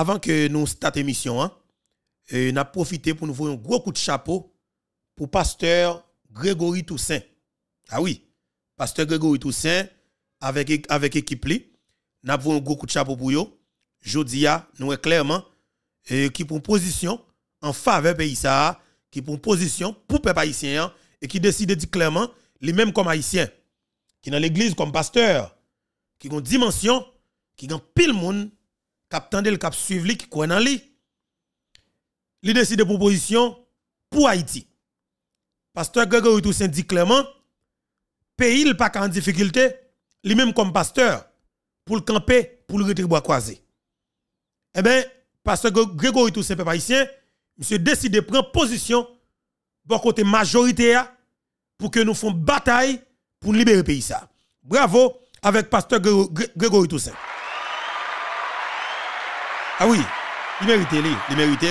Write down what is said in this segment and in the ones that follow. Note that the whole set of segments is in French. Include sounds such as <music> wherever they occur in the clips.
Avant que nous start émission, hein, nous avons profité pour nous faire un gros coup de chapeau pour pasteur Grégory Toussaint. Ah oui, pasteur Grégory Toussaint avec avec équipe nous avons un gros coup de chapeau pour yo. Jodia, nous est clairement qui prend position en faveur pays ça, qui prend position pour peuple haïtien hein, et qui décide dire clairement les mêmes comme haïtiens qui dans l'église comme pasteur qui ont dimension qui ont pile monde cap tendel cap suivre qui connaît lui il décide proposition pour Haïti pasteur Grégory Toussaint dit clairement pays n'est pas en difficulté lui même comme pasteur pour le camper pour le retribuer croisé eh bien pasteur Grégory Toussaint peuple haïtien monsieur décide de prendre position pour côté majorité pour que nous fassions bataille pour libérer le pays ça bravo avec pasteur Grégory Toussaint ah oui, il mérite, il mérite.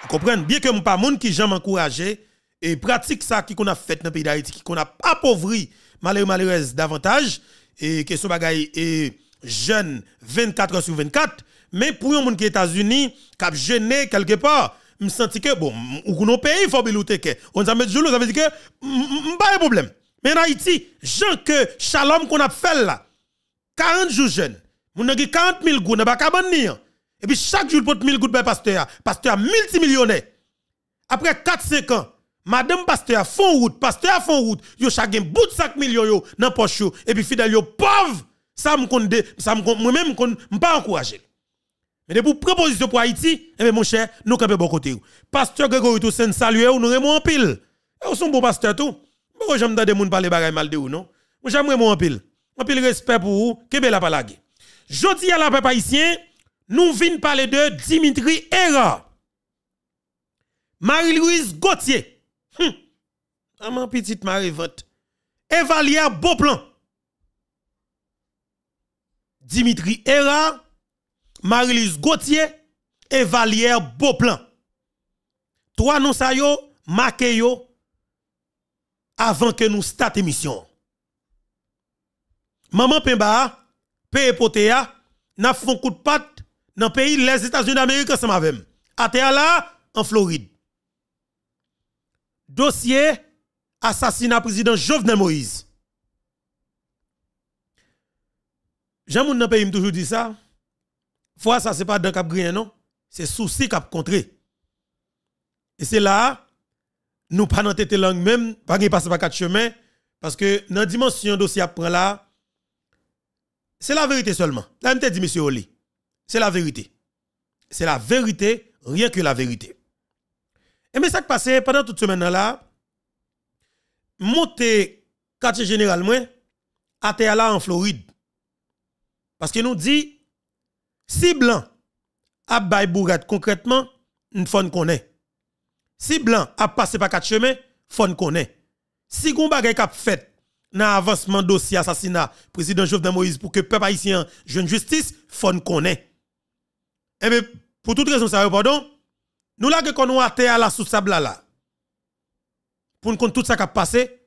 Vous comprenez? Bien que je ne pas monde qui jamais encouragé et pratique ça qui qu'on a fait dans le pays d'Haïti, qui qu'on a appauvri, malheureusement davantage, et que ce bagage est jeune 24 heures sur 24, mais pour un monde qui États-Unis, qui a gêné quelque part, je sens que, bon, ou nos pays, il faut que On s'en met du ça veut dire que, pas de problème. Mais en Haïti, gens que shalom qu'on a fait là, 40 jours jeunes, on a 40 000 gouttes, on n'a pas et puis chaque jour, pour 1000 gouttes par pasteur. Pasteur multimillionnaire. Après 4-5 ans, madame pasteur font route, pasteur font route. Yo chacun bout de 5 millions dans poche Et puis fidèle yo pauvre. Ça me compte ça moi-même pas encourager. Mais de pour proposition pour Haïti, eh bien, mon cher, nous camper bon côté. Pasteur Grégory Toussaint salue eh, ou nous remons en pile. êtes eh, un bon pasteur tout. Bon, j'aime des moun parler bagaille mal de ou non. Moi j'aime remons en pile. En pile respect pour vous, kebe la palage. Jodi à la peuple haïtien, nous venons parler de Dimitri Erra, Marie-Louise Gauthier. Maman hum. petite Marie-Vote. Evalia Beauplan. Dimitri Erra, Marie-Louise Gauthier. Evalia Beauplan. Trois noms ça yo, yo, avant que nous start émission. Maman Pemba, P.E. n'a font coup de patte dans le pays, les États-Unis d'Amérique, ensemble avec À terre là, en Floride. Dossier assassinat président Jovenel Moïse. J'aime moun dans pays, m'a toujours dit ça. Fois ça, c'est pas dans cap non? C'est souci cap contré. Et c'est là, nous pas dans tête langue même, pas passer par quatre chemins, parce que dans la dimension dossier après là, c'est la vérité seulement. Là, je te dit, monsieur Oli c'est la vérité. C'est la vérité, rien que la vérité. Et mais ça qui passé pendant toute semaine là, monte quartier général moi, à là en Floride. Parce qu'il nous dit si blanc a bay concrètement, nous faut est. Si blanc a passé par quatre chemins, faut est. Si gon bagay fait dans avancement dossier assassinat président Jovenel Moïse pour que le peuple haïtien une justice, faut est. Eh bien, pour toute raison, ça, pardon, nous là que nous à la sous sable là. Pour nous compte tout ça qui a passé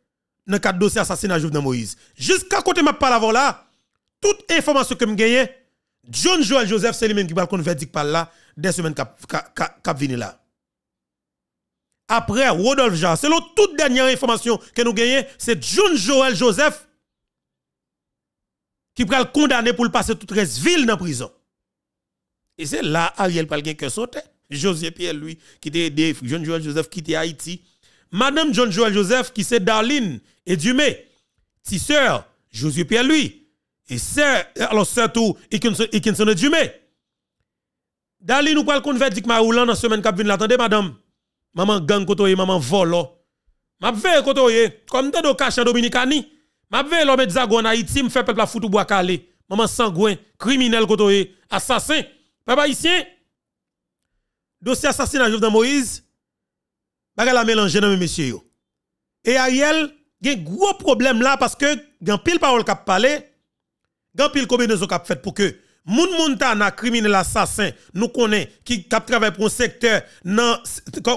dans le cadre de dossier assassinat Moïse. Jusqu'à côté m'a parole là, toute information que nous gagné, John Joel Joseph c'est lui-même qui va le verdict par là des semaines qui venu là. Après Rodolphe Jean, selon toute dernière information que nous avons c'est John Joel Joseph qui va le condamner pour le passer toute la ville dans la prison. Et c'est là Ariel quelqu'un qui sauté. José Pierre, lui, qui était aidé, John Joël Joseph, qui était Haïti. Madame John Joël Joseph, qui c'est Darlene et Dumé. Tisseur, José Pierre, lui. Et sœur, alors c'est tout, Ikinson et Dumé. Darlene, nous parlons de Dik Maroulan dans la semaine qui vient. L'attendez, madame. Maman gang kotoye, maman volo. Oh. M'a veille kotoye, comme dans le à Dominicani. M'a veille l'homme de en Haïti, me fait peuple la au bois calé. Maman sangouin, criminel kotoye, assassin. Papa ici, dossier assassinat Jovenel Moïse, Bagala la mélanger dans mes messieurs. Et Ariel, il a un gros problème là parce que gan pile parole a parlé, de pile combinaison k'ap fait pour que moun montana criminel assassin nous connaît qui k'ap travaille pour un secteur dans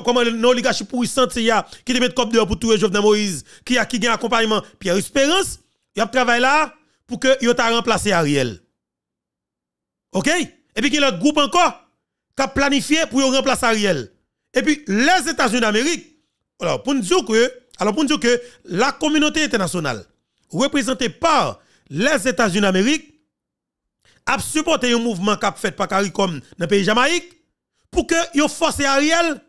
comment l'oligarchie puissante ya qui te met cop dehors pour tuer Jovenel Moïse, qui a qui gagne accompagnement Pierre Espérance, y a travail là pour que yo ta remplacé Ariel. OK? Et puis, il y a un groupe encore qui a planifié pour remplacer Ariel. Et puis, les États-Unis d'Amérique, alors, pour nous dire que, la communauté internationale, représentée par les États-Unis d'Amérique, a supporté un mouvement qui a fait par CARICOM dans le pays Jamaïque pour que yon force Ariel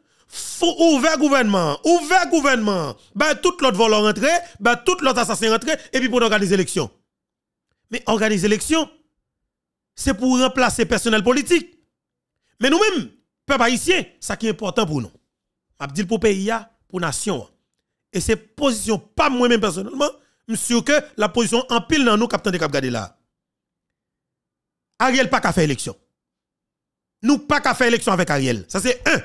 ouvert gouvernement, ouvert gouvernement, ben tout l'autre volant rentrer, ben tout l'autre assassin rentrer, et puis pour organiser l'élection. Mais organiser l'élection, c'est pour remplacer personnel politique. Mais nous-mêmes, peuple haïtien, ça qui est important pour nous. Je dis pour pays, pour nation. Et c'est position, pas moi-même personnellement, Monsieur que la position en pile dans nous, capitaine de Cap là. Ariel pas qu'à faire élection. Nous pas qu'à faire élection avec Ariel. Ça c'est un.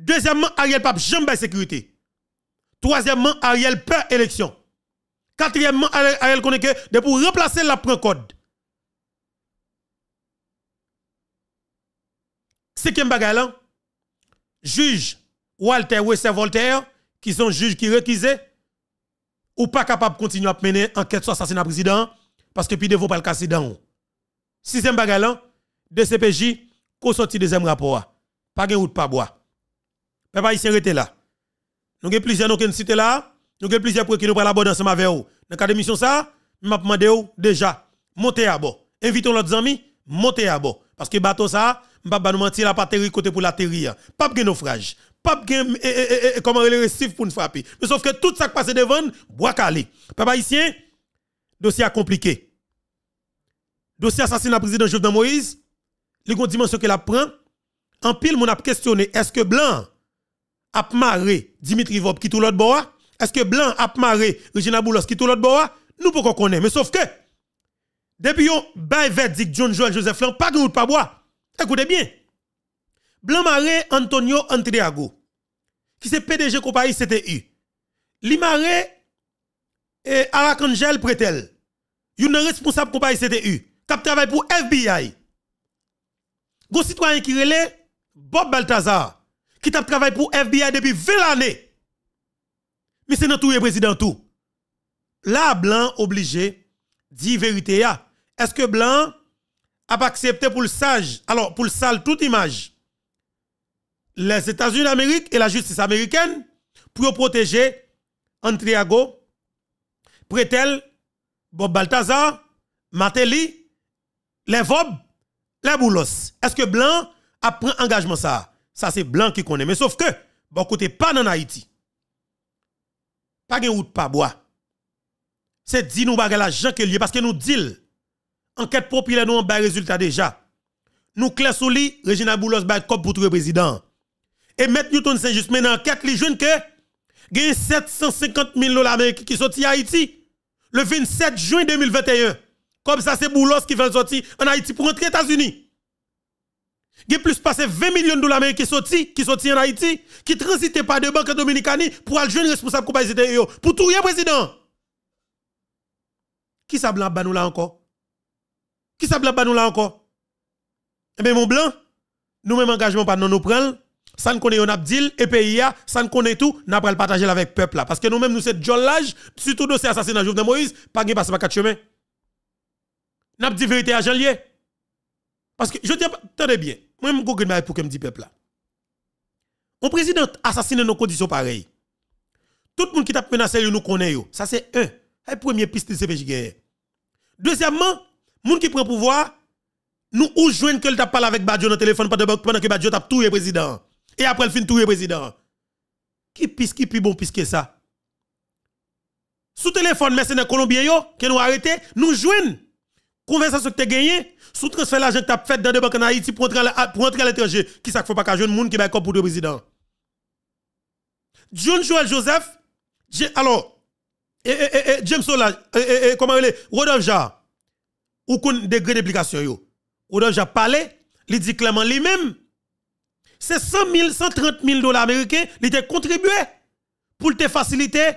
Deuxièmement, Ariel pas jamais sécurité. Troisièmement, Ariel peur élection. Quatrièmement, Ariel, Ariel connaît que de pour remplacer la prend code. C'est bagaille juge Walter Wessé Voltaire, qui sont juges qui requisent, ou pas capable de continuer à mener enquête sur assassinat président, parce que puis de vont pas le casser dans. Sixième bagaille DCPJ, qu'on sorti deuxième rapport, pas de route, pas bois. Papa, il s'est là. Nous avons plusieurs nous qui là, nous avons plusieurs pour qui nous parlent bonne dans ce vous. Oh. Dans le cas de mission ça, m'a demandé oh, déjà, montez à bord. Invitons leurs amis, montez à bord. Parce que bateau ça, nous nous mentir la pas côté pour la terre pas de naufrage pas de comment e, e, e, le récif pour nous frapper mais sauf que tout ça qui passe devant bois calé papa ici dossier compliqué dossier assassinat président Jovenel Moïse les dimension que la prend en pile mon a questionné est-ce que blanc a marré Dimitri Vob qui tout l'autre bois est-ce que blanc a marré Regina Boulos qui tout l'autre bois nous pouvons connaître mais sauf que depuis on bail verdict John Joel Joseph Lan pas de pas bois Écoutez bien. Blanc Maré Antonio Antriago, qui c'est PDG compagnie CTU. Limare et eh, Aracangel Pretel, une responsable compagnie CTU, qui travaille pour FBI. Gros citoyen qui Bob Baltazar, qui travaille pour FBI depuis 20 années. Mais c'est dans tout le président tout. Là, Blanc obligé dit vérité. Est-ce que Blanc a accepté pour le sage, alors pour le sale toute image, les États-Unis d'Amérique et la justice américaine pour protéger Antriago, Pretel, Bob Baltazar, Matéli, les Vob, les Boulos. Est-ce que Blanc a pris engagement ça? Ça, c'est Blanc qui connaît. Mais sauf que, bon côté pas dans Haïti. Pas de route, pas bois. C'est dit nous que lié parce que nous dit enquête populaire nous en bas résultat déjà. Nous clair sous lui, Regina Boulos bat cop pour trouver président. Et M. Newton Saint-Just maintenant enquête li jeunes que gagne 750 000 dollars américains qui sortent à Haïti le 27 juin 2021. Comme ça c'est Boulos qui fait sortir en Haïti pour entrer aux États-Unis. Il y a plus de 20 millions de dollars américains qui sortit qui en Haïti, qui transitent par des banques dominicaines pour aller jeune responsable pour tout le président. Qui ça à nous là encore? Qui ça blabla nous là encore Eh bien, mon blanc, nous même engagement pas non nous prenons. Ça ne connaît on a et pays, ça ne connaît tout, n'a pas le partager avec le peuple là. Parce que nous-mêmes, nous sommes l'âge, surtout dossier assassinat de Moïse, pas de passe pas quatre chemins. N'a pas dit vérité à Jean-Lié. Parce que, je dis, tenez bien, moi, je ne pour que me dit peuple là. Un président assassiné nos conditions pareilles. Tout le monde qui t'a menacé, nous connaît. Ça, c'est un. La première piste de CPJ. Deuxièmement, Moun qui prend pouvoir, nous ou jouen que t'a parlé avec Badjo dans téléphone pendant que Badjo tape tout président. Et après, le fin tout président. Qui pisse, qui puis bon pis que ça? Sous téléphone, dans Colombien, yo, qui nous arrête, nous joignent. Conversation que as gagné, sous transfert l'argent que as fait dans des banques en Haïti pour entrer à l'étranger, qui ça faut pas qu'à jeune monde qui va comme pour le président. John Joel Joseph, alors, et, et, et, James Sola, comment il est, Rodolphe Jarre, ou qu'on degré d'implication yo. Ou donc j'ai parlé, il dit clairement lui-même, c'est 100 000, 130 000 dollars américains, li te contribué pour te faciliter,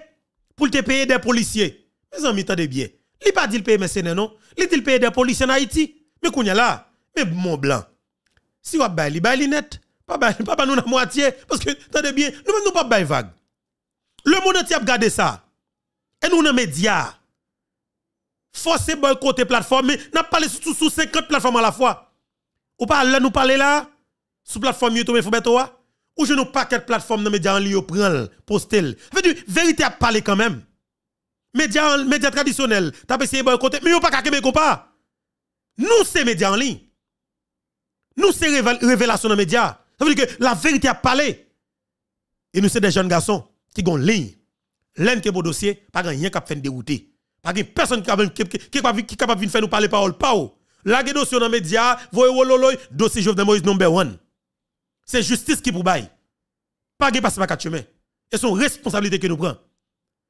pour te payer des policiers. Mes amis, de bien. Li pas dit le payer mercenaires, non? Li dit le payer des policiers en Haïti. Mais qu'on y a là, mais mon blanc. Si li, bail, bail net, pas papa pas nous la moitié, parce que, attendez bien, nous même nous pas bail vague. Le monde entier a gardé ça. Et nous, nan les médias, forcer côté plateforme, mais n'a parlé sous, sous 50 plateformes à la fois. Ou pas là, nous parler là, sous plateforme YouTube mais faut Infobeto, ou je nous pas de plateformes dans les médias en ligne, prendre, poster. Fait du vérité à parler quand même. Médias, médias traditionnels, t'as essayé boycotter, mais yon pas qu'à Québec pas. Nous, c'est médias en ligne. Nous, c'est révélation dans les médias. Ça veut dire que la vérité à parler. Et nous, c'est des jeunes garçons qui ont ligne. L'un qui est beau dossier, pas rien qu'à de dérouter. Pas de personne qui est capable de faire nous parler parole. Pas La La dossier dans les médias, voyez, oh, dossier Jovenel Moïse number one. C'est justice qui pour bail. Pas de passer par quatre chemins. Et son responsabilité que nous prenons.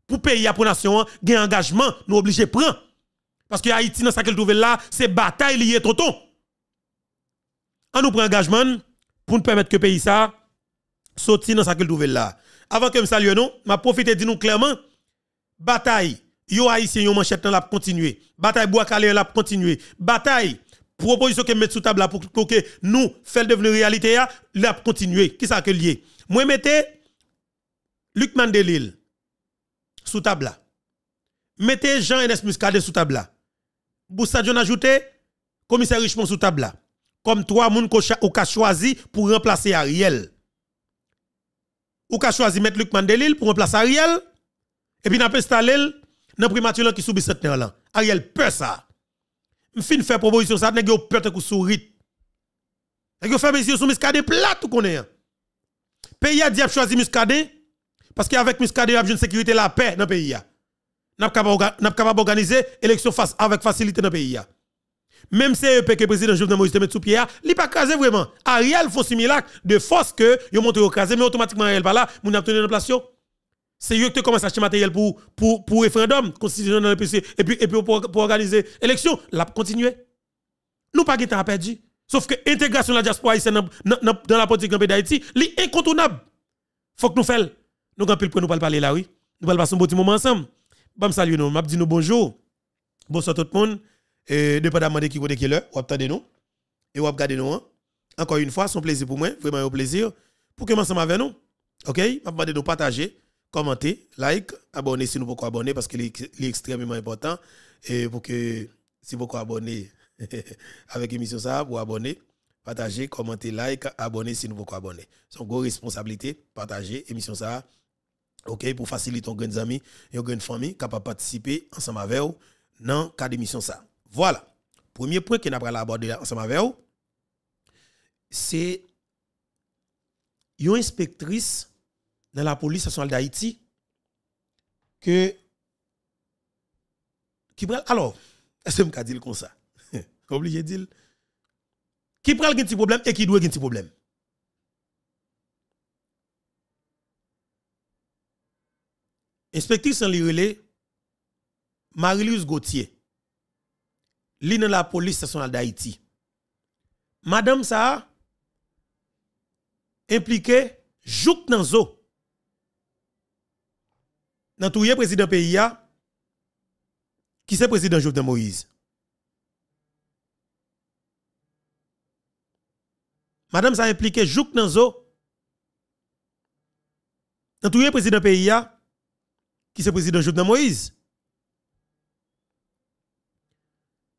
Pour payer pour nation, un engagement, nous obligés de prendre. Parce que Haïti, dans ce qu'elle là, c'est bataille liée toton. On nous prend engagement pour nous permettre que le pays ça sorti dans ce qu'elle là. Avant que je salue nous, je profite de nous clairement, bataille yo haïtien yo manchette la continuer bataille bois calé la continuer bataille proposition que met sous table pour que nous faire devenir réalité la continuer qui ça que lié moi mettez Luc Mandelil sous table là mettez Jean Enes Muscadet sous table là a ajouté commissaire Richemont sous table comme trois moun ou ka choisi pour remplacer Ariel ou ka choisi mettre Luc Mandelil pour remplacer Ariel et puis n'a pas installé dans primature qui subit terre là. Ariel peur ça. M'fin faire proposition ça nèg yo peur te sourit. Nèg faire fait choses sur muscadet plat tout Le Pays a choisi muscadet parce qu'avec il y a une sécurité la paix dans pays a. N'a capable organiser élection face avec facilité dans pays a. Même si que le président Jovenel Moïse te met sous pied, il n'est pas casé vraiment. Ariel fait similaire de force que il montre au casé, mais automatiquement Ariel pas là, mon obtenu une place c'est eux qui commencent à acheter matériel pour, pour, pour référendum constitutionnel et puis, et puis pour, pour organiser l'élection. La continuer. Nous pas de temps à perdre. Sauf que l'intégration de la diaspora haïtienne dans, la politique d'Haïti, c'est incontournable. faut que nous fassions. Nous avons pris nous parler là, oui. Nous allons passer un petit moment ensemble. Bam salut nous, m'a dit nous bonjour. Bonsoir tout le monde. Et dépendamment de qui côté qui est ou attendez nous et ou regardez nous. Hein. Encore une fois, c'est un plaisir pour moi, vraiment un plaisir pour que ensemble avec nous. OK, vous demandé de partager commenter like, abonnez si nous pouvez abonner parce que c'est extrêmement important et pour que si vous beaucoup abonner <laughs> avec l'émission ça pour abonner, partager, commenter, like, abonnez si nous pouvez abonner. une grande responsabilité, partager l'émission ça OK pour faciliter ton grands amis et aux grandes familles capable participer ensemble avec vous dans cas d'émission ça. Voilà. Premier point que nous avons abordé ensemble avec vous, c'est une inspectrice dans la police nationale d'Haïti que qui prend alors est-ce que je dire comme ça <laughs> obligé de dire qui prend le petit problème et qui doit le petit problème Inspecteur sans relais Marilus Gauthier li dans la police nationale d'Haïti madame ça impliqué jouk dans dans tout le président pays, qui c'est président Jovenel Moïse? Madame, ça implique Jouk Nanzo. Dans tout le président pays, qui c'est président Jovenel Moïse?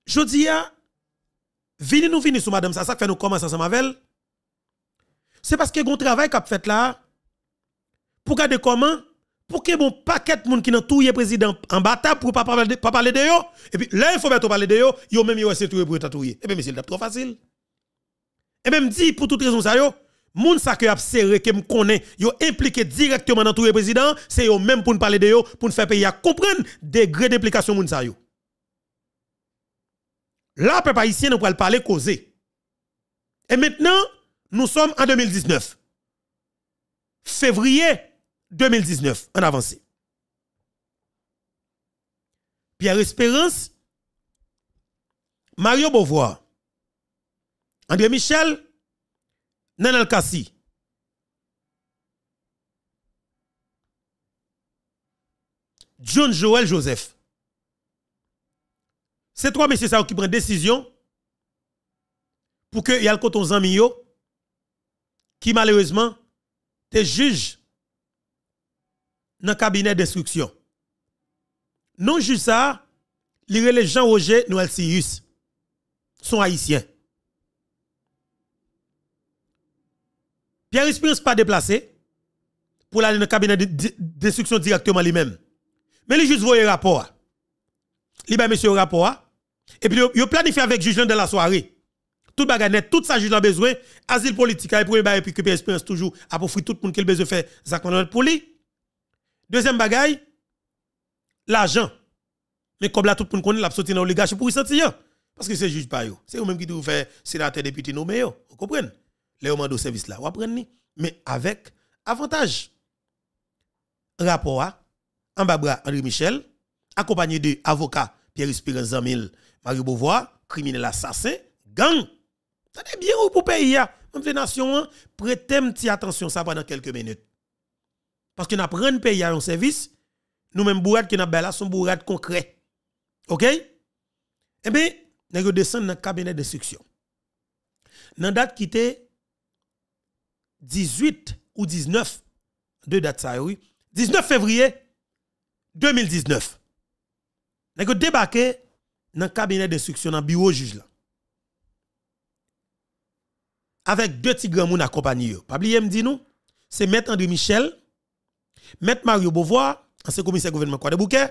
Je dis, Venez nous venez, sur madame, ça, ça fait nous commencer ensemble avec elle. C'est parce que y a un travail qu'a fait là pour garder comment pour que bon paquet de monde qui ont tout le président en bataille pour pas parler pas parler de yo et puis là il faut mettre parler de yo ont même yo de tout pour tatouer et eh bien c'est trop facile et eh même dit pour toutes raison ça yo moun sa que a serré que me connaît yo impliqué directement dans tout le président c'est eux même pour nous parler de yo pour nous faire payer à comprendre degré d'implication moun sa yo là peuple haïtien nous pas parler causer et maintenant nous sommes en 2019 février 2019, en avancée. Pierre Espérance, Mario Beauvoir, André Michel, Nenel Kassi. John Joel Joseph. C'est trois messieurs qui prennent décision pour que y a le coton qui malheureusement te juge dans le cabinet d'instruction. Non juste ça, lire les Jean-Roger Noël Sirius sont haïtiens. Pierre Espérance pas déplacé pour aller dans le cabinet d'instruction directement lui-même. Mais a juste vu le rapport. a ben monsieur rapport. Et puis il planifié avec juge dans la soirée. Tout le net, tout juge a besoin, asile politique, et puis Pierre Espérance toujours a ah, pour tout le monde qui a besoin faire ça pour lui. Deuxième bagaille, l'argent. Mais comme là, tout le monde connaît, l'a sorti dans l'oligarchie pour y sortir. Parce que c'est juge pas yo. C'est eux même qui doivent faire sénateur, député nommé Vous comprenez? Les hommes de service là, vous apprenez. Mais avec avantage. Rapport à Ambabra André Michel, accompagné de avocat, Pierre Espérance Zamil, Marie Beauvoir, criminel assassin, gang. Tenez bien ou pour pays, hein. même les nations, hein, prêtez attention ça pendant quelques minutes. Parce que nous un pays à un service, nous-mêmes bourrades qui nous concrets. OK? Eh bien, nous descendu dans le cabinet d'instruction. Dans la date qui était 18 ou 19, deux dates ça, oui, 19 février 2019, nous débarqué dans le cabinet d'instruction, dans le bureau juge Avec deux tigres moun accompagnés. Pas oublier me dit nous, c'est M. André Michel, Maître Mario Beauvoir, ancien commissaire gouvernement de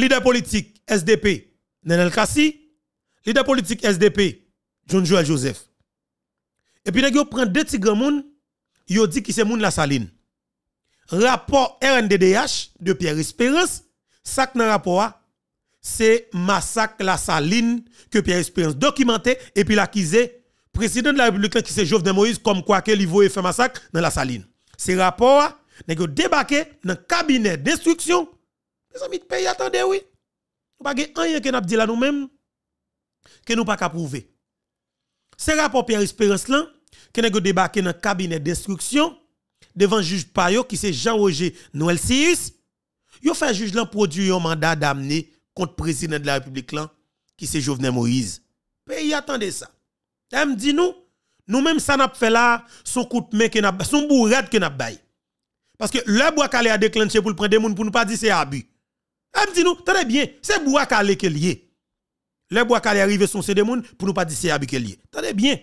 leader politique SDP, Nenel Kassi, leader politique SDP, John Joel Joseph. Et puis, vous prend deux tigres moun, ils dit qui c'est moun la saline. Rapport RNDDH de Pierre Espérance, ça que rapport c'est massacre la saline que Pierre Espérance documenté et puis l'accusé président de la République qui c'est de Moïse comme quoi que Livo fait massacre dans la saline. Ces rapport nèg débarqué dans cabinet d'instruction. Mes amis, pays attendez oui. Nous pas rien que n'a dit là nous-mêmes que nous pas approuvé prouver. C'est rapport Pierre Espérance là que nèg débarqué dans cabinet d'instruction devant juge Payo qui c'est Jean-Roger Noël Siris. Yo fait juge là produire un mandat d'amener contre président de la République là qui c'est Jovenel Moïse. Pays attendez ça. Elle me dit nous nous même ça n'a fait là son coup de main que son bourrade que n'a baillé. Parce que le bois calé a déclenché pour le prendre des pour ne pas dire c'est abus. Elle me dit nous, tenez bien, c'est bois calé qui est lié. Le bois calé arrive son c'est des pour ne pas dire c'est abus qui est lié. Très bien.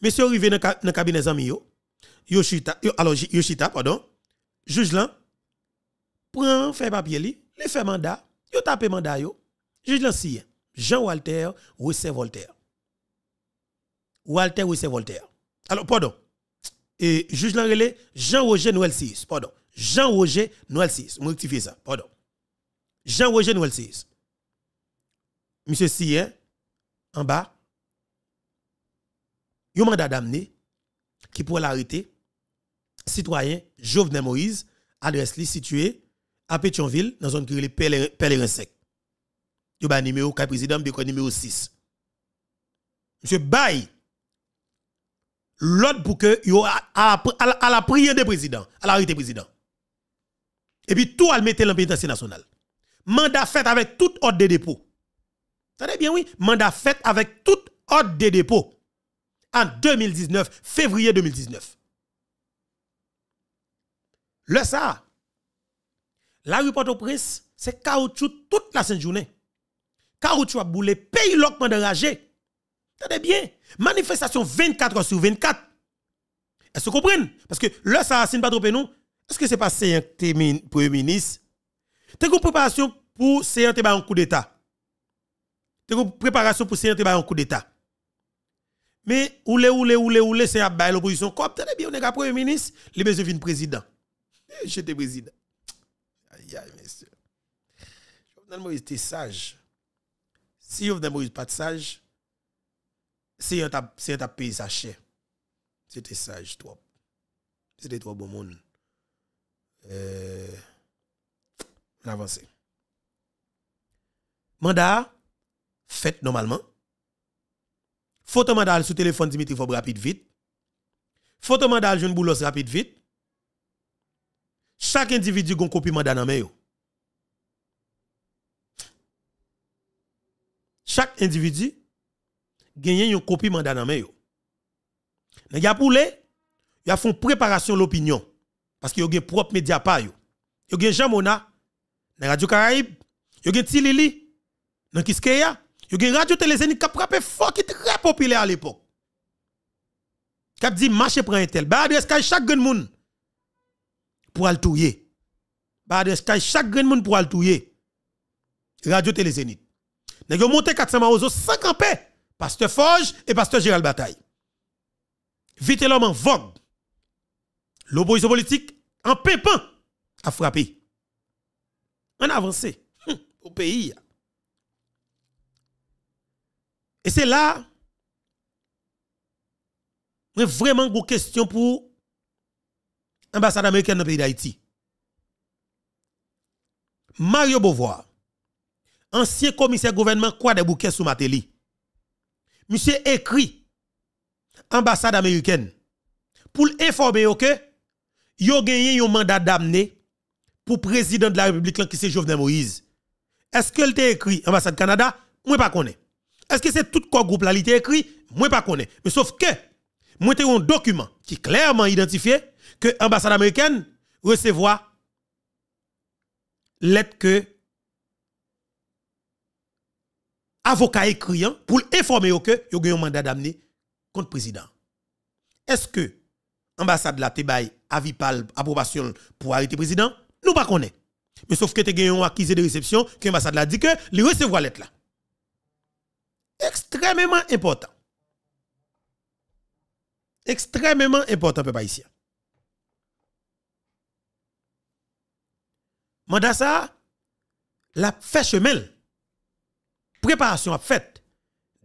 Monsieur arrivé dans le cabinet des yo. Yoshita, alors Yoshita, pardon. Juge là, prend fait papier li, le fait mandat, yo tape mandat yo. Juge là si, Jean Walter, c'est Voltaire. Walter c'est Voltaire. Alors, pardon et juge l'anglais Jean-Roger Noël 6, pardon. Jean-Roger Noël 6, je rectifie ça, pardon. Jean-Roger Noël 6. Monsieur Sien, en bas, il un mandat d'amener qui pourrait l'arrêter, citoyen Jovenel Moïse, adresse li situé à Pétionville, dans une zone qui est Pèlerin sec. Il y a un numéro, président, il numéro 6. Monsieur Baye, l'autre pour que yo à, à, la prière des présidents, à la des président. Et puis tout à le mettre dans nationale. Mandat fait avec toute ordre de dépôt. savez bien oui, mandat fait avec toute ordre de dépôt en 2019, février 2019. Le ça, la rue Port-au-Prince, c'est caoutchouc toute la sainte journée. Caoutchouc a boulé, pays de rager. Tenez bien. Manifestation 24 heures sur 24. Est-ce que vous comprenez? Parce que le Sahassine pas trop nous. Est-ce que c'est pas un premier ministre? T'as une préparation pour séance un coup d'État. T'as une préparation pour séance un coup d'État. Mais oule, oule, oule, oule, c'est à bail l'opposition. Comme tenez bien, on est premier ministre, les messieurs viennent président. Eh, j'étais président. Aïe, aïe, messieurs. Jovenel Moïse était sage. Si Jovenel Moïse pas de sage, c'est un c'est c'était sage toi c'était toi bon monde euh on avance mandat fait normalement photo mandat sur téléphone Dimitri Fob rapide vite photo mandat jeune boulos rapide vite chaque individu gon copie mandat dans main chaque individu gagné yon copie mandat dans main Nan y a poule, y a font préparation l'opinion parce que yon a propre média pa yo. Y a Jean Mona Radio Caraïbe, y a Tilili nan Kiskeya, yon a Radio Télézénique qui frappé fort qui très populaire à l'époque. Kap dit marché prend tel, ba adresse chaque grand monde pour al touye. Ba adresse chaque grand monde pour al touye. Radio Télézénique. Nèg yon monté 400 maozo 5 Pasteur Forge et Pasteur Gérald Bataille. Vite l'homme en vogue. L'opposition politique en pépin a frappé. En avancé hum, au pays. Et c'est là, Mais vraiment une question pour l'ambassade américaine dans le pays d'Haïti. Mario Beauvoir, ancien commissaire gouvernement, quoi des bouquets sous télé monsieur écrit ambassade américaine pour informer que a gagné un mandat d'amener pour président de la République qui c'est Jovenel Moïse. Est-ce qu'elle t'a écrit ambassade Canada Moi pas connais. Est-ce que c'est tout corps groupe là qui t'a écrit Moi pas connais. Mais sauf que moi un document qui clairement identifié que ambassade américaine recevoir lettre que avocat client, pour informer que a un mandat d'amener contre président. Est-ce que ambassade la te avis par approbation pour arrêter président Nous pas connaît. Mais sauf que tu eu un accusé de réception que l'ambassade la dit que li recevoir lettre là. Extrêmement important. Extrêmement important peuple haïtien. Mandat ça la fait chemin préparation a faite.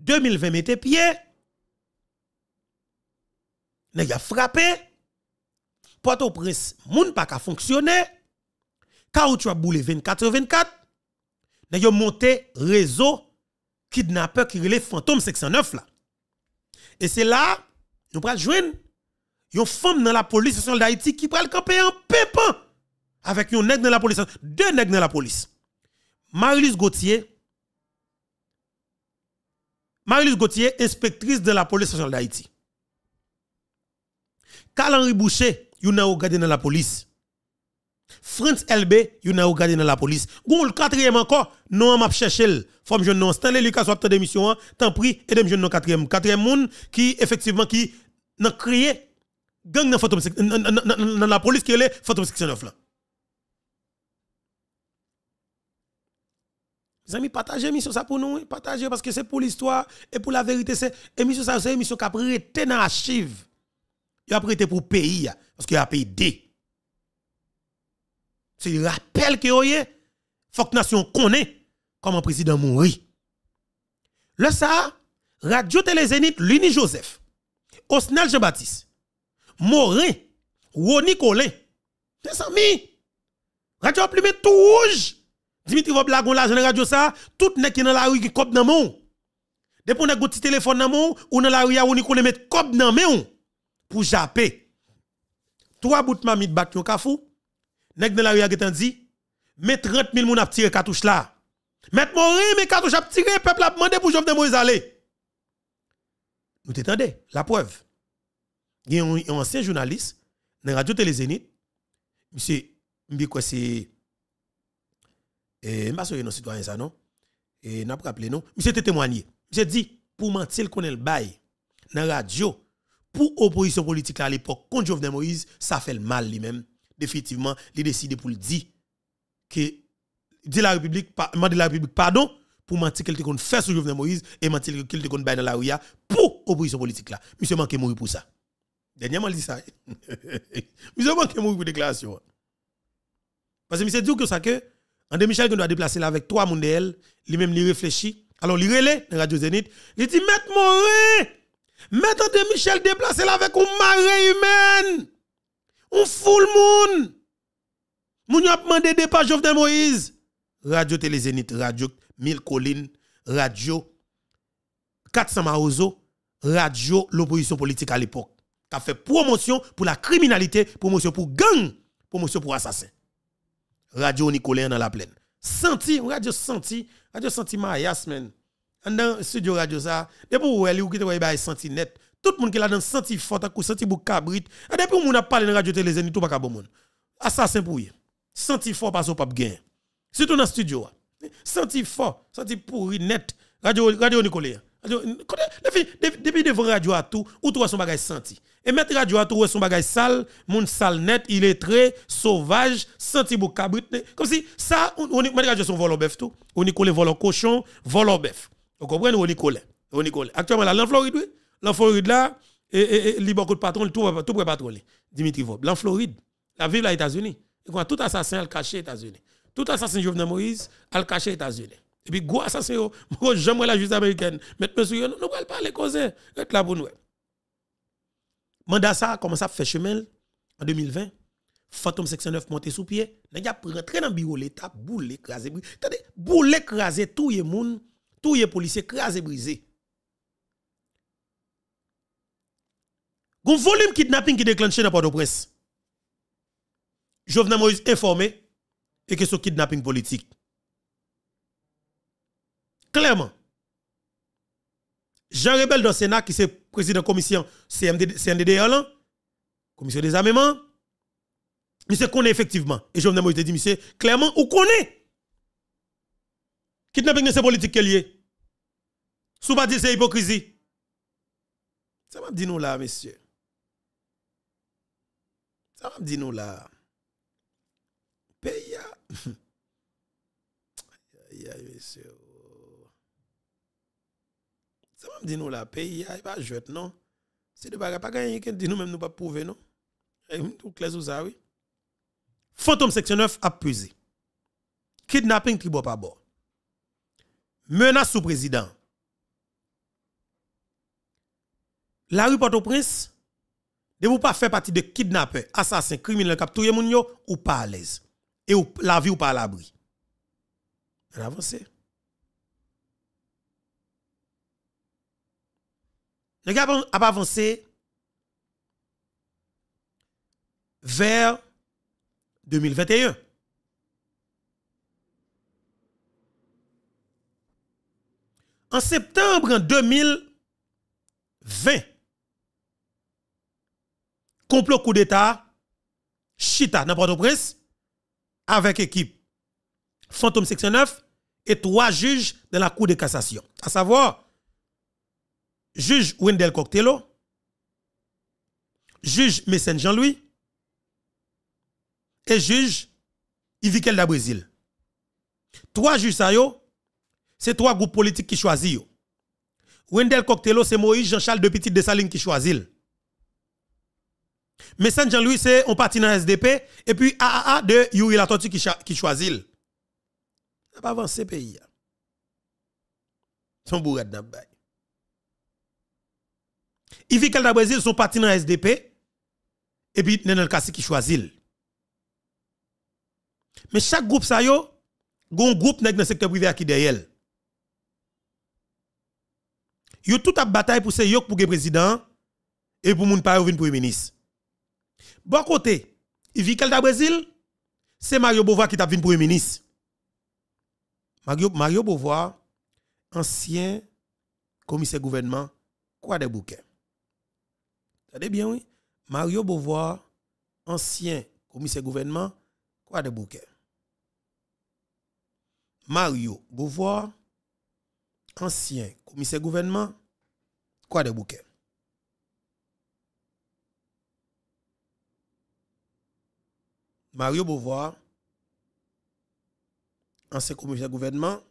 2020 mette pied. Nèg a frappé. Port-au-Prince, moun pa ka fonctionner. Caoutchouc a boule 24 24. Nèg a monté réseau kidnappeur qui relève fantôme 609 là. Et c'est là nous pral jouen. Yon femme dans la police nationale d'Haïti qui pral camper en pépin avec yon nèg dans la police, deux nèg dans la police. Marilis Gauthier Marie-Louise Gauthier, inspectrice de la police sociale d'Haïti. Karl-Henri Boucher, il a regardé dans la police. France LB, il a regardé dans la police. Gon le quatrième encore, non, m'a cherché. Femme jeune non, Stanley Lucas, soit de d'émission, tant pris, et dem jeune non quatrième. Quatrième monde qui, effectivement, qui n'a créé gang dans la police qui est le fantôme 69 Les amis, partagez l'émission ça pour nous. Partagez parce que c'est pour l'histoire et pour la vérité. C'est émission ça, c'est émission qui a prêté dans l'archive. Il a prêté pour le pays parce qu'il a payé D. C'est le rappel que il faut que nation connaît comment président mourit. Le ça, Radio Télé Zénith, Luni Joseph, Osnel Jean-Baptiste, Morin, Ronnie Colin, Les amis, Radio Plumet tout rouge. Dimitri Vob la gon radio ça, tout nèg yon dans la rue qui kop nan moun. Depon on a téléphone dans moun, ou dans la rue on connaît mettre cop dans nan pour japper. Trois boutons, de mamie de bat yon kafou. Nèg dans la rue a getan dit, met 30 000 moun ap tiré cartouche là. Met morin mes cartouche ap tire, peuple a demandé pour Jovenel de Moïse aller. Nous t'étende, la preuve. Il y a un ancien journaliste dans radio télé Zénith. Monsieur, m'bi se... Et eh, pas nos citoyens ça non. Et eh, n'a pas rappelé non. Monsieur te témoigné. Monsieur dit pour mentir qu'on est le bail dans radio pour opposition politique à l'époque contre Jovenel Moïse, ça fait le mal lui-même. Définitivement, il décide pour le dire que dit la République la République pardon pour mentir qu'il te fait sur Jovenel Moïse et mentir qu'il te kon dans la ria pour opposition politique là. Monsieur manque mourir pour ça. Dernièrement, il dit ça. <laughs> monsieur manque mourir pour déclaration. Parce que monsieur dit que ça que André Michel, qui doit déplacer là avec trois monde elle, lui-même, il réfléchit. Alors, il relève dans Radio Zénith. Il dit, Maître Morin, Maître André Michel déplacer là avec un marée humaine. Un foule moon. Moun a demandé des pages de Moïse. Radio Télé Zénith, Radio Mille Collines, Radio 400 Maozo, Radio l'opposition politique à l'époque. Qui a fait promotion pour la criminalité, promotion pour gang, promotion pour assassin radio nicoléen dans la plaine. Senti, radio senti, radio senti Maya men. Andan dans studio radio ça, depuis où elle ou qui te bah, senti net, tout le monde qui l'a dans senti fort, ou senti bou cabrit, et depuis où a parlé dans radio télézène, tout pas bon monde. Assassin pour yé. Senti fort parce qu'on pas gain. Surtout dans studio. Hein. Senti fort, senti pourri net, radio, radio hein. Depuis devant radio à tout, ou à son bagage senti. Et mettre radio à tout, son bagage sale, mon sale net, il est très sauvage, senti pour Comme si ça, on met radio son vol volant bœuf tout. On y colle volant cochon, vol bœuf. Vous comprenez? On y colle. On y colle. Actuellement, là, Floride, oui. Floride là, et, y a libre de patron, tout, tout près patron, Dimitri Vob. la Floride, la ville là, États-Unis. Tout assassin, elle caché États-Unis. Tout assassin, Jovenel Moïse, elle caché États-Unis. Et puis, gros assassin, <laughs> j'aime la justice américaine. Mais monsieur, nous ne pouvons pas aller causer. Reste là pour nous. Mandat ça a commencé à faire chemin en 2020. Fantôme 609 monté sous pied. Nous avons rentré dans le bureau l'État, boule écrasé, brisé. Attendez, boule écrasé, tout le monde, tout les policiers écrasé, brisé. Un volume kidnapping qui déclenché dans Port-au-Prince. Jovenel Moïse informé et que ce kidnapping politique. Clairement, Jean Rebel dans le Sénat, qui est président de la commission CNDD, la commission des armements, monsieur connaît effectivement. Et je Moïse dit, monsieur, clairement, ou connaît. Kidnapping de ces politiques qui est. Sous pas dire c'est hypocrisie. Ça m'a dit nous là, monsieur. Ça m'a dit nous là. Pays. <laughs> Aïe, aïe, monsieur. Ça me dit nous la pays, il pas jouet, non. C'est de bagarre pas gagner dit nous même nous pas prouver non. Et eh, tout clair sur ça oui. Fantôme section 9 a pesé. Kidnapping qui tribo pas bord. Menace au président. La rue Port-au-Prince, ne vous pas faire partie de kidnappeurs, assassins, criminels, capturés, moun yo, ou pas à l'aise. Et la vie ou pas à l'abri. On avance. n'a pas avancé vers 2021. En septembre 2020, complot coup d'État, Chita n'importe port au avec équipe Fantôme Section 9 et trois juges de la Cour de cassation. À savoir, juge Wendel Coctello, juge Messen Jean-Louis et juge Yvikel da Brésil. Trois juges c'est trois groupes politiques qui choisissent. Wendel Coctello, c'est Moïse Jean-Charles de Petit Saline qui choisit. Messen jean louis c'est un parti dans SDP, et puis AAA de Yuri Latoti qui, qui choisit. Ça pas avancé pays. Son bourrade dans le Yves qu'elle Brésil sont partis dans SDP. Et puis, Nenel Kassi qui choisit. Mais chaque groupe, ça yo, un groupe dans le secteur privé qui derrière. Yo tout a bataille pour se yo pour le président et pour moun pa yo pour premier ministre. Bon côté, Yves qu'elle Brésil, c'est Mario Beauvoir qui t'a pour le ministre. Mario, Mario Beauvoir, ancien commissaire gouvernement, quoi de bouquin bien, oui. Mario Beauvoir, ancien commissaire gouvernement, quoi de bouquet. Mario Beauvoir, ancien commissaire gouvernement, quoi de bouquet. Mario Beauvoir, ancien commissaire gouvernement,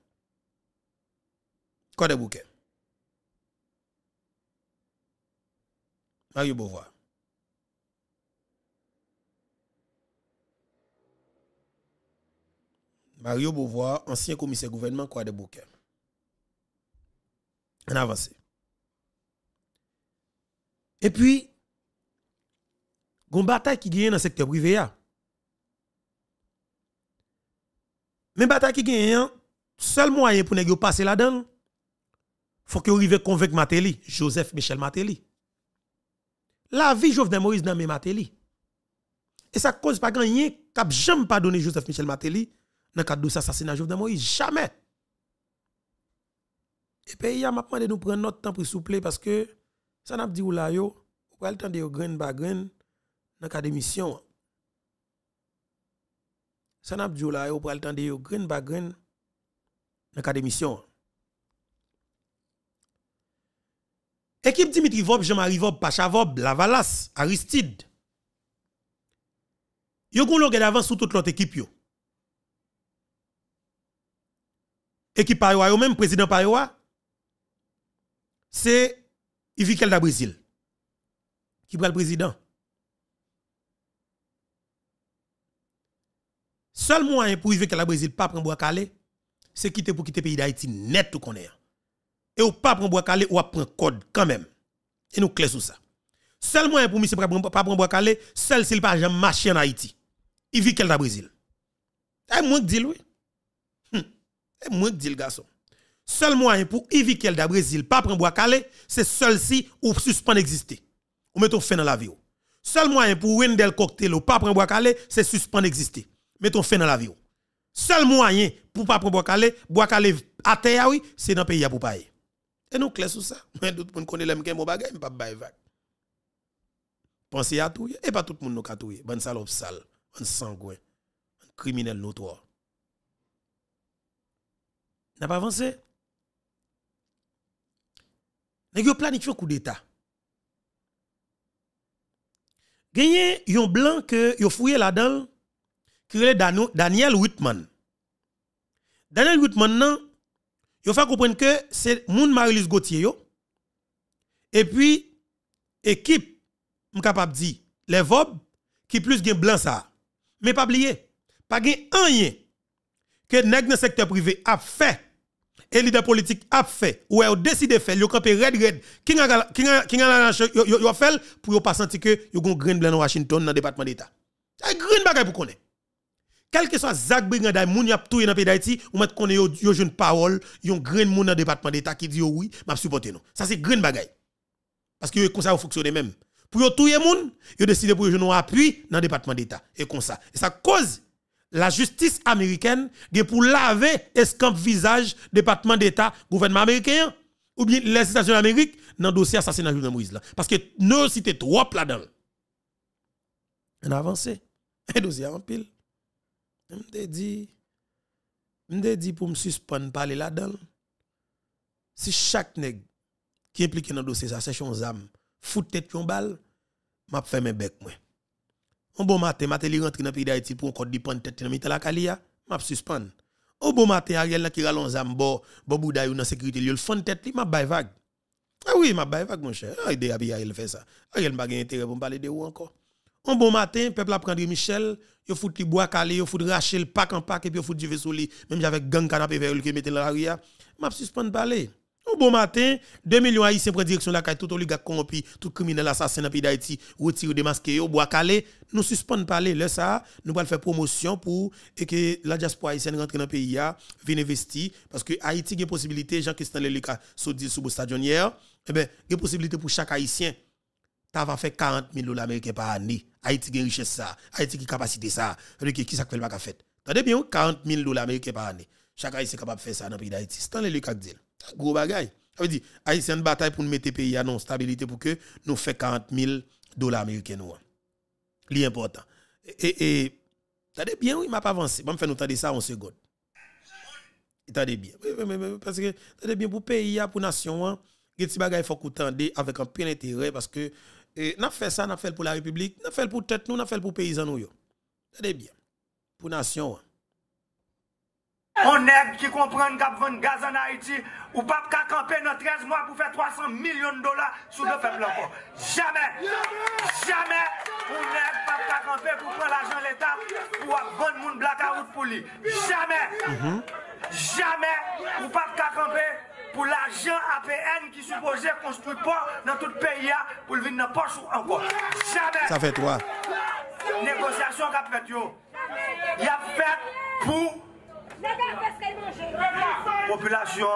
quoi de bouquet. Mario Beauvoir. Mario Beauvoir, ancien commissaire gouvernement Croix de Bouquet. On avance. Et puis, il y a une bataille qui gagne dans le secteur privé. Mais bataille qui gagne, seul moyen pour passer là-dedans, il faut que vous arrivez à convaincre Matéli, Joseph Michel Matéli. La vie de Moïse dans mes Matéli. Et ça cause pas gagné cap jamais pardonné Joseph Michel Matéli dans le cadre de l'assassinat Jovenel Moïse. Jamais. Et il y a maintenant de nous prendre notre temps pour souple parce que ça n'a pas dit où là yo, ou pas le temps de grain par grain dans cadre d'émission. Ça n'a pas dit où là yo, ou pas le temps de grain par grain dans cadre d'émission. Équipe Dimitri Vob, Jean-Marie Vob, Pacha Vob, Lavalas, Aristide. Yo gon longue d'avance sur toute l'autre équipe yo. Équipe pa yo même président pa c'est Ivikel da Brésil qui prend le président. Seul moyen pour Ivikel da Brésil pas prendre bois calé, c'est quitter pour quitter pays d'Haïti net tout qu'on et ou pas prendre bois calé ou prendre code quand même. Et nous clés sur ça. Seul moyen pour monsieur pas prendre bois calé, seul s'il pas jamais marcher en Haïti. Il vit qu'elle Brésil. Et eh, moins dit oui. Hum. Et eh, moins dit le garçon. Seul moyen pour éviter qu'elle da Brésil pas prendre bois calé, c'est seul si ou suspend On Ou ton fin dans la vie. Seul moyen pour Wendel cocktail ou pas prendre bois calé, c'est suspend met Mettons fin dans la vie. Seul moyen pour pas prendre bois calé, bois calé à terre oui, c'est dans le pays à pour payer. Et nous clés sur ça. Mais tout le monde connaît l'aime mon bagage, pas bail Pensez à tout et pas tout le monde nous tout Bonne salope sale, Un sanguin, Un criminel notoire. N'a pas avancé. Nèg planifié un coup d'état. Gagné un blanc que yo fouillé là-dedans qui est Daniel Whitman. Daniel Whitman non Yo fait comprendre que c'est moun Marilise Gauthier yo. Et puis équipe m capable dire, les vob qui plus blancs blanc ça. Mais pas oublier, pas gen rien que nèg secteur privé a fait et leader politique a fait ou a décidé de faire, yo camper red red qui qui yo yo fait pour ne pas sentir que yo un grain blanc dans Washington dans département d'état. C'est green bagaille pour connaître quel que soit Zach Brigandai, moun yap touye dans pays d'Haïti, ou met konne yo, yo jeune parole, yon green moun dans département d'État qui dit oui, m'a supporté non. Ça c'est green bagay. Parce que comme ça fonctionne même. Pour yo touye moun, yo décide pour yo jeune appui dans département d'État et comme ça. Et ça cause la justice américaine est pour laver escamp visage département d'État gouvernement américain ou bien les États-Unis d'Amérique dans le dossier assassinat de Moïse parce que nous c'était trop là-dedans. On a avancé. Un dossier en pile. Je me dit, je dit pour me suspendre parler là-dedans. Si chaque nègre qui implique impliqué dans le dossier, ça, c'est son âme, fout tête une balle, m'a fait mes bec moi. Un bon matin, je rentre dans le pays d'Haïti pour encore de tête dans la Kalia, m'a suspendre. Un bon matin, Ariel qui rallonge zam bon, bon, bouda dans sécurité, le fond tête li m'a bay vague. Ah oui, m'a bay vague mon cher. Ah idée Ariel fait ça. Ariel m'a pas intérêt pour me parler de où encore. Un bon matin, peuple a prendre Michel, il fout les bois calé, il fout racher le pack en pack et puis il fout du vaisseau même avec gang canapé vers qui mettait dans ria. M'a suspendre parler. Un bon matin, 2 millions haïtiens prennent direction la caille tout oligarque corrompu, tout criminel assassin dans pays d'Haïti, retire démasqué au bois calé, nous suspendre parler là ça, nous va faire promotion pour que la diaspora haïtienne rentre dans le pays a vienne investir parce que Haïti a une possibilité jean christophe Lelica so dit sous le stade hier, eh ben, une possibilité pour chaque haïtien ça va faire 40 000 dollars américains par année. Haïti qui richesse ça, Haïti qui capacité ça. Qui ça fait le fait Attendez bien, 40 000 dollars américains par année. Chaque Haïti est capable de faire ça dans le pays d'Haïti. C'est le cas de Gros bagaille. Ça veut dire, Haïti une bataille pour nous mettre pays à non stabilité pour que nous fassions 40 000 dollars américains. C'est important. Et, et, bien, oui, m'a pas avancé. Je vais faire nous ça en seconde. Attendez bien. Parce que, bien, pour pays pays, pour nation, hein, il faut a des choses avec un plein intérêt parce que et n'a fait ça, n'a fait pour la République, n'a fait pour tête nous, n'a fait pour paysan nous yo. C'est bien. Pour nation. On hein. pas qui comprend qu'à vendre gaz en Haïti ou pas de camper dans 13 mois pour faire 300 millions de dollars sous le peuple encore. Jamais. Jamais. On est pas de camper pour prendre l'argent de l'État pour vendre moun blackout pour lui. Jamais. Mhm. Jamais. On pas de camper pour l'argent APN qui supposait construire pas dans tout le pays pour le venir dans poche encore. Jamais. Ça fait trois. Négociation qu'a fait Il a fait pour population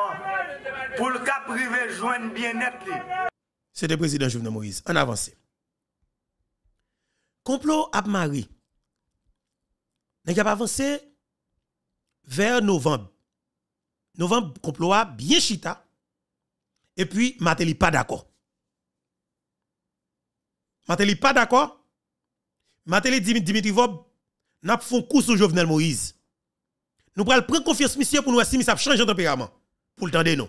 pour le cas privé joindre bien-être. C'était le président Jovenel Moïse. En avance. Complot à Marie. Nous pas avancé vers novembre un complot bien chita. Et puis, Mateli pas d'accord. Matéli pas d'accord. Mateli Dimitri Vob, n'a pas fait coup sur Jovenel Moïse. Nous prenons prendre confiance, monsieur, pour nous assurer ça change de tempérament. Pour le temps de nous.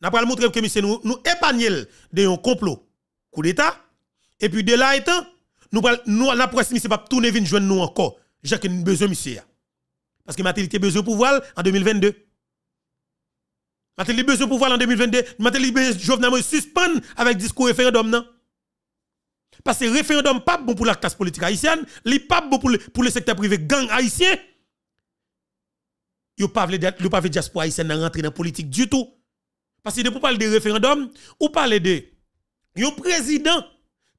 Nous avons montrer que monsieur nous, nous épargnons de un complot. Coup d'État. Et puis, de là étant, nous avons nous, la pas monsieur, pas tourner, venir joindre nous encore. J'ai besoin, monsieur. Parce que Mateli a besoin de pouvoir en 2022. Matel li ce pouvoir en 2022, matel li Jovenel suspendre avec discours référendum non. Parce que référendum pas bon pour la classe politique haïtienne, li pas bon pour le, pour le secteur privé gang haïtien. Yo pas le pas diaspora haïtienne dans rentrer dans politique du tout. Parce que de pour parler de référendum ou parler de yon président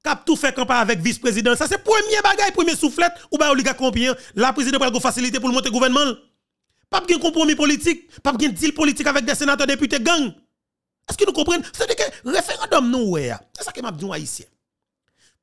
a tout fait campagne avec vice-président, ça c'est premier bagage, premier soufflet ou ba oligarque combien, hein? la président pour faciliter pour le monter gouvernement. Pas de compromis politique, pas de deal politique avec des sénateurs, députés, gang. Est-ce que nous comprenons C'est-à-dire que référendum, nous, ah. c'est ça que m'a dit haïtien.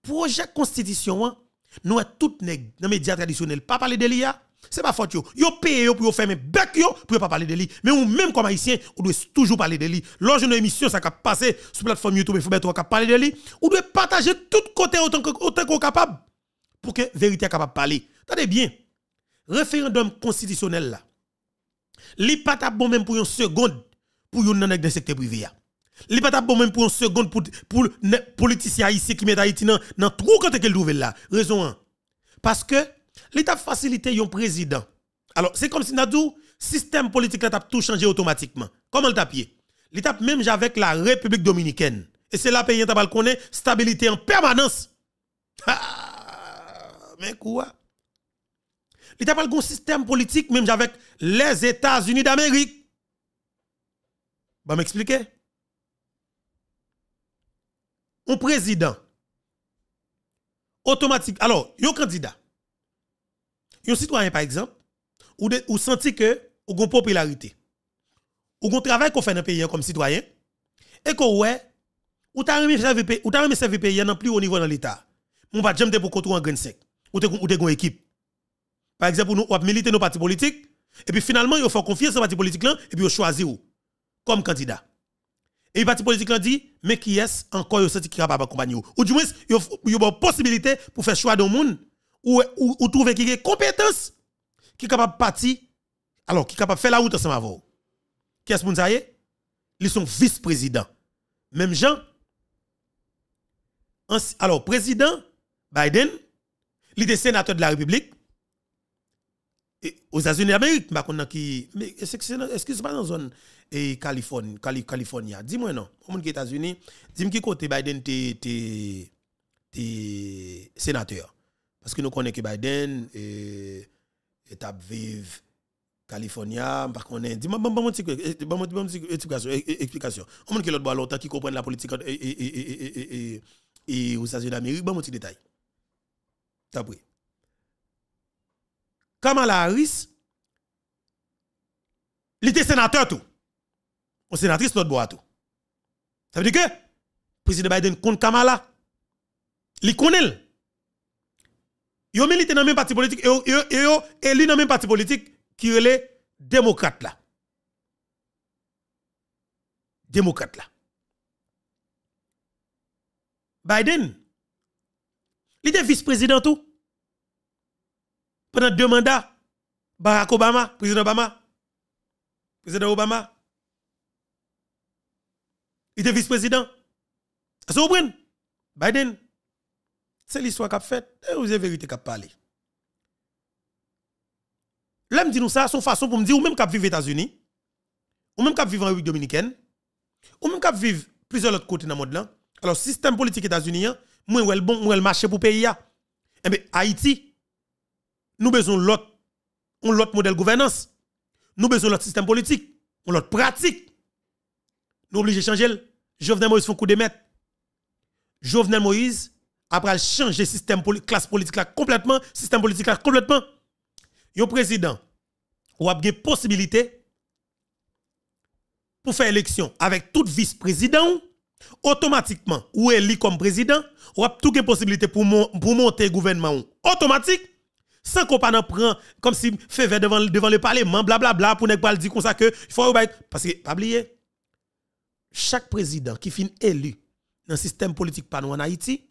Projet constitution, hein, nous sommes tous dans les médias traditionnels, pas parler de l'IA. C'est pas faute yo. Yo paye yo pour un fermer bec pour ne pas parler de lui. Mais vous, même comme haïtien, vous devez toujours parler de lui. Lorsque une émission ça cap passer sur plateforme YouTube, il faut mettre parler de lui. Vous doit partager tout côté autant que vous qu'on capable pour que la vérité soit capable de parler. Attendez bien. Référendum constitutionnel là li pas bon même pour une seconde pour yon nan de secteur privé. Li pas bon même pour une seconde pour pour politicien haïtien qui met Haïti dans le trou quand qu'elle nouvelle là. Raison 1. Parce que l'état facilité yon président. Alors, c'est comme si Nadou système politique là tout changé automatiquement. Comment le tapier L'état même avec la République dominicaine. Et c'est là pays t'a la stabilité en permanence. mais quoi il a pas un système politique, même avec les États-Unis d'Amérique. Bon, m'expliquer. Un président, automatique, alors, un candidat, un citoyen par exemple, ou, ou senti que, ou une popularité, ou un travail qu'on fait dans le pays comme citoyen, et qu'on ouais, ou t'as remis servir pays, ou t'a remis servir pays plus haut niveau dans l'État. Mon pas jamais pour contre en grain sec. Ou t'es une équipe. Par exemple, nous, on milité nos partis politiques, et puis finalement, ils font confiance parti partis politiques, et puis ils choisissent comme candidat. Et le parti politique dit, mais qui est encore qui est capable accompagner Ou du moins, il y a une possibilité pour faire choix le monde ou, ou, trouver qui compétences compétence qui est capable de partir, alors qui est capable de faire la route ensemble avec vous. Qui est-ce que vous Ils sont vice-présidents. Même gens. Alors, président Biden, il est sénateur de la République, aux États-Unis d'Amérique, qui. Mais est-ce que c'est pas dans la zone et Californie, Californie. Dis-moi non. Au monde États-Unis, dis-moi qui côté Biden t'es sénateur. Parce que nous connaissons que Biden est vive Californie, dis-moi bon bon explication. Au monde qui l'autre bois qui comprennent la politique et aux États-Unis d'Amérique, bon petit détail. T'as Kamala Harris, il était sénateur tout. Ou sénatrice notre bois tout. Ça veut dire que, le président Biden compte Kamala. Il connaît. Yo milite dans même parti politique, et il yo élu dans même parti politique qui est démocrate, là. Démocrate là. Biden, il était vice-président tout pendant deux mandats, Barack Obama, président Obama, président Obama, il était vice-président. ce vous comprenez? Biden, c'est l'histoire qu'a fait. et vous avez vérité qu'a parlé. L'homme dit nous ça, son façon pour me dire, ou même qu'a vivre aux États-Unis, ou même qu'a vivre en République Dominicaine, ou même qu'a vivre plusieurs autres côtés dans le monde là. Alors, système politique États-Unis, hein, moi, elle bon, moi, elle pour le pays. Hein? Eh bien, Haïti, nous besoin l'autre on l'autre modèle gouvernance. Nous besoin l'autre système politique, on l'autre pratique. Nous obligé de changer. Jovenel Moïse fait coup de maître. Jovenel Moïse après changer système classe politique là complètement, système politique là complètement. Yon président ou a une possibilité pour faire élection avec tout vice-président automatiquement ou élu comme président, ou a les possibilité pour, mon, pour monter gouvernement. Automatique sans qu'on pas comme si fait devant devant le parlement blablabla pour ne pas dire comme ça que il faut parce que pas oublier chaque président qui finit élu dans le système politique pas en Haïti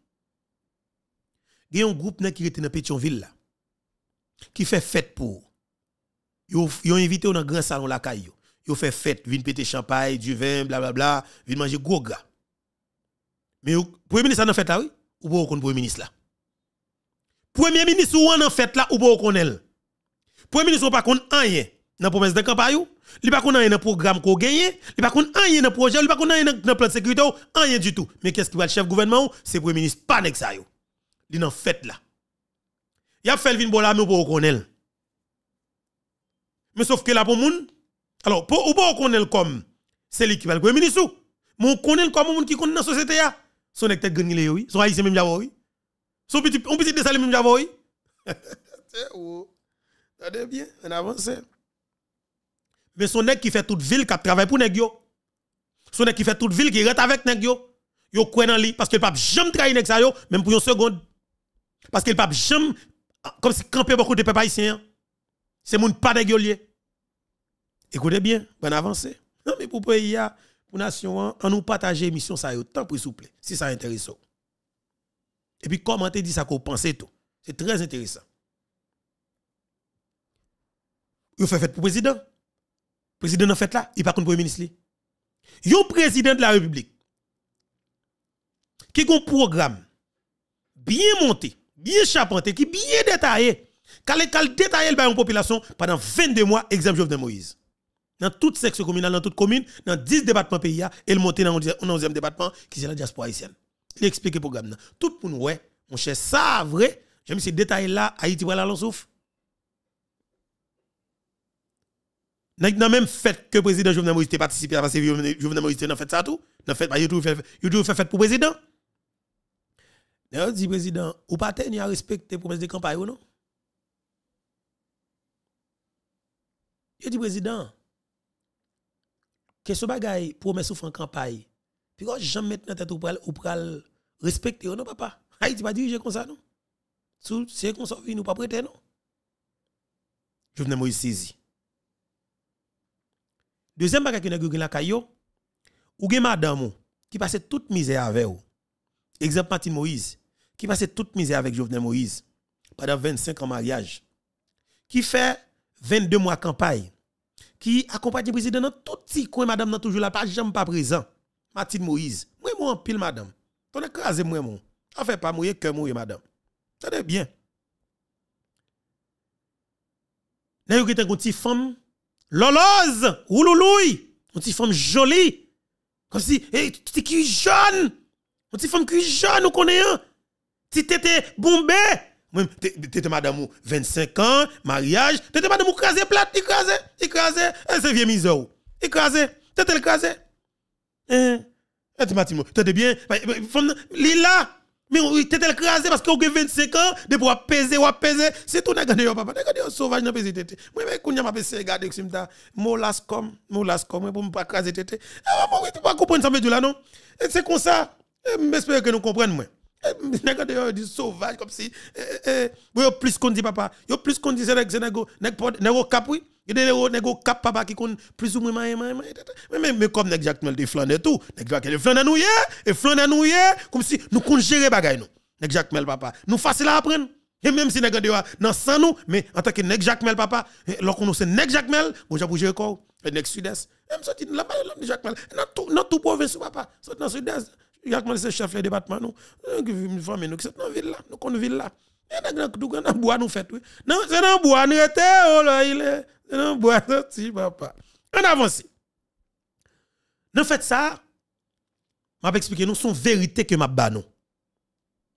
il y a un groupe qui était dans Pétionville là qui fait fête pour Ils ont invité dans grand salon la caillou ont fait fête vin péter champagne du vin blablabla vin manger gros gras mais premier ministre en fait là oui ou pas le premier ministre là Premier ministre ou en fait là ou pas connaît. Premier ministre ou pas connaît rien dans promesse de campagne, il pas connaît rien dans programme qu'on gagne, il pas connaît rien dans projet, il pas connaît rien dans plan de sécurité, rien du tout. Mais qu'est-ce qui va le chef gouvernement C'est premier ministre pas nèg ça Il en fait là. Il a fait le vin bola mais ou pas connaître. Mais sauf que là pour moun, alors pour ou pas connaît comme c'est lui qui va le premier ministre. Mais on connaît comme moun qui connaît dans la société là. Son acteur gagne oui, son haïtien même oui. Son petit, on petit des même j'avoue. C'est bien, on avance. Mais son nèg qui fait toute ville qui travaille pour nèg yo. Son nèg qui fait toute ville qui reste avec nèg yo. Yo croit dans lui parce qu'il pas jamais trahir nèg ça yo même pour une seconde. Parce qu'il pas jamais comme si campé beaucoup de peuple haïtien. C'est moun pas des Écoutez bien, on avance. Non mais pour pays pour nation, hein, on nous partage l'émission, ça yo tant pour s'il vous si ça intéresse. Et puis tu dis ça qu'on pensez tout. C'est très intéressant. Vous fait fête pour le président. Le président en fait là, il pas contre premier ministre. un président de la République qui a un programme bien monté, bien charpenté, qui bien détaillé, qui détaillé par une population pendant 22 mois, exemple Jovenel Moïse. Dans toute section communale, dans toute commune, dans 10 départements pays, il le monté dans 11e département qui est la diaspora haïtienne il explique le programme. Tout pour nous, ouais, mon cher, ça vrai, j'aime ces détails-là, Haïti va la souffle. N'a même fait que le président Jovenel Moïse participer à parce que Jovenel Moïse n'a fait ça tout. N'a bah, fait, pas il YouTube fait, fait pour le président. D'ailleurs, dit président, ou pas tenir à respecter les promesses de campagne ou non? Il dit président, que ce bagay promesse ou en campagne, puis quand j'en mette dans tête ou pral, ou respectez oh non papa. Haïti ah, bah, pas diriger comme ça non. Sous c'est ça, nous pas prêter non. Jovenel Moïse saisi. Deuxième bagage que nèg la kayo, ou gen madame qui passait toute misère avec vous. Exemple Martin Moïse qui passait toute misère avec Jovenel Moïse pendant 25 ans mariage. Qui fait 22 mois campagne. Qui accompagne le président dans tout petit coin madame n'a toujours la pas jamais pas présent. Martin Moïse. Moi moi en pile madame. Ton écrasé moi mon. On fait pas mourir que mourir madame. C'est bien. Là yo une petite femme Lolose ou une petite femme jolie. Comme si eh t'es qui jeune Une petite femme qui jeune ou connaît un. Hein. Si t'étais bombé, même t'étais madame 25 ans, mariage, t'étais madame écrasé plate, écrasé, écrasé, eh, c'est vieux misère. Écrasé, t'étais écrasé. Hein? T'es bien, bah, bah, lila Mais oui, t'es écrasé parce que vous avez 25 ans, de pouvoir peser, ou peser. C'est tout, n'a gagné, oh, papa. N'a oh, sauvage, n'a pas tête. Moi, mais qu'on y a ma pesé, regarde, que c'est molas comme, molas comme, pour me pas craser tête. Ah, eh, moi, oui, tu pas comprendre ça, mais là, non? C'est comme ça. Eh, j'espère que nous comprenons, moi. Eh, n'a pas oh, dit sauvage, comme si, Eh, euh, plus qu'on dit, papa. Yo, plus qu'on dit, c'est avec Zénago, n'a pas, n'a pas cap, oui. Il y a des gens cap papa qui connaissent plus ou moins mais mais comme exactement de et tout, nèg va que flander nous et flander nous comme si nous connaissons gérer bagay nous. Nèg papa, nous facile à apprendre. Et même si nèg dewa dans sans nous, mais en tant que nèg papa, lorsqu'on nous c'est nèg Jacmel, on pour gérer corps, et nèg sud-est. Même sorti la bas l'homme Jacmel, dans tout dans tout province papa, sorti dans sud-est. Jacmel c'est chef de département nous. Euh, nous famille nous, c'est dans ville là, nous connaissons ville là. Et nèg dans bois nous fait Non, c'est dans bois nous était oh là il non, bois ti papa. On avance. Dans fait ça, m'a expliquer nous son vérité que m'a banon.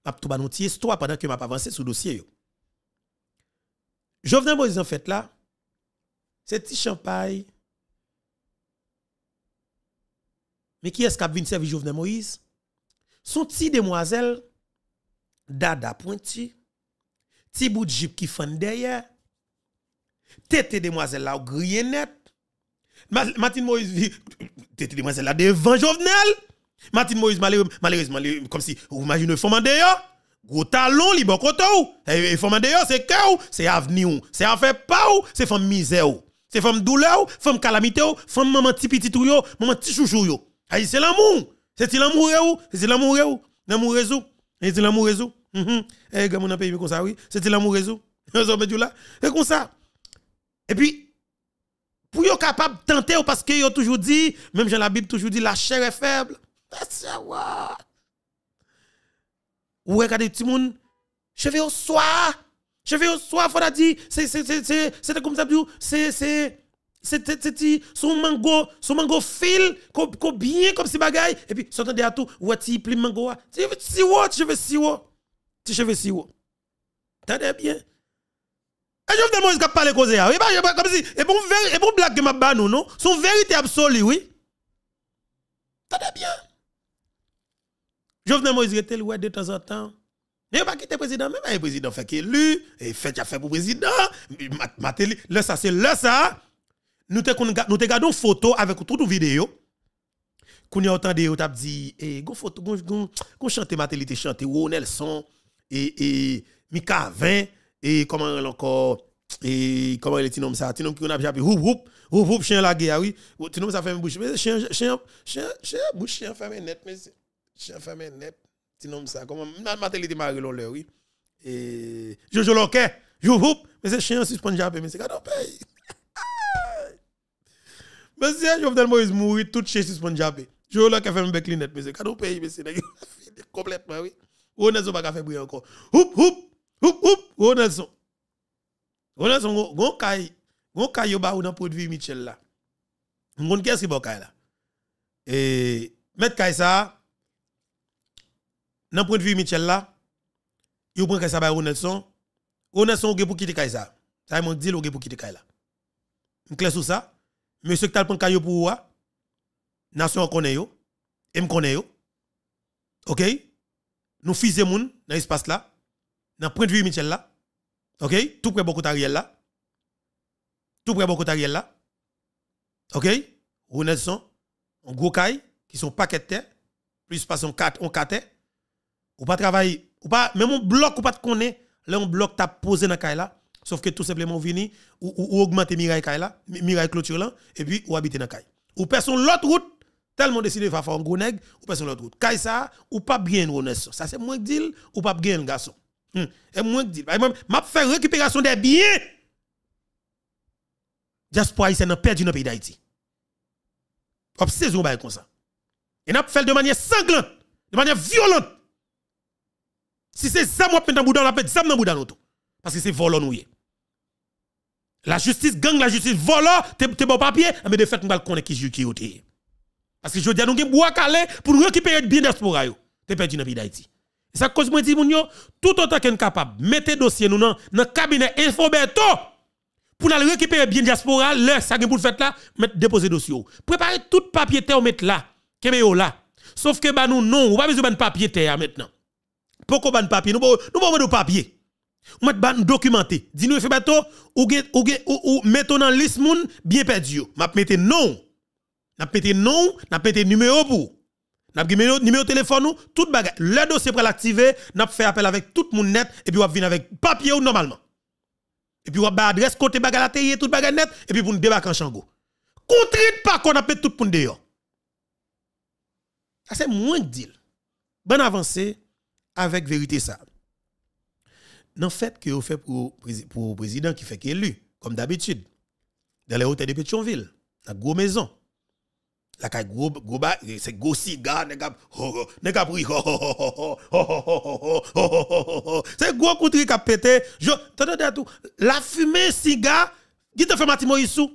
M'a tout banon histoire pendant que m'a avancé sur dossier yo. Jovenel Moïse en fait là, c'est petit champagne. Mais qui est-ce qui a service, servir Jovenel Moïse? Son petit demoiselle, Dada Pointi, petit bout de jeep qui fend derrière, Tete demoiselle là, grillé net. Martine Moïse tete demoiselle là, devant Jovenel. Martine Moïse, malheureusement, comme si, vous imaginez une Gros talon, li koto eh, eh, c'est cœur, c'est avenir C'est affaire pas c'est femme misère C'est femme douleur femme calamité ou, femme maman ti petit ou maman ti chouchou yo. Aïe, c'est l'amour. C'est l'amour ou, c'est l'amour ou. L'amour réseau. C'est l'amour réseau. Mhm. Eh, gamin, on a payé comme ça, oui. C'est l'amour réseau. C'est comme ça. Et puis, pour yon capable de tenter, parce que ont toujours dit, même j'ai la Bible toujours dit, la chair est faible. Ou regardez tout le monde, je veux au soir. Je vais au soir, faut dire, c'est, c'est, c'est, c'est, comme ça, c'est, c'est, c'est son mango son mango fil qu'on, bien comme si bagaille et puis s'entendez à tout ou ti pli mango si si wo si veux si wo si veux si wo t'as bien et Jovenel Moïse qui a parlé cause là. Oui, bah, comme si et bon et bon blague m'a ba nous non, son vérité absolue, oui. T'as bien. Jovenel Moïse était ouais de temps en temps. Mais pas quitter président même, le président fait qu'il élu et fait a fait pour président. Matéli, là ça c'est là ça. Nous te nous te gardons photo avec toute vidéo. Qu'on y a entendu, on t'a dit et eh, gon photo go, go chanter Matéli te chanter Nelson et et Mika 20 et comment elle encore et comment elle est nom ça nom qui on a appelé houp houp houp houp chien la guerre ah oui nom ça fait bouche mais chien chien chien chien bouche chien fermé net mais chien fermé net nom ça comment matel était marié l'heure oui et jojo loquet houp houp mais c'est chien suspend jappé mais <laughs> c'est quand paye mais c'est Jovenel Moïse mourit tout chien suspend jappé jojo loquet un bec net mais c'est quand paye mais <laughs> c'est complètement oui on ne pas faire bruit encore houp houp Oup, oup, gros Nelson. Gros Nelson, on kay, gros ba ou nan produit Michel la. Moun On bon kay la? Et, met kay ça, nan produit Michel la, yo pren kay ça ba ou Nelson, gros Nelson ou pour kay ça. deal, yon ou ça, monsieur qui t'a pour nation yo, et yo. Ok? Nous fizé moun dans espace là dans point de vue Michel là. OK Tout près beaucoup Ariel là. Tout près beaucoup d'Ariel là. OK Renaissance, un gros caille qui sont paquet terre plus pas son 4 on 4 ou pas travailler ou pas même un bloc ou pas te connaît là un bloc t'a posé dans caille là sauf que tout simplement vini ou, ou, augmenter miraille caille là clôture là et puis ou habiter dans caille. Ou personne l'autre route tellement décidé de faire un gros nègre ou personne l'autre route. Caille ça ou pas bien Renaissance. Ça c'est moins deal ou pas bien garçon. Hmm. Et moi, je bah, M'a récupération des biens. Diaspora haïtienne a perdu dans le pays d'Haïti. Op saison comme ça. Et n'a fait de manière sanglante, de manière violente. Si c'est ça moi dans le la pète ça dans Parce que c'est volant La justice gang, la justice volant, t'es bon papier, ah, mais de fait nous pas connaître qui est qui Parce que je dis nous gagne bois calé pour récupérer bien diaspora c'est T'es perdu dans le pays d'Haïti. Ça cause moi dit tout autant qu'on capable, mettez dossier nous dans le cabinet infobeto. pour la récupérer bien diaspora, le ça que pour le fait là, mettre déposer dossier. Préparez tout papier terre mettre là, que là. Sauf que bah, nous non, on pas besoin de papier terre maintenant. Pourquoi pas de papier, nous nous pas de papier. On met ban documenté. Dis-nous Infoberto ou ou ou mettons dans liste moun bien perdu. M'a mettre non. N'a pété non, n'a pété numéro pour N'a pas numéro de téléphone nous, tout bagage. Le dossier pour l'activer, n'a fait appel avec tout le monde net et puis on venir avec papier ou normalement. Et puis on va adresse côté bagage la télé, tout bagage net et puis pour nous débarquer en chango. Contrite pas qu'on appelle tout le monde dehors. c'est moins de deal. On avancée avec vérité ça. Dans le fait que vous faites pour le président qui fait qu'il est élu comme d'habitude dans les hôtels de Pétionville, Dans la grosse maison la kay gros gros c'est gros cigare nèg nèg pri c'est gros coutri k'ap a pété t'entends tout la fumée cigare qui te fait Martin Moïse sou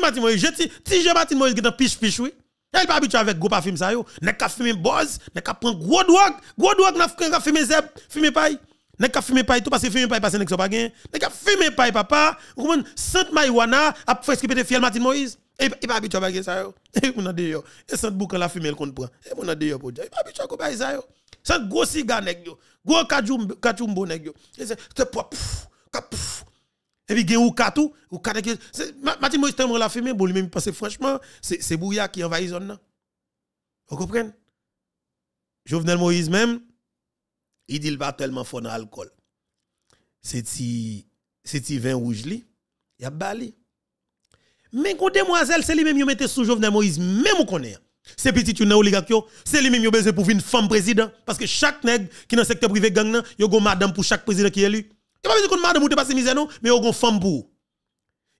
Martin Moïse je ti je Martin Moïse qui te piche piche oui elle pas habitué avec gros parfum ça yo nèg k'ap fumer boss, nèg k'ap prend gros drogue gros drogue n'a k'ap fumer zeb fumer paille nèg k'ap fumer paille tout parce que fumer paille parce que nèg so pa gain nèg k'ap fumer paille papa ou même sente marijuana a fait ce qui pété fiel Martin Moïse et eh, E eh, pa abitwa bagay ça yo. <laughs> Et eh, mon an Et E boucan la fime qu'on prend. Et mon moun pour dire. pou diya. E pa abitwa bagay sa yo. Sant gros cigare neg yo. Gros kachumbo neg yo. E se, se pwa pouf, ka pouf. E pi gen katou, ou kanek yo. Mati mwen jte mwen la fime, bon lui-même, mi pase franchman, se bouya qui envahit zone là. Vous comprenez Jovenel Moïse même, il dit pas tellement fort dans l'alcool. C'est si vin rouge li, il a bali. Mais quand demoiselle, c'est lui-même qui mette sous Jovenel Moïse, même au connaît. C'est petit tu une oligarque, c'est lui-même qui besoin pour une femme président. Parce que chaque nègre qui est dans le secteur privé il y a une madame pour chaque président qui est élu. Il n'y a pas besoin de madame pour passer misère, non, mais il y a une femme pour.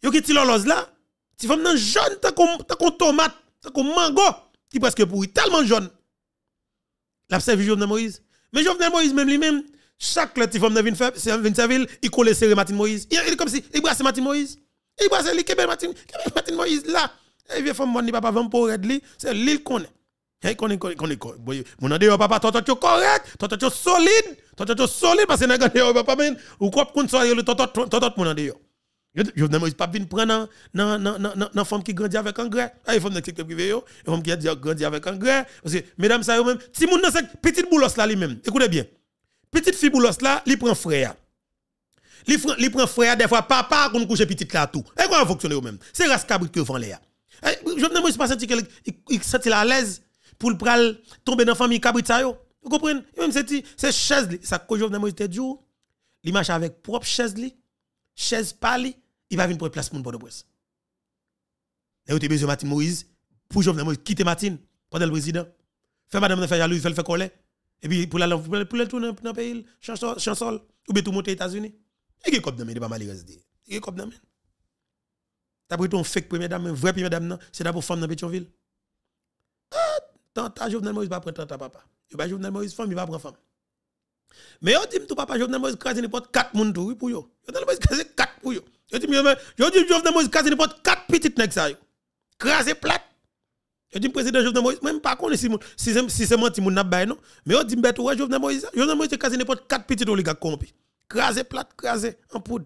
Il y a une loloz là, une femme dans jaune, t'as une tomate, t'as une mango, qui est presque pourri, tellement jaune. de Jovenel Moïse. Mais Jovenel Moïse, même lui-même, chaque une femme une ville, il colle serré Martin Moïse. Il est comme si, il brasse Martin Moïse. Il va se liquer Martin, Martin Moïse là. Et eh, vieux femme mon papa va pour red c'est l'île qu'on est. Hey qu'on est qu'on est mon ande oh, papa toto tu correct, toto tu solide, toto tu solide parce que n'a gardé oh, papa men ou quoi qu'on soit le toto toto mon ande oh. Je Jovenel Moïse pas vinn prendre nan femme qui grandit avec engrais. Ah femme dans secteur privé yo, femme qui grandit avec un ah, engrais parce que mesdames ça yo même, si moun dans cette petite boulosse là lui même. Écoutez bien. Petite fille boulosse là, li prend frère. Li prend frère, des fois papa, qu'on couche petit là tout. Et quoi fonctionne eux même C'est cabri eh, que vend l'air. Je ne me suis pas senti qu'il sentit à l'aise pour le pral tomber dans la famille cabrit ça yo. Vous comprenez Même c'est c'est chaise ça que je venais te dire. Il marche avec propre chaise li, chaise pali, il va venir pour place pour le au presse. Et vous avez besoin Martin Moïse pour Jovenel Moïse quitter Martine pendant le président. fait madame faire jaloux, fait le faire coller. Et puis pour la pour le tourner dans le pays, chansol ou bien tout monter aux États-Unis. Et y a des pas mal RSD. Il y a des T'as pris ton fake première dame, vrai première dame, c'est d'abord femme dans Pétionville. Ah, ta Jovenel Moïse va prendre ta papa. Il va Jovenel Moïse femme, il va prendre femme. Mais on dit tout papa Jovenel Moïse crase n'importe 4 moun tout oui, pour yo. Jovenel Moïse crase 4 pour yo. Yo dit yo dit Jovenel Moïse crase n'importe 4 petites nèg ça yo. Crase plate. Yo dit président Jovenel Moïse même pas connaît si si c'est menti moun n'a bail non. Mais on dit bête ouais Jovenel Moïse, Jovenel Moïse crase n'importe 4 petites oligarques corrompus craser plate, craser en poudre.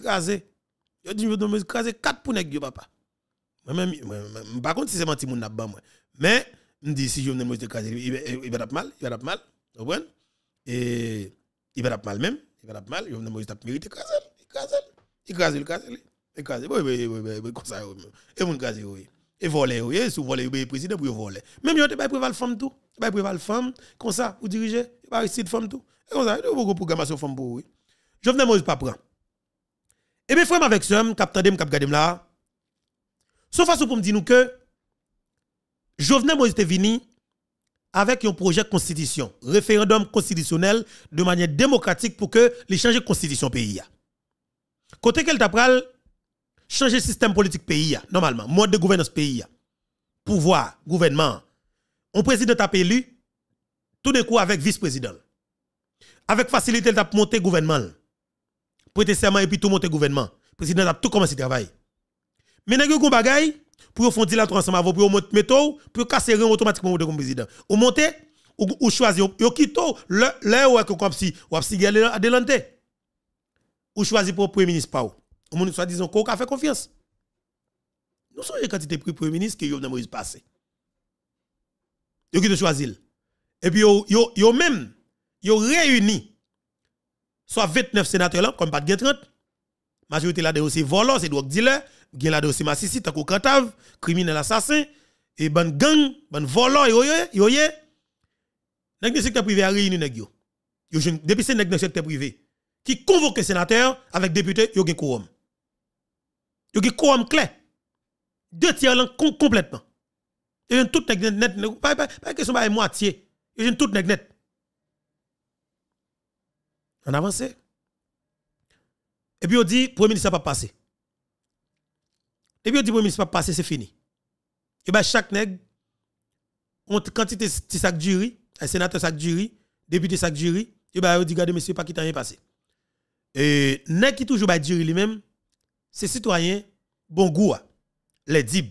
craser Yo dit, je craser 4 papa. Moi-même, par contre, si c'est menti, mon n'a moi. Mais, je dis, si je de me craser, il va mal, il va mal. Vous comprenez? Et il va mal même, il va mal. Je venais il tap Il mal. il va Il krasé. Oui, oui, oui, oui, comme ça. Et mon Il oui. Et voler, oui, sous voler, oui, président pour voler. Même, il va prévu la femme. tout. Il préval femme comme ça, vous dirigez, il va Il va tout. Et il y a beaucoup programmation femme pour Je Jovenel Moïse pas Et eh bien, frère, avec ce, cap tandem, cap gadem là. Sauf façon pour me dire que Jovenel Moïse est venu avec un projet de constitution, référendum constitutionnel de manière démocratique pour que les changer constitution pays. Côté qu'elle t'apprend changer système politique pays, normalement, mode de gouvernance pays, pouvoir, gouvernement, un président a élu, tout d'un coup avec vice-président. Avec facilité, il a monté gouvernement. Prêter serment et puis tout monter gouvernement. Président a tout commencé travail. Mais nèg un bagaille, pour fondir la transformation, avant pour monter pour casser automatiquement le président. Ou monter ou, choisir yo quito le le ouais que comme si ou si adelante. Ou choisir pour premier ministre pas. Ou moun soit disant qu'on fait confiance. Nous sommes les quantités pris premier ministre que Jovenel Moïse passé. Yo qui te choisir. Et puis yo yo yo même ils réuni soit 29 sénateurs comme pas de 30. Majorité là aussi volant, c'est drug dealer, gen là aussi massissi, tant cantave, criminel assassin, et bon gang, bon volant, yo yo yo. Nèg de secteur privé a réuni nèg yo. Yo depuis c'est nèg de secteur privé qui convoque sénateurs avec député, yo gen quorum. Yo gen quorum clé. Deux tiers là complètement. Yo tout nèg net, pas pas question de moitié. yon ont tout nèg net. On avance. Et puis on dit, Premier ministre pas passé. Et puis on dit, Premier ministre pas passé, c'est fini. Et bien chaque nègre, on quantité de sac jury, un sénateur sac jury, le député sac jury et bien on dit, regardez, monsieur, pas qui a rien passé. Et nègre qui toujours va du lui-même, c'est citoyen, bon goût, les dib.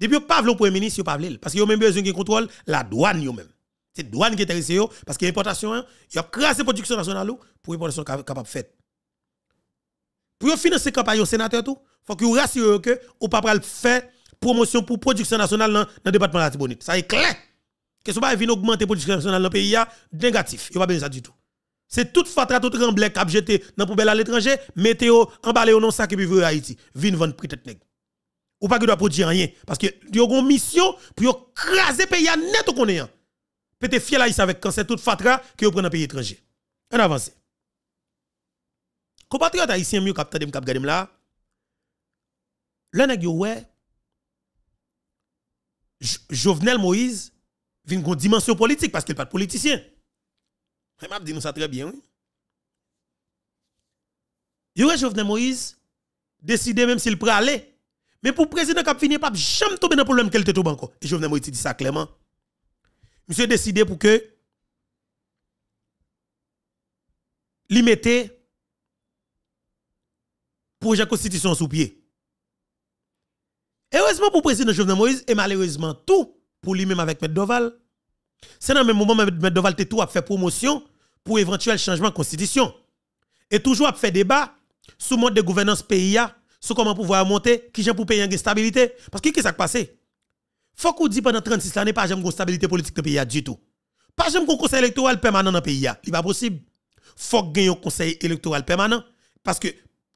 Depuis on pas au Premier ministre, pas Parce qu'il a même besoin de contrôle la douane lui-même. C'est douane qui est intéressée parce que l'importation, il hein, y a crassé production nationale pour production capable de faire. Pour financer la campagne au sénateur, il faut que vous rassurez que vous ne pouvez pas faire promotion pour production nationale dans le département de Tibonite. Ça est clair. Que ce pas augmenter la production nationale dans le pays, négatif. Il n'y a pas besoin ça du tout. C'est toute fatra, tout remblai qui a jeté dans la poubelle à l'étranger, météo, emballé au non ça qui vivre Haïti. Vin vendre prix tête Ou pas que doit produire rien. Parce que y a une mission pour craser le pays net au pété fier là avec c'est toute fatra que vous prenez un pays étranger. On avance. Compatriotes haïtien, mieux cap tande gade m là. Là nèg yo Jovenel Moïse vient une dimension politique parce qu'il pas de politicien. Mais m'a dit nous ça très bien oui. Yo Jovenel Moïse décider même s'il peut aller mais pour président qui fini pas jamais tomber dans le problème qu'elle te tombe encore. Et Jovenel Moïse dit ça clairement monsieur décidé pour que lui mette la constitution sous pied. Heureusement pour le président Jovenel Moïse et malheureusement tout pour lui-même avec M. Doval. C'est dans le même moment M. Doval tout a fait promotion pour éventuel changement de constitution. Et toujours a fait débat sur le mode de gouvernance PIA, sur comment pouvoir monter, qui j'ai pour payer une stabilité. Parce que qu'est-ce qui s'est passé? faut qu'on dit pendant 36 ans, pas jamais une stabilité politique dans le pays du tout. Pas jamais un conseil électoral permanent dans le pays. Il n'est pas possible. faut gagner un conseil électoral permanent. Parce que,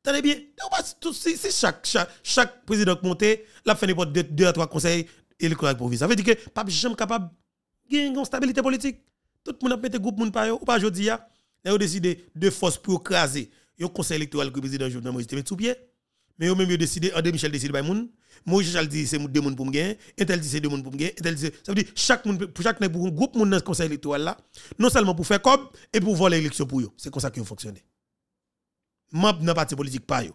tenez bien, si, chaque, chaque, chaque, président monte, il a fait deux à trois conseils électoraux vivre. Ça veut dire que pas jamais capable de gagner une stabilité politique. Tout le monde a mis un groupe, ou pas aujourd'hui, ils hein. ont décidé de force pour écraser le conseil électoral que le président Jovenel Moïse met sous pied. Mais eux même ont décidé, André Michel décide par Moi, je je dit c'est deux monde pour me Et tel dit c'est deux monde pour me Et tel dit ça veut dire chaque pour chaque groupe monde dans le conseil électoral là, non seulement pour faire comme et pour voler l'élection pour eux. C'est comme ça qu'ils ont fonctionné. n'a pas de politique pas yo.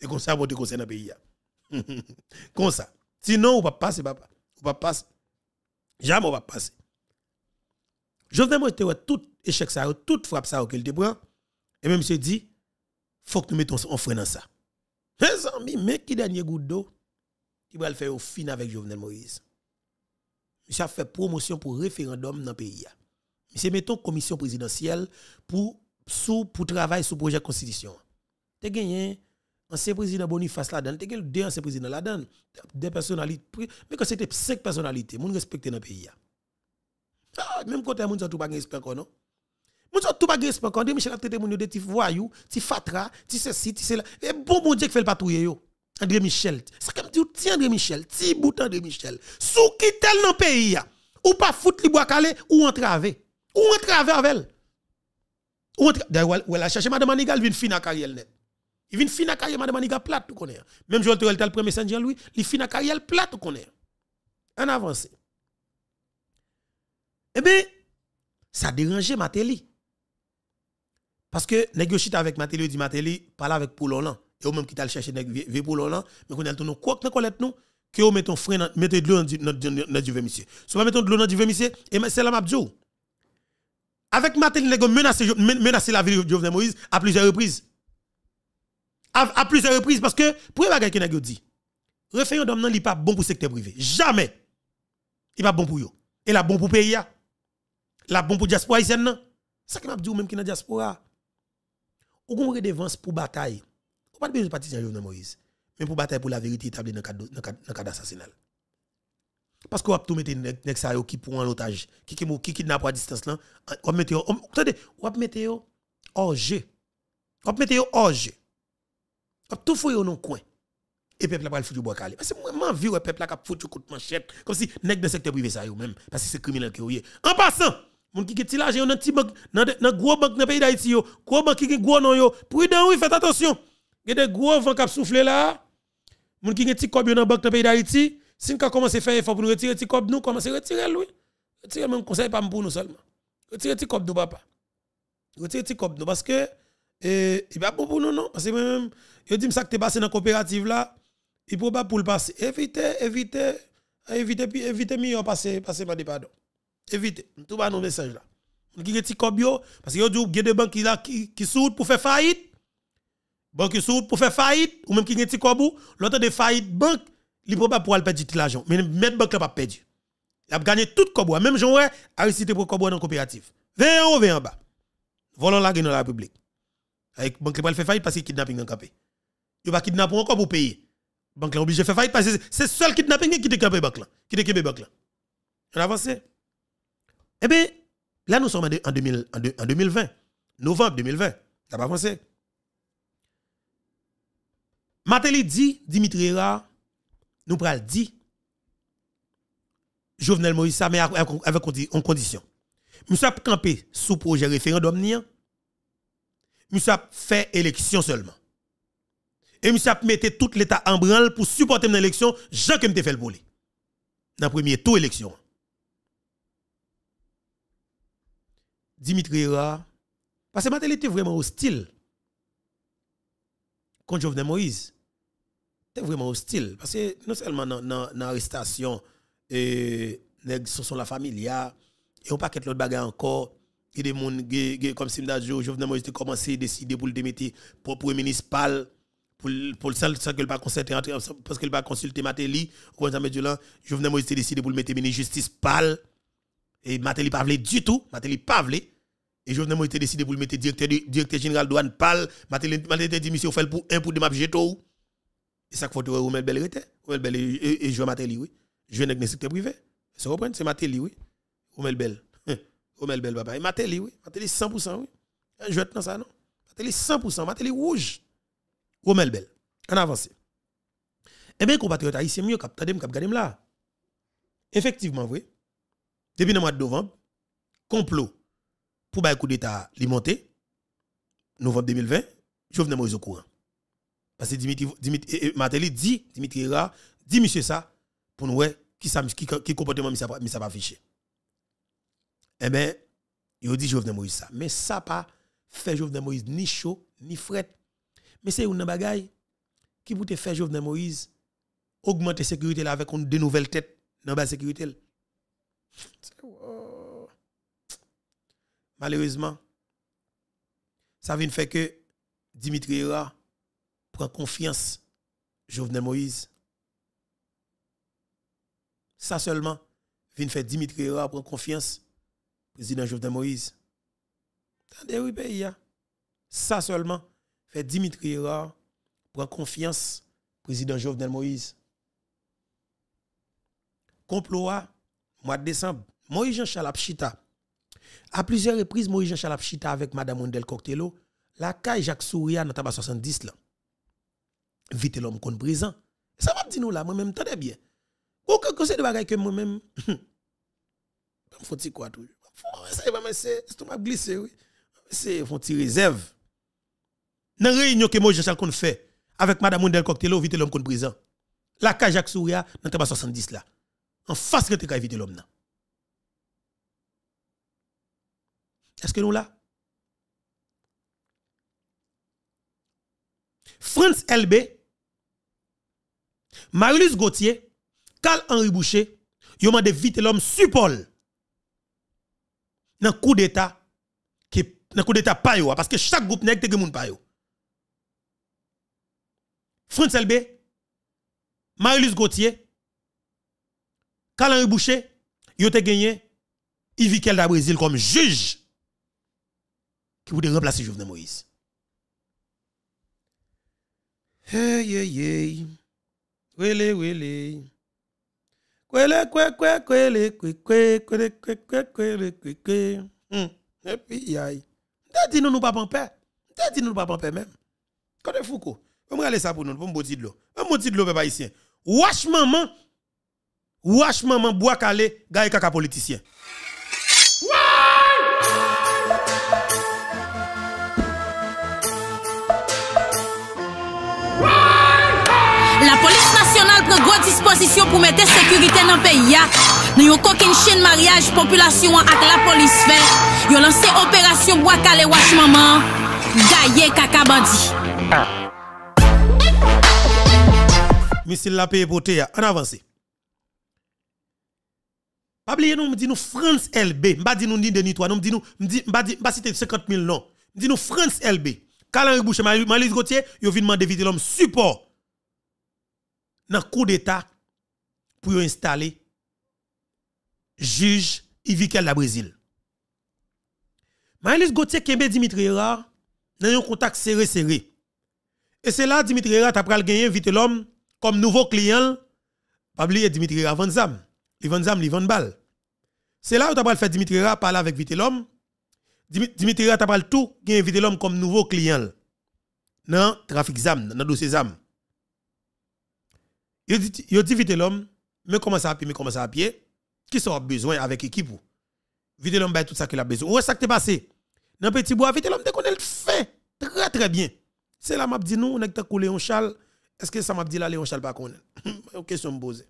Et comme ça voter conseil dans pays <laughs> Comme ça. Sinon on va passer papa. On va passer. Jamais on va passer. Jovenel Moïse que tout échec ça, toutes frappe ça qu'il te prend et même se dit faut que nous mettons un frein dans ça. Mes amis, mais qui dernier goutte d'eau, qui va le faire au fin avec Jovenel Moïse. Monsieur a fait promotion pour référendum dans le pays. Monsieur mettons commission présidentielle pour sous pour travail sur projet constitution. T'es gagné ancien président Boniface là-dedans, t'es gagné deux anciens présidents là-dedans, des personnalités, mais quand c'était cinq personnalités, mon respecté dans le pays. Ah, même côté moun ça tout pas respect non. Mon Dieu, tout pas respect quand Michel a traité mon de ti voyou, ti fatra, ti ceci, ti cela. Et bon bon Dieu qui fait le patouye yo. André Michel. Ça comme dit ti André Michel, ti bout André Michel. Sou qui tel dans pays Ou pas foutre li bois calé ou entraver. Ou entraver avec elle. Ou d'ailleurs ou elle a cherché madame Manigal, vient fin à carrière net. Il vine fin à madame Manigal plate tu connais. Même Joël Torel le premier Saint Jean-Louis, il fin à carrière plate tu connais. En avance. Eh bien, ça dérangeait Matéli. Parce que négocier avec Matéli, dit Matéli, parle avec Pololan. Et vous même qui t'a chercher vieux Pololan, mais qu'on a tout nous quoi que nous nous, que vous mettez frein, mettez de l'eau dans du monsieur. Si vous mettez de l'eau dans du monsieur, et c'est là m'abdou. Avec Matéli, vous menacé, menacé la vie de Jovenel Moïse à plusieurs reprises. À, plusieurs reprises, parce que, pour les que nous dit, référendum non, il n'est pas bon pour le secteur privé. Jamais. Il n'est pas bon pour vous, Et la bon pour le pays. La bon pour la diaspora haïtienne. C'est ce que m'a dit même qui est dans la diaspora ou qu'on redevance pour bataille. On pas de besoin de partisan Jovenel Moïse, mais pour bataille pour la vérité établie dans le cadre d'assassinat. Parce qu'on va tout mettre nèg ça qui pour en otage, qui qui qui kidnappe à distance là, on va mettre attendez, on va mettre mettez orge. On va mettre On va tout fouiller dans coin. Et peuple va le foutre bois calé. Parce que moi envie le peuple là qui foutre coup de manchette comme si dans de secteur privé ça eux même parce que c'est criminel qui est. En passant moun qui qui l'argent dans petit banque dans dans gros banque dans pays d'Haïti yo gros banque qui gros non yo prudent oui faites attention il des gros vent cap soufflent là moun qui petit cob dans banque dans pays d'Haïti si nous commencer faire effort pour retirer petit cob nous commencer retirer lui retirer même conseil pas pour nous seulement retirer petit cob nous papa retirer petit cob nous parce que et il pas bon pour nous non parce que même je dis ça que t'es passé dans coopérative là il pas pour le passer éviter éviter éviter éviter mieux passer passer pas de pardon évitez. Tout bas nos messages là. Qui retire Kobio, parce qu'il y a des banques qui qui pour faire faillite. Banque sont pour faire faillite ou même qui retire Kobou, l'autre de faillite banque, ne probable pour pouvoir perdre tout l'argent, mais même banque là pas perdre. Il a gagné tout Kobo. même j'en a réussi pour Kobou dans coopérative. 20 en 20 en bas. Volant la dans la République. Avec banque là faire faillite parce que kidnapping dans campé. il pas kidnapper encore pour payer. Banque là obligé faire faillite parce que c'est seul kidnapping qui te campé banque là, qui est campé banque là. On avance. Eh bien, là, nous sommes en, 2020, novembre 2020, ça n'a pas pensé. Mateli dit, Dimitri Ra, nous pral dit, Jovenel Moïse, mais avec en condition. Monsieur a campé sous projet référendum, monsieur a fait élection seulement. Et monsieur a mis tout l'État en branle pour supporter une élection, Jean que fait le boulot. Dans le premier tour élection. Dimitri Ra, Parce que Matéli était vraiment hostile quand Jovenel Moïse. était vraiment hostile. Parce que non seulement dans l'arrestation, et ce sont la famille, il et on paquet l'autre bagarre encore. Il y a des gens comme Simda Jovenel Moïse a commencé à décider pour le démettre pour le municipal pour pour le pas parce qu'il pas consulté Matéli ou en là Jovenel Moïse décidé pour le mettre ministre justice PAL et Matéli pas voulu du tout Matéli pas voulu. Et je Jovenel Moïse décidé pour le mettre directeur, directeur général douane PAL. Matéli dit, monsieur, fait pour un pour deux maps jeto. Et ça, faut que Romel belle était. Romel Bel et je Matéli, oui. Je Jovenel avec secteur privé. Ça reprend, c'est Matéli, oui. Romel Bel. <laughs> Romel Bel, papa. Et Matéli, oui. Matéli 100%, oui. Je vais dans ça, non. Matéli 100%, Matéli rouge. Romel Bel. En avance. Eh bien, compatriotes haïtiens, mieux cap tadem cap gadem là. Effectivement, oui. Depuis le mois de novembre, complot pour le coup d'État, alimenté, novembre 2020, Jovenel Moïse au courant. Parce que Dimitri, Dimitri eh, eh, Mateli dit, Dimitri Ra, dit monsieur ça, pour nous, qui, qui, qui comportement mis ça pas affiché. Eh bien, il dit Jovenel Moïse ça. Mais ça pas fait Jovenel Moïse ni chaud, ni fret. Mais c'est une bagaille qui peut faire Jovenel Moïse augmenter la sécurité là avec une de nouvelles têtes dans la sécurité. C'est wow. Malheureusement, ça vient faire que Dimitri Hera prend confiance Jovenel Moïse. Ça seulement vient faire Dimitri Hera prend confiance président Jovenel Moïse. Attendez, oui, pays. Hein. Ça seulement fait Dimitri Hera prend confiance président Jovenel Moïse. Complot, hein. mois de décembre, Moïse Jean-Charles à plusieurs reprises, Maurice Jean Charles chita avec Madame Mondel cortello la caille Jacques Souria dans tabac 70 là. Vite l'homme contre présent. Ça va dire nous là, moi-même, tenez bien. Aucun conseil de bagaille que moi-même. faut <laughs> dire quoi toujours? Ça va, me c'est m'a glissé, oui. C'est, font réserve. Dans la réunion que Maurice Jean Charles fait avec Madame Mondel cortello vite l'homme contre présent. La caille Jacques Souria dans tabac 70 là. En face que tu vite l'homme là. Est-ce que nous là? France LB, Marilus Gauthier, Carl-Henri Boucher, ils ont dévité vite l'homme supol dans coup d'État qui dans coup d'État pas parce que chaque groupe n'est que moun pas yo. France LB, Marilus Gauthier, Carl-Henri Boucher, ils ont gagné Yvikel da Brésil comme juge qui voulait remplacer Jovenel Moïse. Hey, hey, hey. Wele, wele. dit hmm. eh, nous, nous pas dit nous, nous pas même. Quand est Foucault? On va aller ça pour nous, pour me l'eau. On l'eau, Wash maman. Wash maman, bois calé, gars et politicien. La police nationale pre disposition pour mettre sécurité dans pays. peyi ya. Nan yon kokin mariage. maryaj, population an ak la polis fe. lancé lanse Bois Calais, Wash Maman, gaier, kaka bandi. Misil la paye avance. ya, an avanse. Pabliye nou mdi nous France LB, mba dit nous ni deni toa, nou nous nou, mdi, mba di, mba 50 000 non. Mdi nous France LB. Kalan Rebouche, Malise Gauthier, yo vi demande vite l'homme support dans le coup d'État pour installer juge Ivikel la Brésil. Maëlys Gauthier Kembe Dimitri a dans un contact serré serré. Et c'est là Dimitri Ra a gagné vite l'homme comme nouveau client. Pas oublier Dimitri Erard vend zam. Il vend zam, il vend C'est là où t'as fait Dimitri Erard parler avec vite l'homme. Dimitri Erard a tout gagné vite l'homme comme nouveau client. dans le trafic zam, dans dossier zam. Yo dit, dit vite l'homme, mais commence à pied, mais commence à pied, qui sera besoin avec équipe Vite l'homme, tout ça qu'il a besoin. Où est-ce que t'es passé? Dans petit bois, vite l'homme, dès connaît le fait, très très bien. C'est là, m'a dit nous, on est avec Léon Chal Est-ce que ça m'a dit là, Léon Chal pas connaît? Une <laughs> question me pose.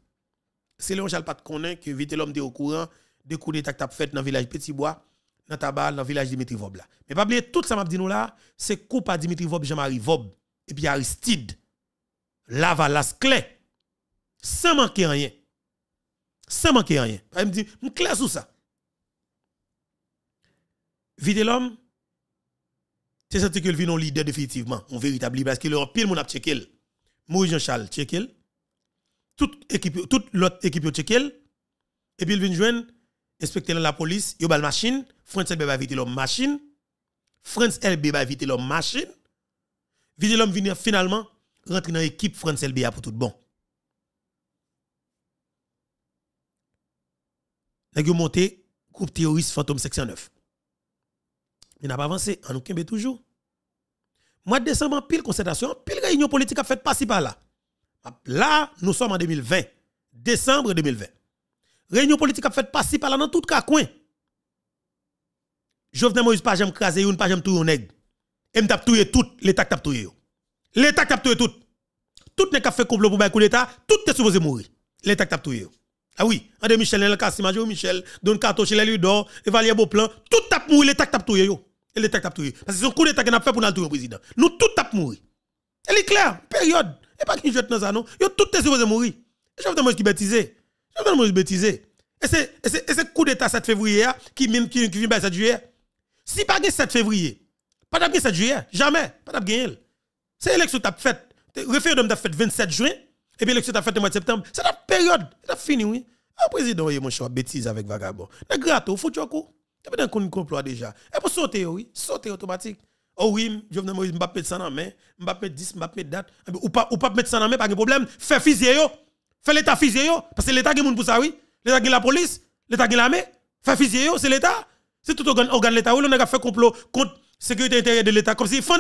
C'est Léon Chal pas connaît que vite l'homme est au courant de coups d'état que t'as fait dans le village Petit Bois, dans Tabal, dans le village Dimitri Vob là. Mais pas oublier, tout ça m'a dit nous là, c'est coup à Dimitri Vob, Jean-Marie Vob, et puis Aristide, Lavalas sans manquer rien. Sans manquer rien. Elle me dit, je clair sur ça. Vite l'homme, c'est senti qu'il vient un leader définitivement, un véritable parce qu'il a pile mon a checké. Moïse Jean-Charles checké. Toute équipe, toute l'autre équipe checké. Et puis il vient jouer inspecteur la police, il a machine, France LB va vite l'homme machine. France LB va vite l'homme machine. Vite l'homme vient finalement rentrer dans l'équipe France LB pour tout bon. Nous avons monté groupe terroriste fantôme 9. mais n'a pas avancé on nous kembe toujours mois de décembre en pile concertation pile réunion politique a fait passer par là là nous sommes en 2020 décembre 2020 réunion politique a fait passer par là dans tout cas coin Jovenel Moïse pas jamais ou une pas j'aime tout un nèg et m'a touyer tout l'état t'a touyer l'état t'a touyer tout tout n'est a fait complot pour de l'État, tout est supposé mourir. L'État t'a ah oui, André Michel, Nel Kassim, Major oh, Michel, Don Cato, Chile Ludor, Evalier Beauplan, tout tap mourir, les tac tap touye yo. Et le tac tap touye. Parce que c'est un coup d'état qui a fait pour nous le président. Nous tout tap mourir. Elle est claire, période. Et pas qui jette dans ça, non. Yo tout est supposé mourir. Et je veux qui moi Je vais vous Et c'est coup d'état 7 février hein, qui même qui vient par 7 juillet. Si pas 7 février, pas d'abri 7 juillet, jamais, pas d'abri. C'est l'élection que tu faite. Référendum tu as fait 27 juin. Et puis l'élection t'a fait le mois de septembre. C'est la période. C'est fini, oui. le président, mon choix. bêtise avec vagabond. N'a Il faut tu coup. complot déjà. Et pour sauter, oui. Sauter automatique. Oh oui, ne vais m'a mettre ça dans la main. pas mettre 10, m'a mettre date. Eh ou pas, ou pas mettre ça dans main, hein, pas de problème. Fais Fais l'état Parce que l'état qui moun pour ça, oui. L'état qui la police. L'état qui l'armée. Fais C'est l'état. C'est tout organe, l'état. on a fait complot contre sécurité intérieure de l'état. Comme si, fond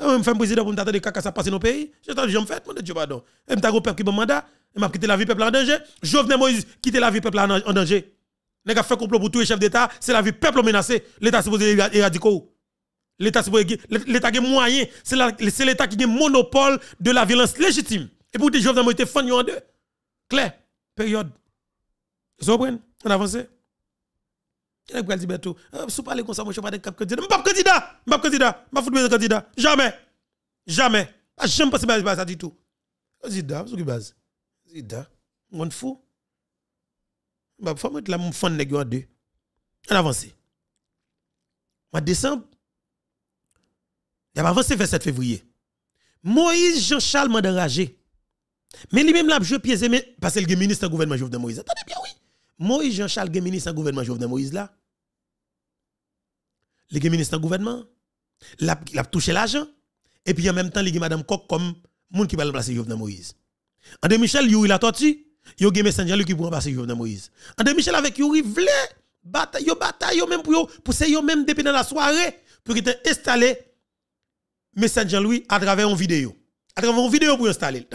je euh, un président pour m'attendre caca ça passe dans le pays. Je me fait, mon Dieu, pardon. Et je suis peuple qui un mandat. Et m'a quitté la vie peuple en danger. Jovenel Moïse quitter la vie peuple en danger. Les gars, fait complot pour tous les chefs d'État. C'est la vie peuple menacée. L'État supposé éradiquer. L'État supposé. L'État a moyen. C'est l'État qui a monopole de la violence légitime. Et pour dire Jovenel Moïse, fan en deux. Claire, période. Vous comprenez? On avance. Quel est dit Alberto euh, Si vous parlez comme ça, moi, je ne suis pas candidat. Je ne pas candidat. Je ne pas candidat. Je ne suis candidat. Jamais. Jamais. Ah, je ne pas ça du tout. Zida, c'est qui base Candidat, on fou. Bah, faut mettre la mon fan nèg en deux. En avance. En décembre, il a avancé vers 7 février. Moïse Jean-Charles m'a enragé. Mais lui-même l'a joué pieds parce qu'il est ministre du gouvernement Jovenel Moïse. Attendez bien oui. Moïse Jean-Charles est ministre du gouvernement Jovenel Moïse là les ministre gouvernement, il a touché l'argent, et puis en même temps, il madame a comme qui va remplacer Jovenel Moïse. André Michel, Yuri la Il yo messenger lui qui passer... remplacer Jovenel Moïse. André Michel avec Yuri vle, bataille, yo bataille, même pour pour se même depuis la soirée, pour qu'il installé messenger lui à travers une vidéo. À travers une vidéo pour installer. <laughs>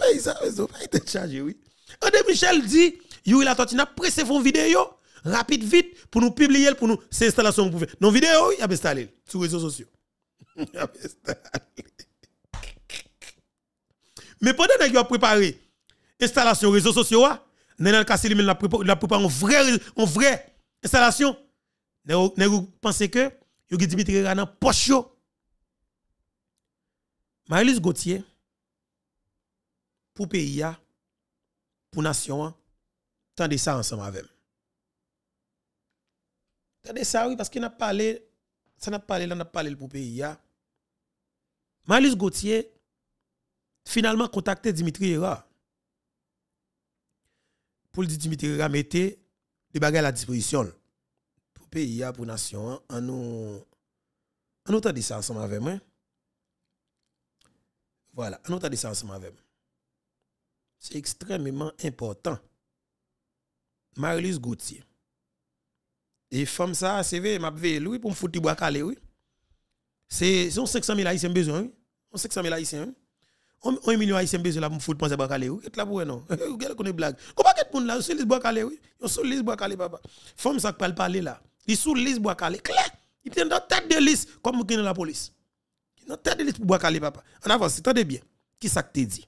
mais oui. André Michel dit, Yuri la tortue n'a pressé vos vidéo rapide vite pour nous publier pour nous installation pour faire. Non vidéo, il a installé sur les réseaux sociaux. <laughs> Mais pendant que vous préparé installation réseaux sociaux, ah, Nenel il la préparé en vrai, en vrai installation. Vous pensez que vous Dimitri Rana poche. marie Gauthier, pour pays, ah, pour nation, ah, Tendez ça ensemble avec moi. Tendez ça, oui, parce qu'il n'a pas parlé, ça n'a pas parlé, là, n'a pas parlé pour le pays. Malice Gauthier, finalement, contacté Dimitri Hera. Pour le dire, Dimitri Hera, mettez des bagages à la disposition. Pour le pays, pour nation, hein. en nous. En nous tendez ça ensemble avec moi. Voilà, en nous tendez ça ensemble avec C'est extrêmement important. Marilise Gauthier. Et femme ça, c'est vrai, m'a veillé lui pour me foutre bois calé oui. C'est c'est 500 000 haïtiens besoin oui. 500 000 haïtiens. Oui? 1 million haïtiens besoin là pour me foutre bois calé oui. Et là pour non. Regarde <laughs> qu'on est blague. Comment que pour là sur les bois calé oui. On sur les bois calé papa. Femme ça qui parle parler là. Il sur les bois calé clair. Il est dans tête de liste comme dans la police. Dans tête de liste pour bois calé papa. En avance, attendez bien. Qui ça dit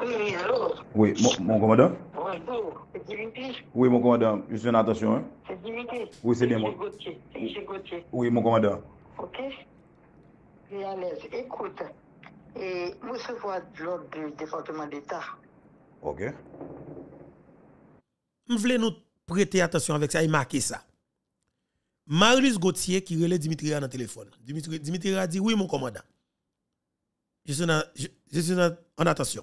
oui, allô Oui, mon, mon commandant Bonjour, c'est Dimitri Oui, mon commandant, je suis en attention. Hein? C'est Dimitri Oui, c'est bien moi. Gauthier. Oui, mon commandant. Ok. Et à l'aise. Écoute, et nous recevons l'ordre du département d'État. Ok. vous voulez nous prêter attention avec ça et marquer ça. Marius Gauthier qui relève Dimitri dans le téléphone. Dimitri, Dimitri a dit Oui, mon commandant. Je suis, je suis en attention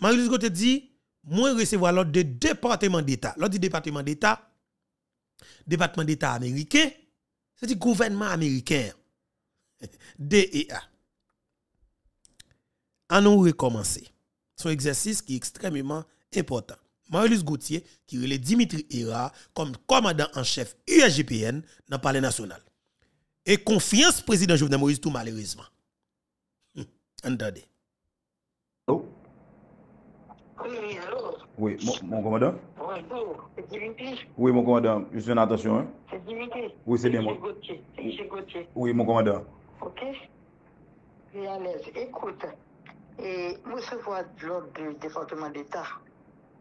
marie Gauthier dit, moi recevoir l'ordre de département d'État. L'ordre du département d'État, département d'État américain, c'est du gouvernement américain. <laughs> DEA. À nous recommencer. Son exercice qui est extrêmement important. Marius Gauthier, qui relève Dimitri Hera comme commandant en chef UAGPN dans le palais national. Et confiance président Jovenel Moïse tout malheureusement. Hum, entendez. Oui, allô? Oui, mon, mon commandant? Bonjour, c'est Dimitri. Oui, mon commandant, je suis en attention. Hein? C'est Dimitri. Oui, c'est bien moi. C'est Oui, mon commandant. Ok. Je à l'aise. Écoute, et je de l'ordre du département d'État.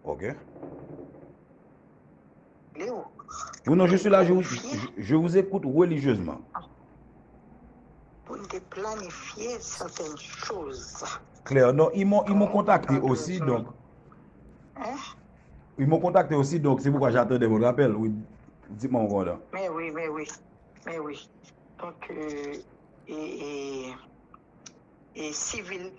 Ok. Léo. Vous non, je suis là, je vous, je, vous écoute religieusement. Ah. Pour nous planifier certaines choses. Claire, non, ils m'ont contacté aussi, donc Y mou kontakte osi, donk se mou kwa jate de moun rappel. Di moun ronda. Me wè, me wè. Donc, e sivil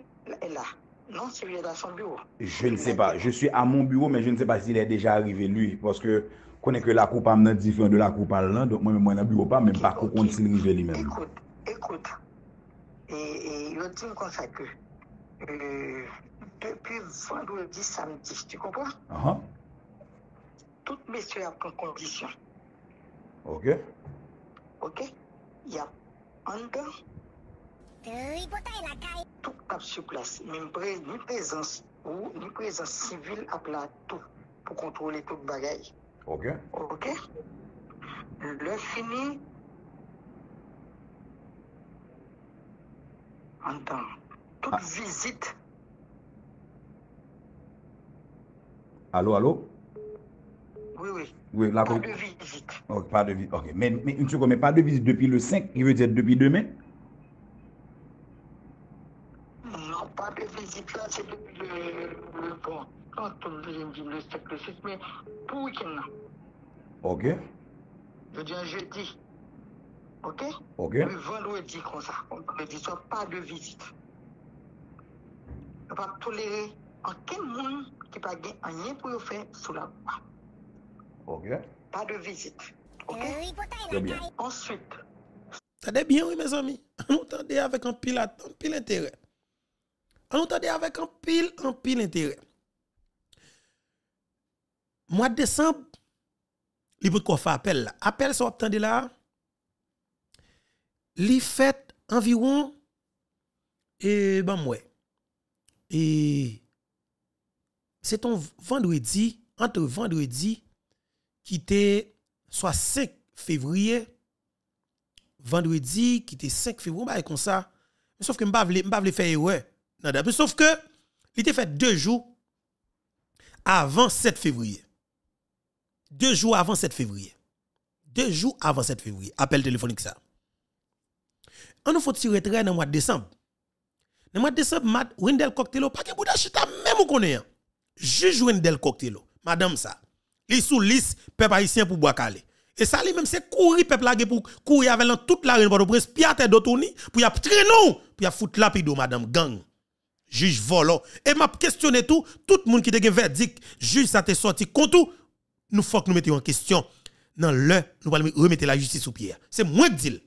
la. Non sivil, la son bureau. Je ne se pa. Je su a moun bureau, men je ne se pa si le deja arrive lui. Parce que, konen ke la koupam nan di fènd de la koupal lan, donk mwen mwen nan bureau pa, men bako konti li ve li men. E koute, e koute, e yotin konsa ke, e... depuis vendredi, samedi. Tu comprends? Uh -huh. Tout monsieur en condition. Ok. Ok? Il y a un gars. Euh, tout cap sur place, même ni présence ou ni présence civile à plat tout pour contrôler toute bagaille. Ok. Ok. Le fini. Entends. Toute ah. visite Allo, allo? Oui, oui. Oui, la voie. Pas de visite. Oh, pas de visite. Ok. Men, men, mè, mè, pas de visite depi le 5, ki veut dire depi demè? Non, pas de visite. La, c'est depi le, le, bon, quand on vient de le sec, le 6, men, pou week-end, nan. Ok. Je dis un jeudi. Ok? Ok. Mais vendre ou et dit qu'on sa. Ok, mais disons pas de visite. A part tous les, en quel monde qui pa rien rien pou faire sous la loi. Ok. Pas de visite. Ok? Très bien. Ensuite. Tade bien, oui, mes amis. On avec un pile, un pile intérêt. On avec un pile, un pile intérêt. Mois de décembre, li qu'on fait appel Appel ça obtende là. Li fait environ et ben ouais. Et c'est ton vendredi, entre vendredi, qui était soit 5 février, vendredi, qui était 5 février, bah, comme ça. Sauf que je ne vais pas faire Sauf que, il était fait deux jours avant 7 février. Deux jours avant 7 février. Deux jours avant 7 février. Appel téléphonique ça. On nous faut tirer très dans le mois de décembre. Dans le mois de décembre, Wendell Cocktail, pas que Bouddha chita, même ou connaît je joue del cocktail oh. madame ça li sous lisse peuple haïtien pour boire calé et ça lui même c'est courir peuple là pour courir avec toute la rue pour au prince piate pour y a traîner pour y a la lapido madame gang juge volant oh. et m'a questionné tout tout le monde qui te verdict juge ça te sorti contre nous faut que nous mettions en question dans le nous allons remettre la justice sous pierre c'est moi qui dis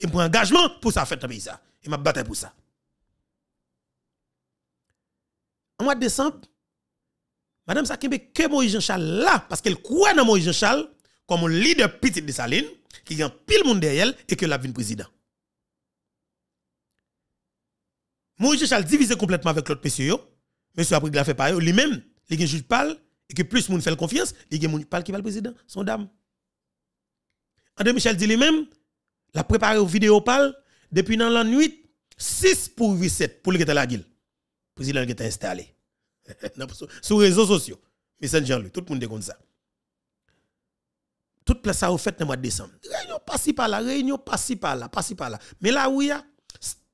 et pour engagement pour ça un pays ça et m'a battu pour ça en mois de décembre Madame Sakimbe, que Moïse Jean-Charles là, parce qu'elle croit dans Moïse Jean-Charles comme un leader petit de Saline, qui a pile monde derrière elle et que l'a vu président. Moïse Jean-Charles divisé complètement avec l'autre monsieur. Yo. Monsieur après a fait pareil, lui-même, il a juge pâle, et que plus monde fait confiance, il y a monde parle qui va le président, son dame. André Michel dit lui-même, la préparé au vidéo parle depuis dans la nuit 6 pour 8 7 pour le la guille. Président qui était installé sur les <laughs> réseaux sociaux. Messenger, lui, tout le monde est comme ça. Toute place a fait dans le mois de décembre. Réunion passe par là, réunion passe par là, passe par là. Mais là où il y a,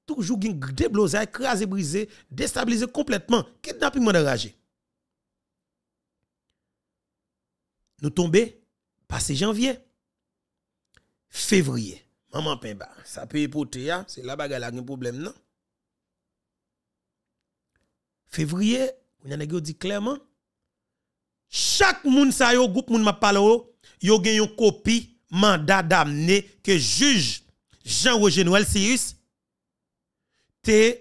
toujours des blouses écrasé, brisé, déstabilisé complètement. Kidnapping, enragé. Nous tombons, passé janvier, février. Maman Pemba, ça peut époter, hein. c'est là-bas qu'il y a un problème, non? Février, on a dit clairement, chaque monde, sa yo, groupe moun ma parle yo, eu une copie mandat d'amener que juge Jean-Roger Noël Sirius te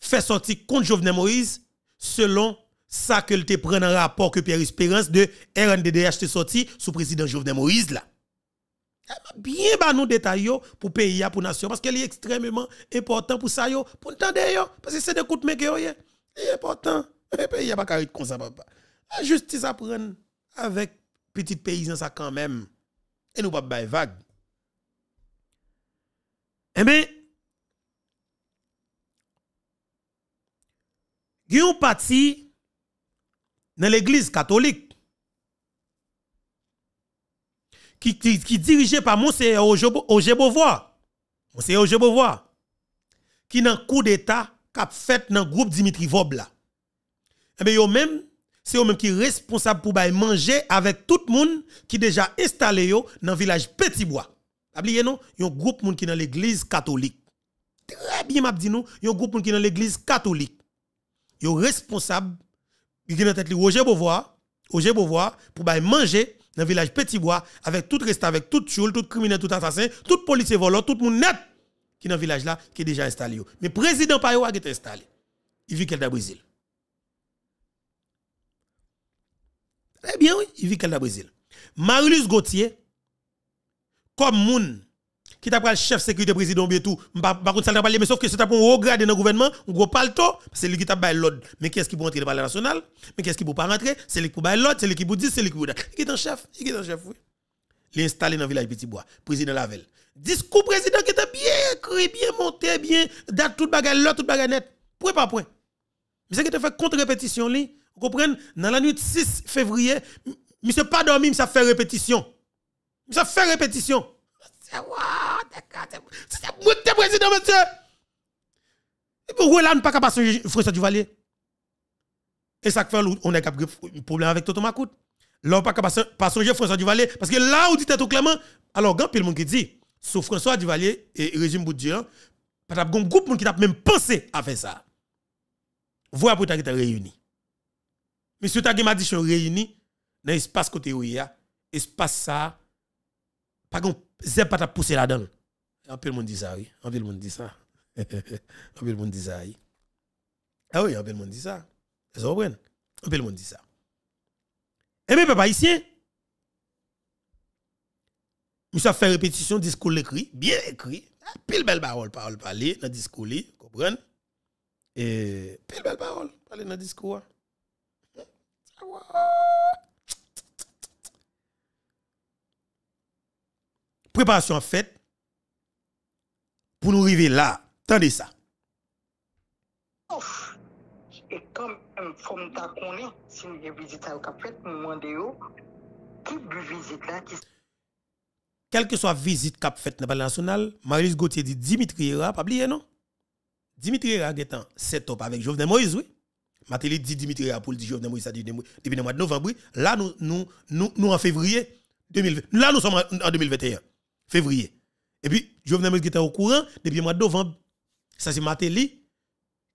fait sortir contre Jovenel Moïse selon ça que te dans le rapport que Pierre Espérance de RNDDH te sorti sous président Jovenel Moïse là. Bien ba nous détails pour pays pour nation parce qu'elle est extrêmement important pour ça yo, pour entendre parce que c'est des coups de main que et eh, important. il eh, n'y a pas carré comme ça, papa. La justice à avec petit paysan, ça quand même. Et nous pas bailler vague. Eh bien, il y parti dans l'église catholique qui, qui, qui dirigé par Monseigneur Oje Beauvoir. Monseigneur Oje Qui dans coup d'État cap fait dans le groupe Dimitri Vobla. là. Eh bien, même c'est eux même qui responsable pour manger avec tout le monde qui déjà installé dans le village Petit Bois. Oubliez non, un groupe qui qui dans l'église catholique. Très bien m'a dit nous, un groupe qui qui dans l'église catholique. Yo responsable il dans tête Roger Beauvoir, Roger Beauvoir pour manger dans le village Petit Bois avec tout le reste avec tout chou, tout criminel, tout assassin, tout policier volant, tout le monde net qui dans le village là, qui est déjà installé. Mais le président yo qui est installé. Il vit qu'elle Brésil. eh bien, oui, il vit qu'elle Brésil. Marius Gauthier, comme moun, qui t'a le chef sécurité président tout par contre, ça t'a pas mais sauf que c'est un gros grade dans le gouvernement, un gros palto, c'est lui qui t'a baillé l'ordre. Mais qu'est-ce qui peut entrer dans la nationale, national? Mais qu'est-ce qui peut pas rentrer? C'est lui qui pour bailler l'ordre, c'est lui qui vous dire, c'est lui qui peut Il est un chef, il est un chef, oui. Il est installé dans le village Petit Bois, président Lavelle. Discours président qui est bien écrit, bien monté, bien date toute bagaille, là, tout bagage net. Point par point. Mais c'est que tu fait contre répétition li, vous comprenez Dans la nuit de 6 février, monsieur pas dormi, ça fait répétition. Ça fait répétition. C'est c'est président monsieur. Et pourquoi là on pas capable de François Duvalier Et ça fait on a un problème avec Toto Makout. Là on pas capable de changer François Duvalier parce que là où dit tout clairement alors grand pile monde qui dit Sauf François Duvalier et régime Boudjian, pas un groupe qui a même pensé à faire ça. Voilà pour t'as réuni. Monsieur Tagé m'a dit suis réuni dans l'espace côté où il y a, espace ça, pas qu'on pas pousser là-dedans. Un peu le monde dit ça, oui. Un peu le monde dit ça. <laughs> Un peu le monde dit ça, oui. Ah oui, un peu le monde dit ça. Vous comprenez? Un peu le monde dit ça. Et eh bien, papa, ici, Monsieur a fait répétition, discours écrit, bien écrit. Ah, pile belle parole, parole parler dans le discours, vous comprenez? Et pile belle parole, parler dans le discours. Hein. Préparation en faite pour nous arriver là. Tendez ça. Ouf. Et quand même, faut me si je visite à la fête, nous me oh, qui bu visite là, qui quelle que soit la visite qu'a fait dans le national, Marius Gauthier dit Dimitri Hera, pas oublier non Dimitri Hera est en setup avec Jovenel Moïse, oui. Matéli dit Dimitri Hera pour le Jovenel Moïse, ça dit depuis le mois de novembre, là nous, nous, nous, en février 2020, là nous sommes en 2021, février. Et puis Jovenel Moïse est au courant depuis le mois de novembre, ça c'est Matéli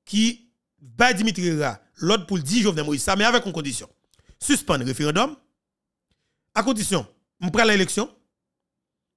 qui va Dimitri Hera, l'autre pour le dire Jovenel Moïse, ça, mais avec une condition. Suspendre le référendum, à condition, on prend l'élection,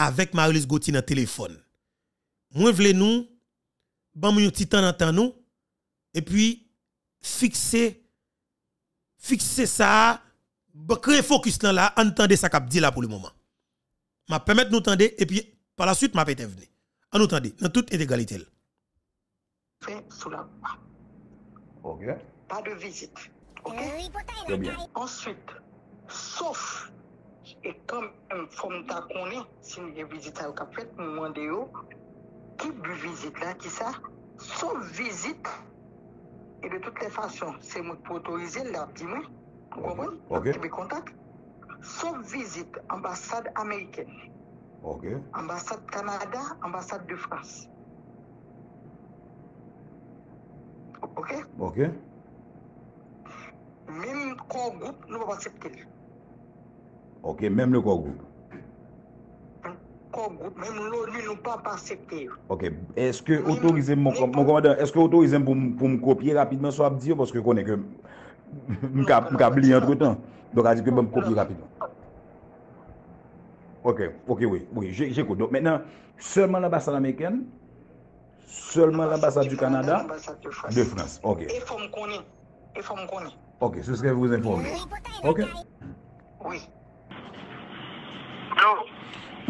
avec marie Gauthier dans le téléphone. Moi, voulais nous, ban un petit temps dans nous, et puis, fixer, fixer ça, bah, créer focus là, entendre ça qu'a dit là pour le moment. M'a permettre nous entendre, et puis, par la suite, m'a peut venir. En nous entendre, dans toute intégralité. Fait Pas de visite. Eh Ensuite, sauf E kam m fom ta koni, si nou gen vizit al kap fet, mou mande yo, ki bi vizit la, ki sa, sou vizit, e de tout le fasyon, se m pou otorize la, di mwen, m konwen, ki bi kontak, sou vizit ambasad Ameriken, ambasad Kanada, ambasad de Frans. Ok? Ok? Men kon goup nou wakseptel. Ok, même le corps groupe. même l'ONU nous pas accepté. Ok, est-ce que autorisez mon, commandant, est-ce que autorisez pour, pour me copier rapidement soit Abdi parce que je connais que je <laughs> suis entre temps. Donc, elle dit que je me copier rapidement. Ok, ok, oui, oui, j'écoute. Donc maintenant, seulement l'ambassade américaine, seulement l'ambassade du Canada, de France. Ok. Et faut me connaître. Et faut me connaître. Ok, c'est ce que vous informez. Ok. Oui.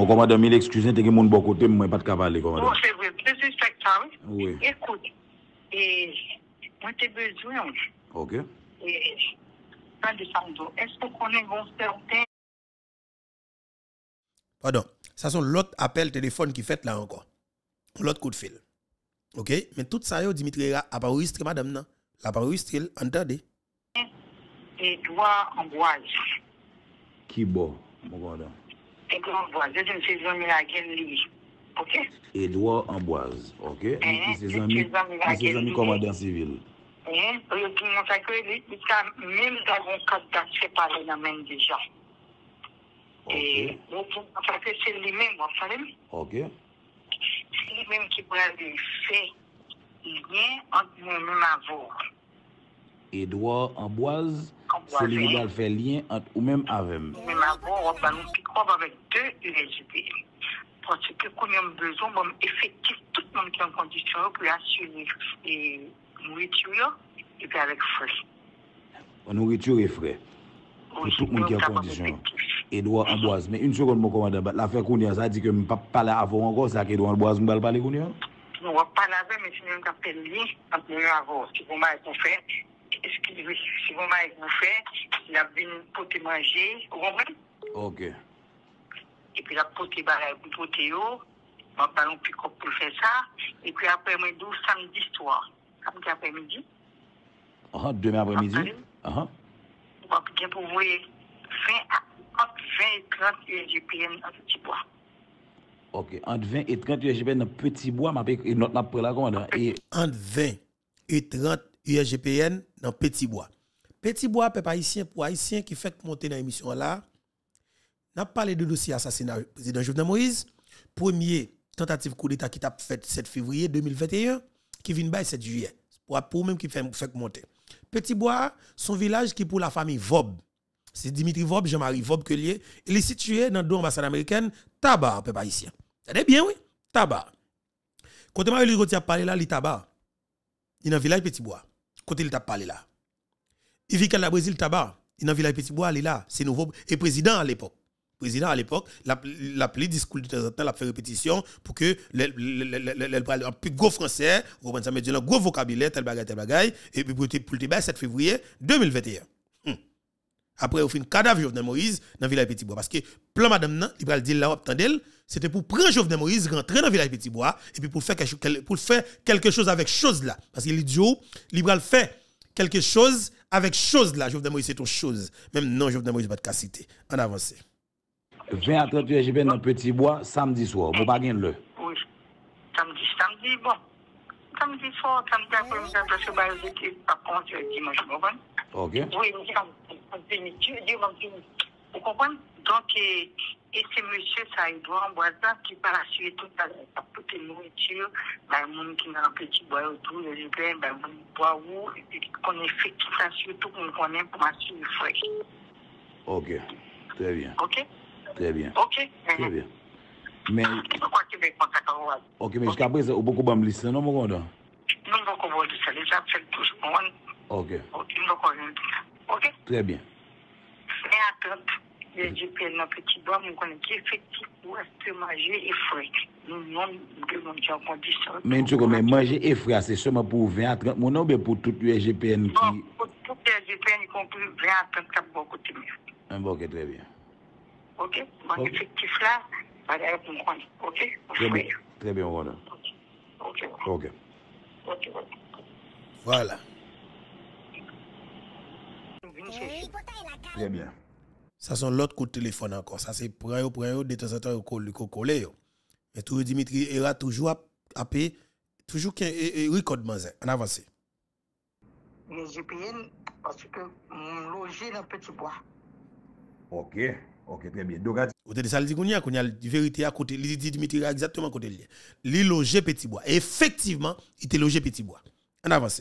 Mwen komadon mi l'ekscusen teke moun bokote mwen pat kapal le komadon. Mwen fèvè, ples inspector. Oui. Ekout. E, mwen te bezou yon. Ok. E, fèvè, fèvè, fèvè. E, fèvè, fèvè. Pardon. Sa son lot apel telefon ki fèt la anko. On lot kout fèl. Ok. Men tout sa yo Dimitri la apawistre madam nan. La apawistre, anta de. E, dwa anboj. Ki bo, mwen komadon. Edwa Amboise, edwen se zanmi la gen li. Edwa Amboise, ok, mi se zanmi komadansi vil. E, yo ki mwantakwe li, ki sa menm dan mwen kontak se pale nan menn di jan. Ok. Yo ki mwantakwe se li menm, wafanem. Ok. Se li menm ki pwede se li menm anvou. Edwa Amboise. Edwa Amboise. Se li li bal fè liyen ant ou mèm avèm. Mèm avèm, wò pa nou ki kov avèk dè u rejitè. Pòt se kè kounèm bezon, bòm efektif tout mèm ki an kondisyon wèk lè asyouni. E mou retyou yo, e dè avèk fè. Mou retyou yo e fè. Pòt tout mèm ki an kondisyon wèk. E dò an boaz. Mèm yon sè konnèm mò komandèm, la fè kounèm sa di kè mèm pa pale avèm an kon sa kè dò an boaz mèm bal pale kounèm? Mèm wò pale avèm, est si mou vous ek mou fe, la bin pote manger, ou Ok. Et puis la pote baray pou pote yo, mwen plus pi kop pou ça sa, e après-midi. mwen dou samdi stwa, samdi midi. Aha, demain apre midi? Aha. Mwen pi pour vous vwe fin a, 20 et 30 dans le Petit Bois. Ok, Entre 20 et 30 dans le Petit Bois, mwen pe not nap pre la komanda. Ant hein, 20 et 30 USGPN dans Petit Bois. Petit Bois, peuple haïtien pour haïtien qui fait monter dans l'émission là, n'a pas parlé de dossier assassinat du président Jovenel Moïse. Premier, tentative coup d'État qui t'a fait 7 février 2021, qui vient bail 7 juillet. Pour, même qui fait, monter. Petit Bois, son village qui pour la famille Vob. C'est Dimitri Vob, Jean-Marie Vob que lié. Il est situé dans deux ambassades américaines, tabac, peuple haïtien. C'est bien, oui? Tabar. Quand Marie-Louis a parlé là, il Tabar, Il est dans le village Petit Bois côté il t'a parlé là. Il vit qu'à Brésil tabac, il dans village Petit Bois, il est là, c'est nouveau et président à l'époque. Président à l'époque, l'appelé discours de temps en temps, l'a fait répétition pour que le parle plus gros français, vous comprenez ça, mais un gros vocabulaire, tel bagaille, tel bagaille, et puis pour le débat 7 février 2021. Hum. Après, on fait un cadavre de Moïse dans le village Petit Bois. Parce que, plan madame, il va le dire là, attendez, c'était pour prendre Jovenel Moïse, rentrer dans le village Petit Bois, et puis pour faire quelque, pour faire quelque chose avec chose là. Parce que l'idiot, Libral fait quelque chose avec chose là. Jovenel Moïse, c'est ton chose. Même non, Jovenel Moïse, pas de cassité. En avance. 20 à 30 JB dans Petit Bois, samedi soir. Vous pas le. Oui. Samedi, samedi, bon. Samedi soir, samedi après-midi, parce que je suis pas contre dimanche, vous comprenez? Ok. Oui, je Dieu Vous comprenez? Donc, E se mwen se sa idwa anboazan ki pala siwetou, ta pote nou eti yo, ba yon moun ki nan anpeti boyotou, yon li ben, ba yon moun boya ou, konen fekta siwetou konen pou man siwetou. Ok, tre bien. Ok? Tre bien. Ok, men. Tre bien. Men... Ok, men, jika prese ou bokoban blise, non mou kondan? Non mou kondan blise, lejap fek touj kondan. Ok. Ok, mou kondan. Ok? Tre bien. Men atentou. Je dis ma petite boîte, mon connaît qui est tout pour être mangé et frais. Nous, pas de mon en condition. Mais connais, manger et frais, c'est seulement pour 20 à 30 mon nom, est pour toutes les GPN qui. Pour toutes les GPN, y compris 20 à 30 à beaucoup mieux. Ah, ok, très bien. Ok, mon okay. effectif là, va Ok, très bien. Très bien, voilà. Ok. Ok. Voilà. Très bien. Ça, c'est l'autre coup téléphone encore. Ça, c'est pour un pour eux, de temps en temps, tout le Mais tout Dimitri Era toujours à toujours qu'un y un record en avance. Les payé parce que mon logé dans Petit Bois. Ok, ok, très bien. Donc, vous avez dit ça, vous avez dit vérité à côté, il dit Dimitri exactement à côté de lui. Il logé Petit Bois. Effectivement, il était logé Petit Bois. En avance.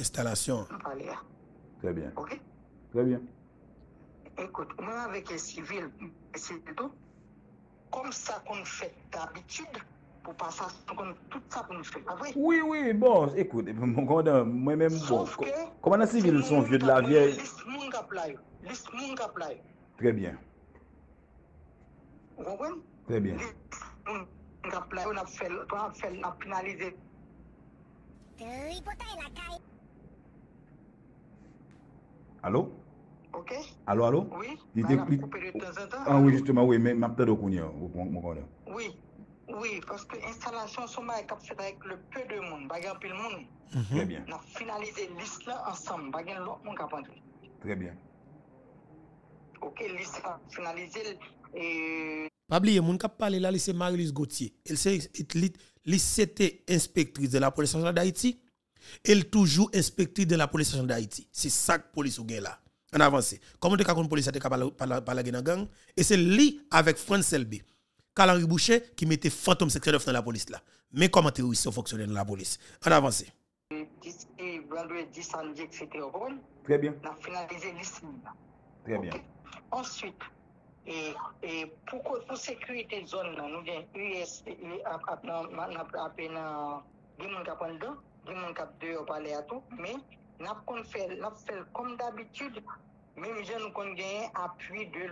installation. Ah, Très bien. OK? Très bien. Écoute, moi avec les civils, c'est tout. Comme ça qu'on fait d'habitude, pour passer tout ça qu'on fait, pas Oui, oui, bon, écoute, mon moi-même, bon. Comment les civils sont vieux de la vieille? Très bien. Vous Très bien. On a fait la Allô? Ok. Allô, allô? Oui. Il était coupé de temps en temps. Ah oui, justement, oui, mais ma peut hein, Oui. Oui, parce que l'installation sommaire est faite avec le peu de monde, bagarre plus le monde. Mhm. Très bien. On a finalisé liste là ensemble, bagarre l'autre monde qui Très bien. Ok, liste a finalisée et pas oublier, mon cap parler là, c'est marie Gauthier. Elle l'ICT inspectrice de la police nationale d'Haïti. Elle toujours inspectrice de la police d'Haïti. C'est ça que la police ou là. En avance. Comment est-ce que la police a parlé de la gang? Et c'est lui avec France Selby, Carl-Henri Boucher, qui mettait fantôme Secrétaire dans la police là. Mais comment est-ce ça fonctionne dans la police? En avance. Très bien. La finalisé Très bien. Ensuite, et, et pour, pour sécurité zone, nous avons US, nous avons des gens qui Mwen kapte yo pale atou Mwen ap kon fèl Mwen ap fèl kom d'abitid Mwen mwen kon gen apuy De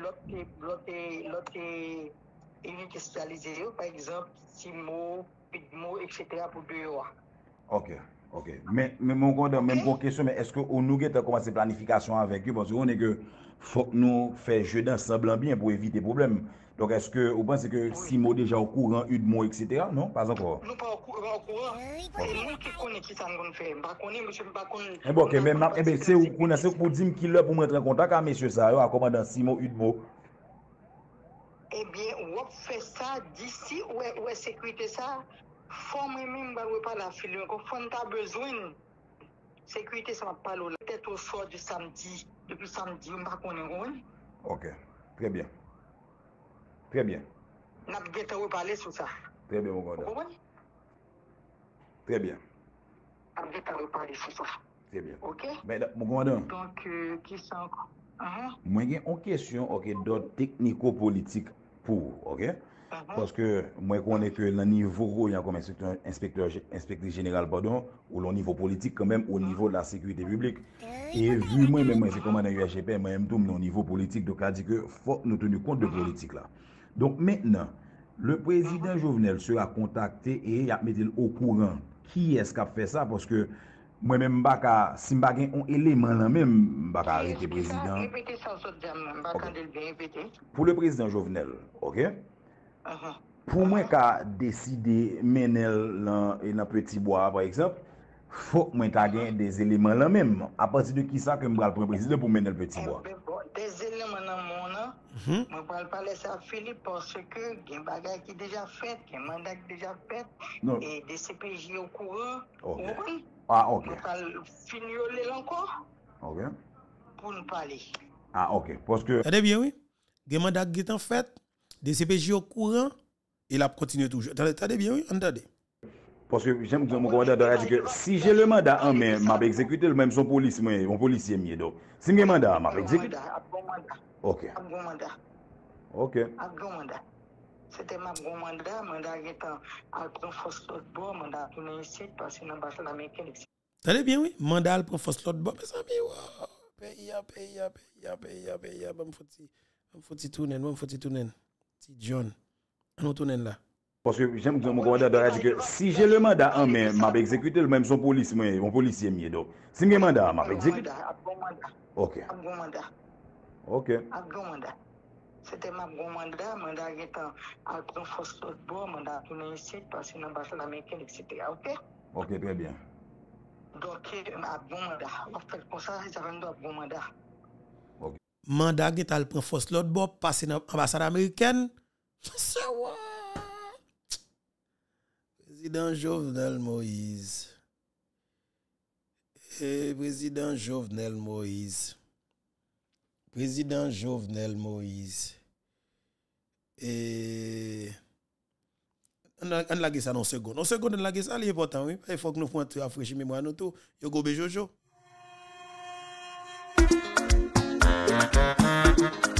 lote Enikestralize yo Par exemple, simo, pidmo, etc Pou deyo wak Ok Ok, men mwen kon dan, men mwen kon kesyon, men eske ou nou get an koman se planifikasyon avek yo, pon se yon eke, fok nou fe jedan se blan bin pou evite problem. Donk eske, ou pan se ke Simo deja ou kouran, Udmo, et cetera, non? Pas akor. Non pa ou kouran, ou kouran, mwen ki konen ki san kon fè, mwen konen, mwen konen, mwen konen. Mwen konen, mwen konen, mwen konen, mwen konen, mwen konen, mwen konen, mwen konen, mwen konen, mwen konen, Fon mè mè mbè wè pa la fil mè kon. Fon ta bezwen. Sekwite sa mè palo la. Tèt ou so di samdi, depi samdi, mbè konen gwen. Ok, pre bè. Pre bè. Nabdè ta wè pa le sou sa. Pre bè mou gwa dan. Mou gwa dan. Pre bè. Nabdè ta wè pa le sou sa. Pre bè. Ok. Mou gwa dan. Donk, kis an kon. Mwen gen, an kesyon, ok, donk tekniko-politik pou, ok? Ok. Paske mwen konen ke lan nivou ro yon kon mwen sektor jeneral Badon ou lan nivou politik kon menm ou nivou la sekwite publik. E vu mwen mwen se koman nan UHGP, mwen mtoum nan nivou politik, do ka di ke fote nou tenu kont de politik la. Donk mennen, le prezident Jovenel sera kontakte e yap metil ou kouran. Ki esk ap fe sa? Paske mwen mwen mbak a, si mbak gen yon eleman lan mwen mbak a rete prezident. Pou le prezident Jovenel, okè? pou mwen ka deside menel e nan Petibwa, par eksept, fok mwen ta gen des elemen lan men, a pati de ki sa ke mbral prezide pou menel Petibwa. Eh, bon, des elemen nan moun mhm. an, mwen pal pale sa Filip, porske gen bagay ki deja fet, gen mandak ki deja fet, non. e de sepeji yo kouren, mwen kal fini yo lel anko, pou nou pale. Ah, ok, porske... Ede eh bien, oui, gen mandak ki tan fet, DCPJ au courant, il a continué toujours. Attendez bien, oui, attendez. Parce que j'aime mon commandant que si j'ai le mandat en je vais exécuter le même son police, mon policier mieux. Donc, si j'ai le mandat, je vais exécuter. Ok. Ok. C'était ma mandat, mandat force mandat bien, oui, mandat pour force l'autre bord, mais ça, de Pays, pays, pays, pays, pays, John, anotounen la. Poske jenm gwen mwen komanda do rejike, si jen le manda anmen, mw ap ekzekwite, mwen mson polis, mwen polis yemye do. Simye manda anmen ap ekzekwite? Ok. Ok. Ok, pre bien. Ok. mandat qui t'a prend force l'autre bord passer dans l'ambassade américaine c'est <laughs> eh, président Jovenel Moïse président Jovenel Moïse président eh. Jovenel Moïse et on a dit ça dans seconde en seconde l'a dit ça l'important oui il faut que nous fassions rafraîchir mémoire nous tout yo gobe jojo Thank you.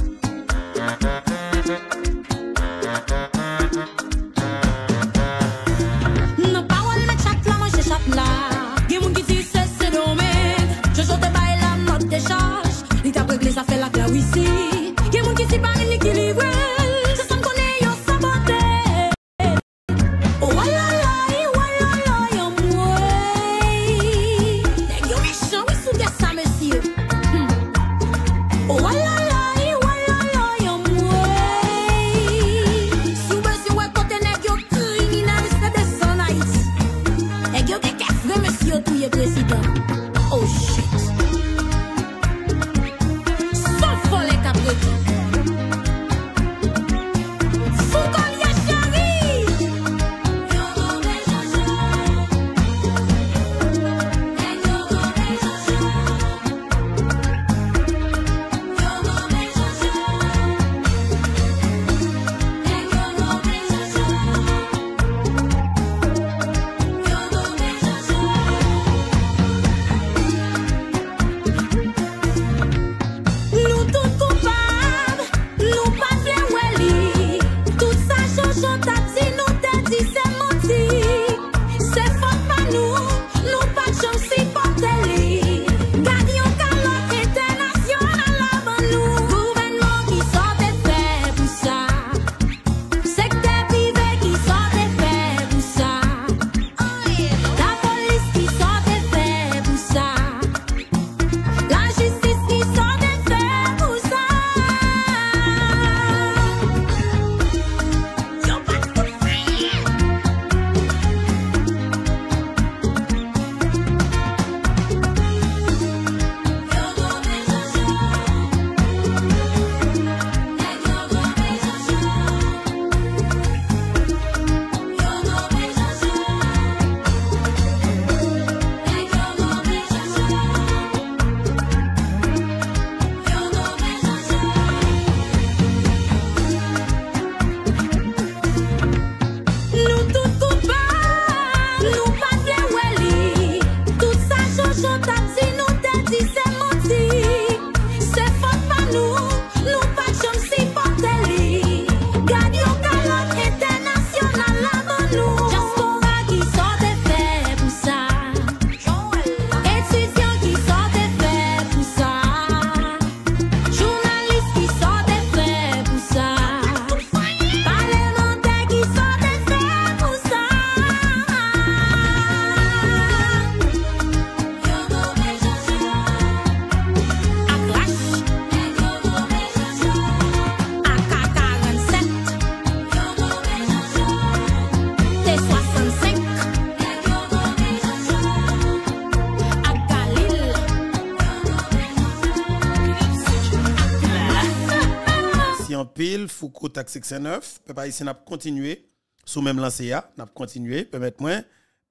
Foucault taxe 9 peuple ici n'a continué sous même lancé n'a continué permettez-moi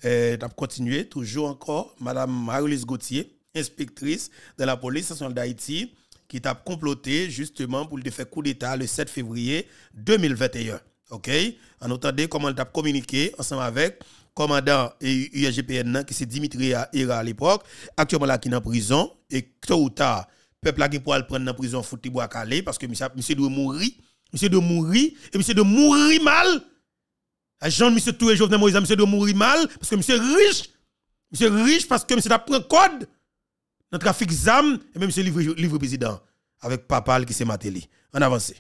eh, n'a pas continué toujours encore madame Marilise Gauthier inspectrice de la police nationale d'Haïti qui a comploté justement pour le défait coup d'état le 7 février 2021 OK en entendant comment elle t'a communiqué ensemble avec le commandant UGPN qui c'est Dimitri Era à l'époque actuellement là qui est en prison et tôt ou tard peuple là qui pourra le prendre en prison foutre calé parce que monsieur doit mourir monsieur de mourir, et monsieur de mourir mal. Jean, monsieur Touré, Jovenel Moïse, monsieur de mourir mal, parce que monsieur riche. Monsieur riche parce que monsieur a pris un code Notre le ZAM, et même monsieur livre, livre président, avec papa qui s'est maté. En avance.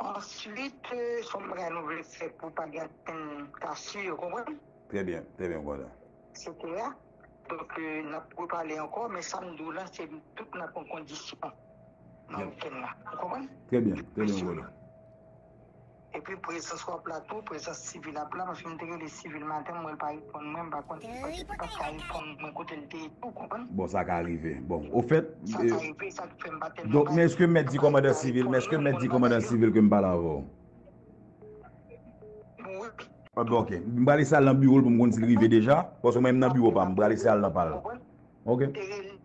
Ensuite, j'aimerais nous le faire pour pas gâter un cassure, Très bien, très bien, voilà. C'est clair Bon, sa ka arive. Bon, ou fèt, mè chke mè di komèdè sivil kèm bal avò? Mbari sal nan biwol pou mkon srivi deja, kos mwen mnen biwopan, mbari sal nan pal. Ok.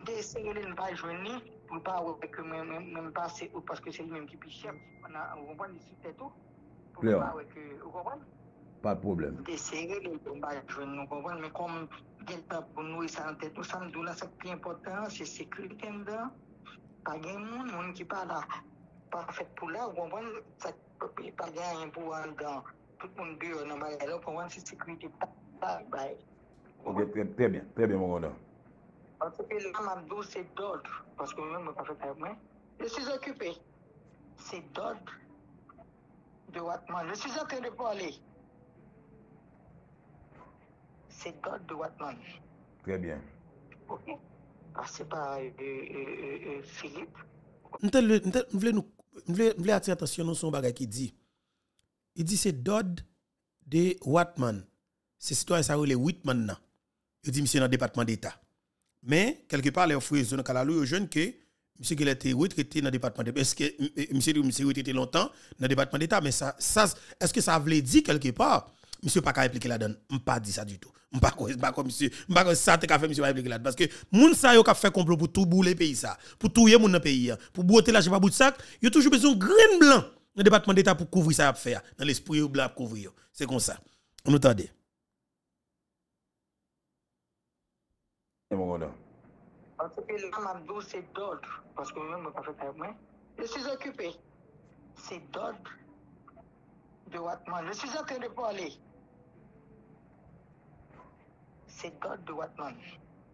De segele mba jweni, pou pa wek ke men mba se ou, paske se jen men ki pishem, pou pa wek ke, ou konwen? Pas problem. De segele mba jweni, ou konwen, me kom gel pa pou nou yi e sanan te, nou san dou la sak pi importan, se sekuriten de, pa gen moun, moun ki pa la, pa fet pou la, ou konwen, sak pa gen yon pou an den. tout le monde est bureau dans le pour moi, c'est sécurité. Ok, très bien, très bien, mon honneur. Parce que là, ma c'est d'autres. Parce que moi-même, je pas fait avec moi. Je suis occupé. C'est d'autres de Wattman. Je suis en de parler. C'est d'autres de Wattman. Très bien. Ok. Parce que par bah, euh, euh, euh, Philippe. Vous voulez nous. Je attirer l'attention sur un bagage qui dit il dit c'est Dodd de Watman. C'est citoyen ça est Whitman là. Il dit monsieur dans le département d'État. Mais quelque part les frères zone Kalalou aux jeunes que monsieur qu'il était retraité dans le département d'État. Est-ce que euh, monsieur monsieur était longtemps dans le département d'État mais ça ça est-ce que ça voulait dire quelque part monsieur pas répliquer là-dedans. On pas dit ça du tout. On pas pas comme monsieur, pas comme ça fait monsieur pas répliquer là parce que moun ça yo ka fait complot pour tout bouler pays ça, pour touyer moun dans pays, hein. pour bouter l'argent pas bout de sac, a toujours besoin grain blanc le département d'État pour couvrir ça à faire. Dans l'esprit, ou blab couvrir. C'est comme ça. On nous Et Bon, voilà. Parce que là, douce c'est d'ordre. Parce que même, je moi. Je suis occupé. C'est d'ordre de Watman. Je suis en train de parler. C'est d'ordre de Watman.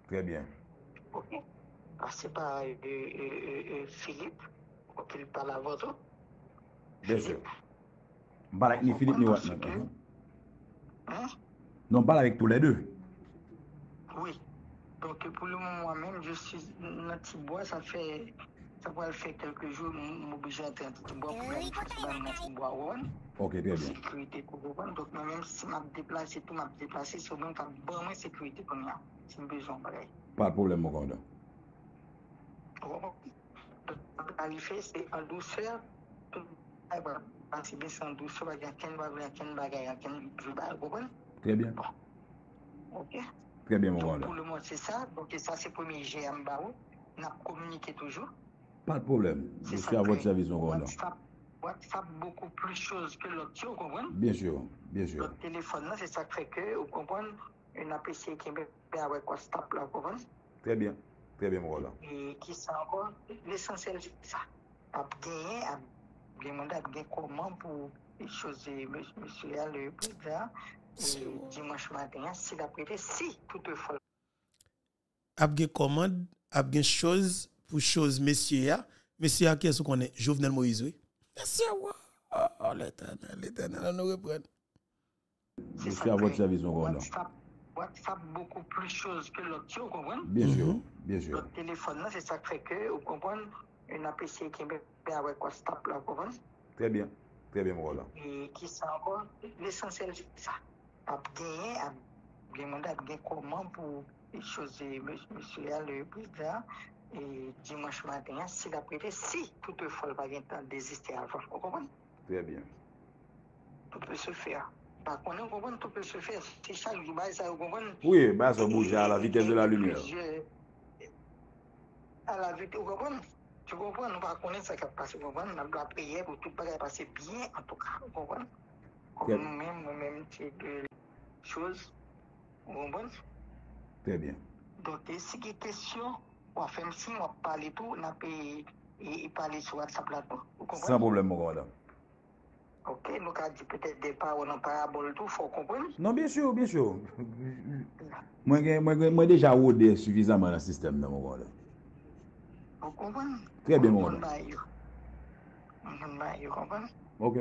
Très bien. Ok. Ah, c'est par euh, euh, euh, euh, Philippe, On qu'il parle à votre... Bien Balle avec ni Philippe ni Watman. Hein? Non, parle avec tous les deux. Oui. Donc pour le moment, moi-même, je suis dans bois. ça fait. Ça va faire quelques jours, m'oblige à entrer dans pour aller dans bois. Ok, très bien. Sécurité pour Donc moi-même, si je déplacé, tout m'a déplacé, c'est donc un bon sécurité pour moi. C'est un besoin pareil. Pas de problème, mon grand. Donc, ce c'est en douceur très bien ok très bien mon donc, pour le moment c'est ça donc ça c'est premier GM On a communiqué toujours pas de problème je suis à votre service mon grand WhatsApp beaucoup plus chose que l'autre vous comprenez bien sûr bien sûr le téléphone c'est ça fait que vous comprenez une APC qui est avec WhatsApp là vous comprenez très bien très bien mon grand et qui s'en encore l'essentiel de ça à à à des commandes pour les choses chose monsieur le président, dimanche matin si la prive si toutefois ap gen koman ap gen chose pour chose monsieur. ya qui est ce qu'on est, Jovenel Moïse oui à vous, oh, oh l'éternel l'éternel nous reprend. Je suis à votre service, on kon la WhatsApp beaucoup plus chose que l'autre, vous comprenez Bien sûr, bien sûr. Le téléphone, c'est ça que fait que, vous comprenez Un apesye ki mbe be awekwa stap la, govon? Prebyen, prebyen mwola. E ki san kon, l'esensyel di sa. Ape genye, le mwanda genye koman pou chose msye, msye ale, msye ale, msye ale, dimanche madenye, si la prebyen, si, tout ou fol va genye tan deziste avan, govon? Prebyen. Tout ou se fè, bakonè, govon, tout ou se fè, se chanjou, bèzè, govon? Ouye, bèzè mwou, jè a la vitèzè la lumiè. A la vitèzè, govon? Tu konpon, nou va konen sa ki ap pase konpon, nou ap do ap peye pou tou pa gaya pase byen an tou ka, konpon. Konpon nou menm, nou menm tiye de chouz, konpon. Peye byen. Don te, si ki te syon, wap fèm si, wap pale tou, nou ap peye, e pale sou ak sa plat nou, konpon. San problem, mou konpon dan. Ok, nou ka di pete de pa wan an pare abon tou, fò konpon. Non, biensyo, biensyo. Mwen gen, mwen gen, mwen deja ou de sufizanman la sistem nan mou konpon dan. Mwen mwen mwen. Mwen mwen mwen. Mwen mwen mwen. Mwen mwen mwen. Mwen mwen mwen. Ok.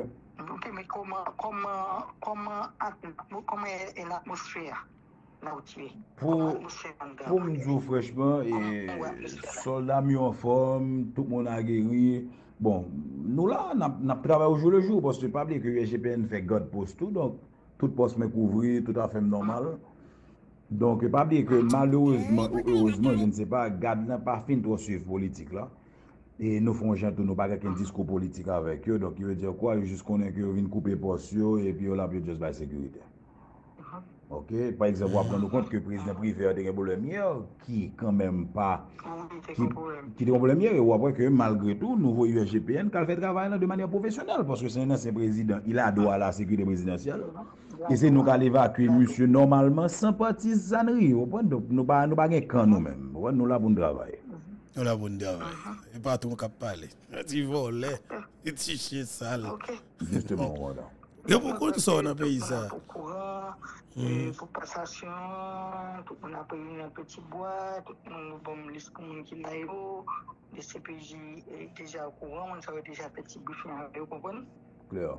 Ok men koman, koman, koman akm, mwen koman el atmosfere la woteye? Po mwen jou freshman, soldat mi wan form, tout moun a geri. Bon nou la nap travay wou jou le jou, pos te pabli ki UGPN fe god pos tou, donk tout pos me kouvri, tout afe m normal. Mm-hmm. Donk e pa bli e ke malouzman ou ouzman, je ne se pa, gade nan pa fin to sif politik la, e nou fon jantou nou pa reken disko politik avek yo, donk e ve diyo kwa, yo jis konen ke yo vin koupe porsyo, e pi yo lanpe yo just by sekurite. Ah. Ok, par exemple, wap kon nou kont ke prezident prive a diren bolemyer, ki kan menm pa, ki diren bolemyer, ou apre ke malgre tou, nouvo UFGPN kal fe travay nan de manyan profesyonel, poske se nan se prezident, il a do a la sekurite prezidential, ah. E se nou gale evakwe, monsye, normalman, sempatizanri, nou bagen kan nou men. Nou la bon dravay. Nou la bon dravay. E pati moun kap pale. E ti vole. E ti chese sal. Ok. Juste moun wada. Yo pou kon tou sa wana pe yisa? Fou pasasyon, tout moun apayoun yon peti bwa, tout moun nou bom lis kou moun ki la yo, de sepeji deja kouwa, moun sawe deja peti bifen. Yo pou kon? Pleo.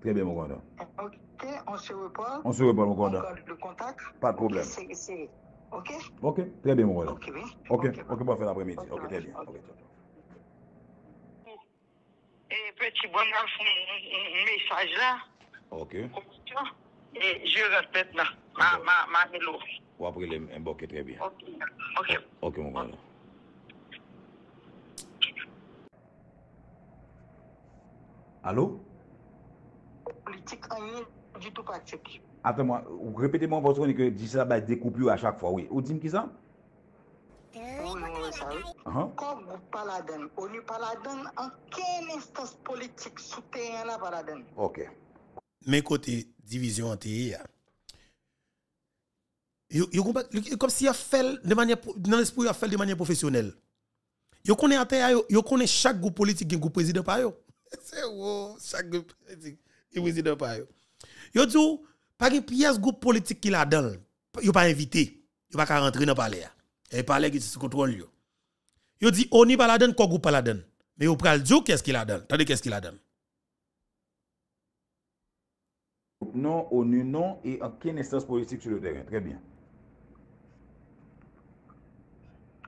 Trè bè mou ganda. Ok, on se repòl. On se repòl mou ganda. On gòl le kontak. Pa l'poublem. Ok? Ok, trè bè mou ganda. Ok, bè. Ok, ok, bò fè l'apremidi. Ok, trè bè. Peti bonan fè moun mesaj la. Ok. Komisyon. Je rèpèt la. Ma, ma, ma, ma lò. Ou aprile mbokè trè bè. Ok. Ok mou ganda. Alo? Alo? politique, du tout pratique. Attends-moi, répétez-moi votre que Dis ça, bah, découper à chaque fois, oui. Ou dites qui ça? Quand uh-huh. vous paladin, on n'est pas là-dedans, en quelle instance politique soutient la paladin? Ok. Mais côté division anti comme si a fait de manière dans l'esprit a fait de manière professionnelle yo connaît yo connaît chaque groupe politique un groupe président par yo <laughs> c'est chaque groupe politique il président pas yo dit pas de pièce groupe politique qui la il yo pas invité yo pas rentrer dans palais et qui contrôle yo dit on pas la quoi groupe pas la mais yo pral qu'est-ce qu'il a dans. Tandis qu'est-ce qu'il a donné non ONU non et aucune instance politique sur le terrain très bien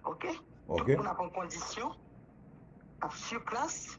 OK OK on a une condition sur place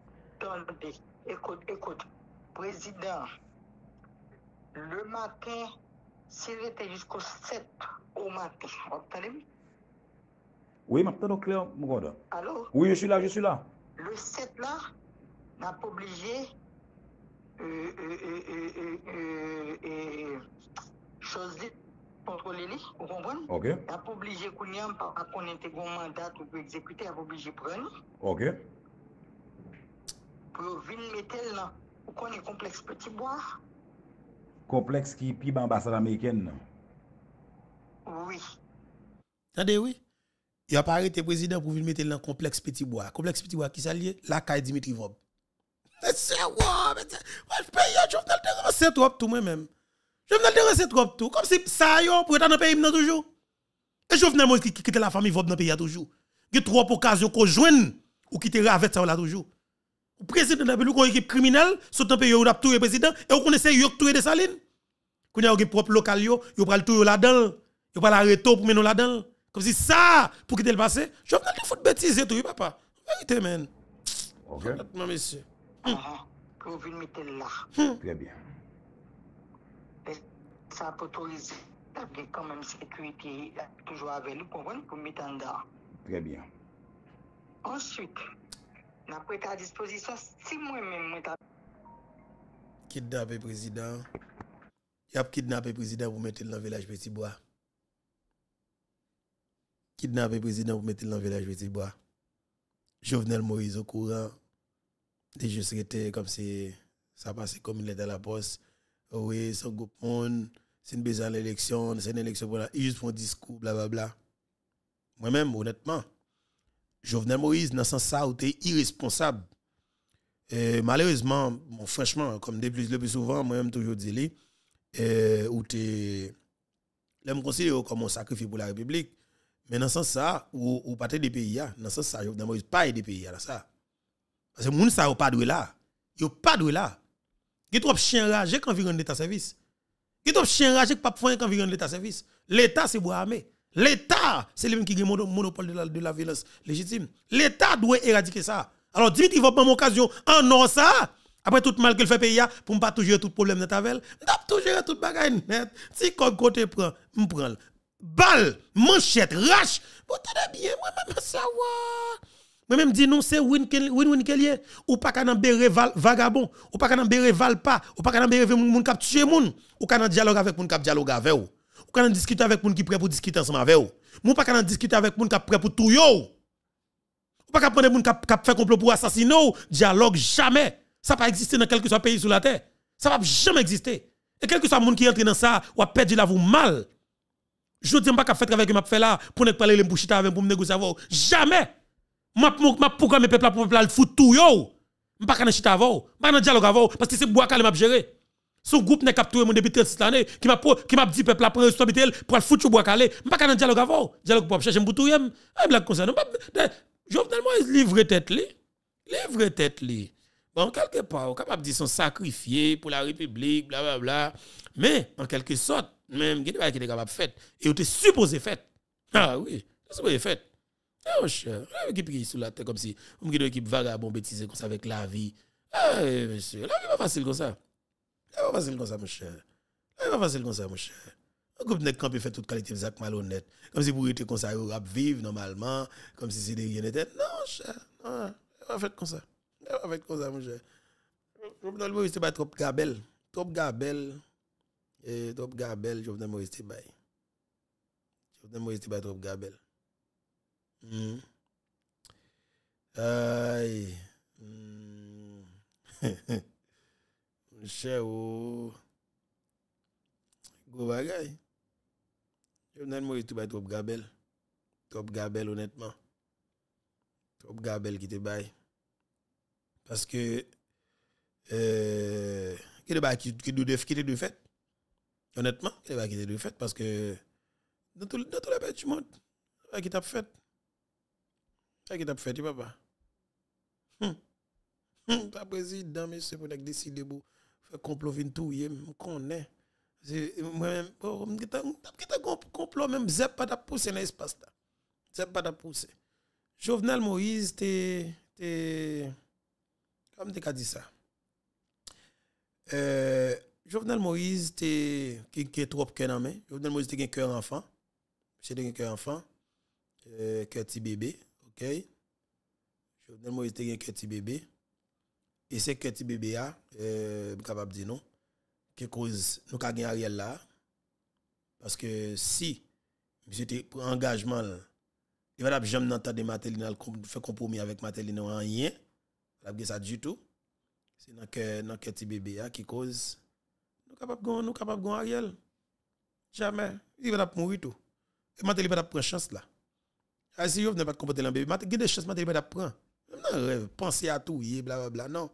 écoute écoute président le matin s'il était jusqu'au 7 au matin entendez-vous? oui maintenant claire mon allô oui je suis là je suis là le 7 là n'a pas obligé euh, euh, et euh, euh, euh, chose dit contre l'élite, vous comprenez Ok. Il n'a pas obligé qu'on ait un mandat pour exécuter, il n'a pas obligé de prendre. Ok. Pour Ville là. vous ou le complexe Petit Bois? complexe qui est l'ambassade américaine? Oui. Attendez, oui? Il a pas arrêté président pour venir mettre dans le complexe Petit Bois. Complexe Petit Bois qui s'allie, la caille Dimitri Vob. Mais C'est quoi? Je paye, je vais le c'est trop tout moi-même. Je vais de le c'est trop tout. Comme si ça, y est pour être dans le pays, toujours. Et je venais moi qui quitte la famille Vob dans le pays, toujours. Il y a trois occasions qu'on joigne ou quitter avec ça, là, toujours président de la République, une équipe criminelle, sur un pays où on a tué le président, et on connaissait yon tué de saline. Quand on a propre local, yo, yo pral tout là-dedans, yo la arrêter pour mettre là-dedans. Comme si ça, pour quitter le passé, je vais tout foutre bêtise tout, papa. Vérité, man. Ok. Non, monsieur. Ah, ah, vous venez mettre là. Hmm. Très bien. Ça peut autoriser. Quand même, sécurité, toujours avec nous, pour mettre en dedans. Très bien. Ensuite, na pou ete disposition si moi-même. Kidnapper président président. kidnapper kidnappé président, vous mettez dans le village Petit Bois. Kidnapper président, pour mettre dans le village Petit Bois. Jovenel Moïse au courant. Des c'était comme si ça passait comme il était à la poste. Oui, son groupe monde, c'est une à l'élection, c'est une élection pour la. Ils juste font discours, blablabla. Moi-même, honnêtement, Jovenel Moïse, dans ce sens, ça, es irresponsable. Euh, malheureusement, franchement, comme de plus, le plus souvent, moi-même, toujours dit, euh, ou t'es je me considère comme un sacrifice pour la République. Mais dans ce sens, ça, ou, ou pas des pays, hein, dans ce sens, ça, Jovenel Moïse, pas des pays, là, hein, ça. Parce que les gens ne pas de là. Ils ne pas de là. Ils trop chien rage quand ils viennent de létat service. Ils trop chien rage quand ils viennent de létat service. L'État, c'est pour armé. L'État, c'est lui qui a le monopole de la, violence légitime. L'État doit éradiquer ça. Alors, il va prendre occasion en non ça. Après tout mal qu'il fait payer, pour ne pas toujours tout problème dans ta velle, je toujours tout bagaille. net. Si un côté prend, je prends. Balle, manchette, rache. Vous tenez bien, moi-même, savoir. Moi-même, dis non, c'est win-win qu'il Ou pas qu'à un vagabond, ou pas qu'à un valpa, ou pas qu'à n'embérer moun capturer tuer moun, ou un dialogue avec moun cap dialogue avec vous pas discuter avec gens qui prêt pour discuter ensemble avec vous. Moi pas discuter avec gens qui prêt pour tout yo. Ou pas prendre des gens qui fait complot pour assassiner dialogue jamais. Ça pas exister dans quel que soit pays sur la terre. Ça va jamais exister. Et quel que soit monde qui entre dans ça, ou a perdu la vous mal. Je dis pas le faire avec m'a fait là pour ne parler les bouchita avec pour négocier avec jamais. M'a m'a programme peuple pour peuple le fout tout yo. Pas Je ne avec, pas dans dialogue avec parce que c'est bois qu'elle m'a gérer son groupe n'est capturé mon depuis 36 années qui m'a qui m'a dit peuple la prendre responsabilité pour le foutre au bois calé, m'pa pas dans dialogue avant. Dialogue pour chercher un yem. Ah eh, blague comme ça. Jovenel Moïse livre tête li. Livre tête li. Bon, quelque part, capable de son sacrifié pour la République, bla bla bla. Mais en quelque sorte, même qui capable de faire et vous était supposé fait Ah oui, supposé fait Ah, cher, ah, qui prie sous la tête comme si on une équipe vagabond bêtise comme ça avec la vie. Ah, monsieur, la vie pas facile comme ça pas facile comme ça, mon cher. pas facile comme ça, mon cher. Un groupe de camp fait toute qualité de malhonnête. Comme si vous étiez comme ça, rap vivre normalement, comme si c'était rien n'était. Non, cher. Non, pas eh, fait comme ça. Pas eh, fait comme ça, mon cher. Jovenel Moïse, c'est pas trop gabel. Trop Gabel. Et eh, trop gabelle, de Moïse, c'est pas. Jovenel Moïse, c'est pas trop gabel. Hmm. Aïe. Hmm. Aïe. <laughs> Chè ou go bagay. Yon nan mou yotou bay trop gabel. Trop gabel, honètman. Trop gabel ki te bay. Paske, eee, eh, ki de bay ki dou def, ki de dou fèt. Honètman, ki de bay ki de dou fèt. Paske, nan tou la bay tu mont. A ki tap fèt. A ki tap fèt, yon pa ba. Hmm. Hmm, ta prezi, dami, sepou, nak desi debou. complot vin je oh, m konnen. Mwen mwen, tap ki un complot même zep pas tap dans l'espace. espace là. Zep pas de pousse. Jovenel Moïse tu t'es comme tu as dit ça. Euh, Jovenel Moïse t'es qui est trop cœur nan main. Jovenel Moïse qui un cœur enfant. C'est un cœur enfant. Euh, cœur petit bébé, OK. Jovenel Moïse tu es un petit bébé. Et c'est que ti bébé a, euh, capable de dire non, que cause nous avons Ariel là. Parce que si j'étais pour engagement, il va jamais entendre Matéline faire compromis avec Matéline en rien, il va ça du tout. C'est dans que dans bébé a qui cause nous capable nous capable Ariel. Jamais, il va pas mourir tout. Et Matéline va prendre chance là. Ah, si vous pas comporter bébé, il chance des chances va prendre. rêve, pensez à tout, blablabla, non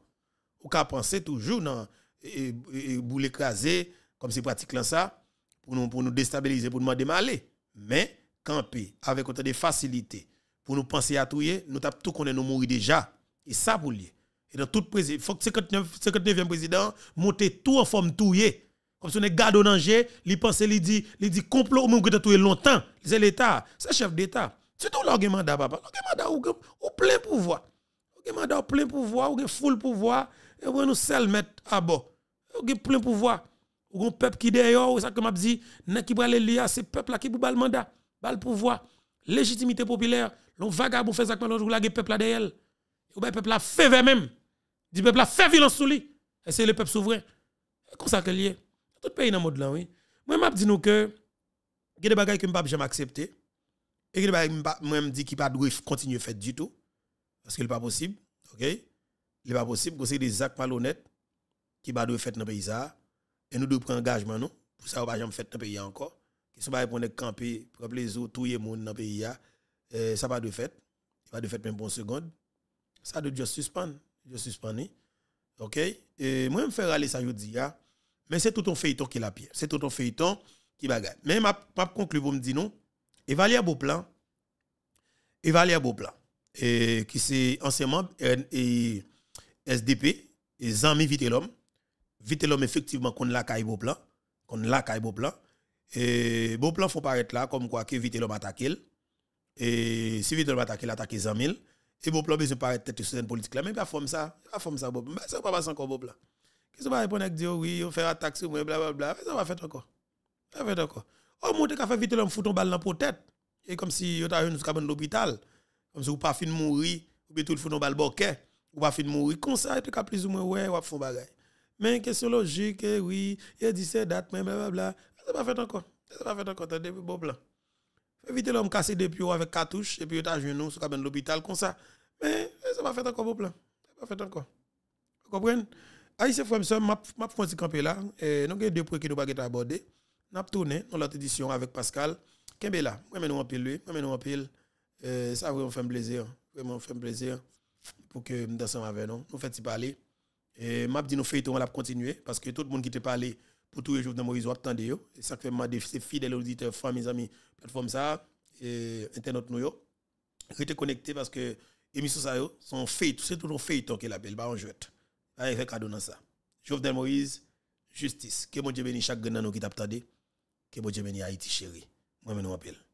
ou ka penser toujours dans e, e, e, l'écraser comme c'est pratique là ça pour nous pour nous déstabiliser pour nous démaler mais camper avec autant de facilité pour nous penser à tout nous tape tout connu nous mourir déjà et ça pour lui et dans tout président faut que le 59e président monte tout en forme tout comme si on est garde au danger il pense il dit il dit complot au monde tout longtemps c'est l'état c'est chef d'état c'est tout l'argument mandat papa l'argument mandat ou, plein pouvoir l'argument mandat plein pouvoir ou plein pouvoir et vous nous seul mettre à bord. Vous avez plein pouvoir. Vous avez un peuple qui dehors, ça que m'a dit, peuple qui c'est peuple là qui vous le mandat, le pouvoir, légitimité populaire, l'on vagabond fait ça Vous l'on un peuple là derrière. avez ben, peuple là fait vers même. Dit peuple là fait violence sous lui. Et c'est le peuple souverain. C'est comme ça que lié. Tout pays dans le mode là, oui. Moi, m'a dit nous que, il y a des bagages que je jamais Et il y a des bagages que je dis qui pas continuer à faire du tout. Parce que n'est pas possible. OK? n'est pas possible que c'est des actes malhonnêtes qui va de fait dans le pays. Et nous devons prendre engagement, non? Pour ça, on va jamais faire dans le pays encore. Qui sont pas pour camper, pour plaisir, tout le monde dans le pays. Ça va de fait. Il va de fait même pour une seconde. Ça doit juste suspendre. Je suspends. Hein. OK? Et moi, je me fais râler ça aujourd'hui. Mais c'est tout un feuilleton qui la pierre. C'est tout un feuilleton qui bagaille. Mais ma, pas conclure pour me dire non. Evalia Beauplan. Evalia plan. Et, qui c'est anciennement. et, et SDP, et amis vite l'homme. effectivement, qu'on la caille beau plan. Qu'on la caille beau plan. Et beau plan faut paraître là, comme quoi que vite l'homme attaque. Et si vite attaque, il attaque Zamil. Et beau plan, besoin paraître tête sur une politique là. Mais pas forme ça. Pas forme ça, beau mais Ça va passer encore beau plan. Qu'est-ce qu'on va répondre avec dire oui, on fait attaque sur moi, blablabla. Ça va faire encore. Ça va faire encore. On oh, monte qu'à faire vite l'homme, fout ton balle dans la tête. Et comme si on t'a eu scabane l'hôpital. Comme si vous pas fin de mourir, ou bien tout le fout dans le boquet ou pas fin mourir comme ça, tu cas, plus ou moins, ouais, ou faire bagay. Mais question logique, eh, oui, il dit 17 dates, mais blablabla. Ça va faire encore. Ça va faire encore, t'as des beaux plans. Éviter vite l'homme casser des pieds avec cartouche, et puis t'as genou sur ben l'hôpital comme ça. Mais ça va faire encore bon plan. Ça va faire encore. Vous comprenez? Aïe, frère, je m'a fondé camper là. Et eh, nous avons deux points qui nous pas aborder. Nous avons tourné dans l'autre édition avec Pascal. Kembela, moi, nous en pile lui, moi, nous en pile. Eh, ça, vraiment, fait plaisir. Vraiment, fait plaisir pour que nous ensemble avec nous. Nous faisons parler. Et m'a dit nous feuilletons on va continuer parce que tout le monde qui te parlé pour tous les jours dans Moïse attendez et ça fait c'est fidèle auditeur auditeurs mes amis plateforme ça et internet nous yo restez connectés parce que émission ça sont son c'est tout un feuilleton la belle bah on jouette avec ah, cadeau dans ça Moïse justice que mon Dieu bénisse chaque gagnant qui t'a que mon Dieu bénisse Haïti chérie moi même je appelle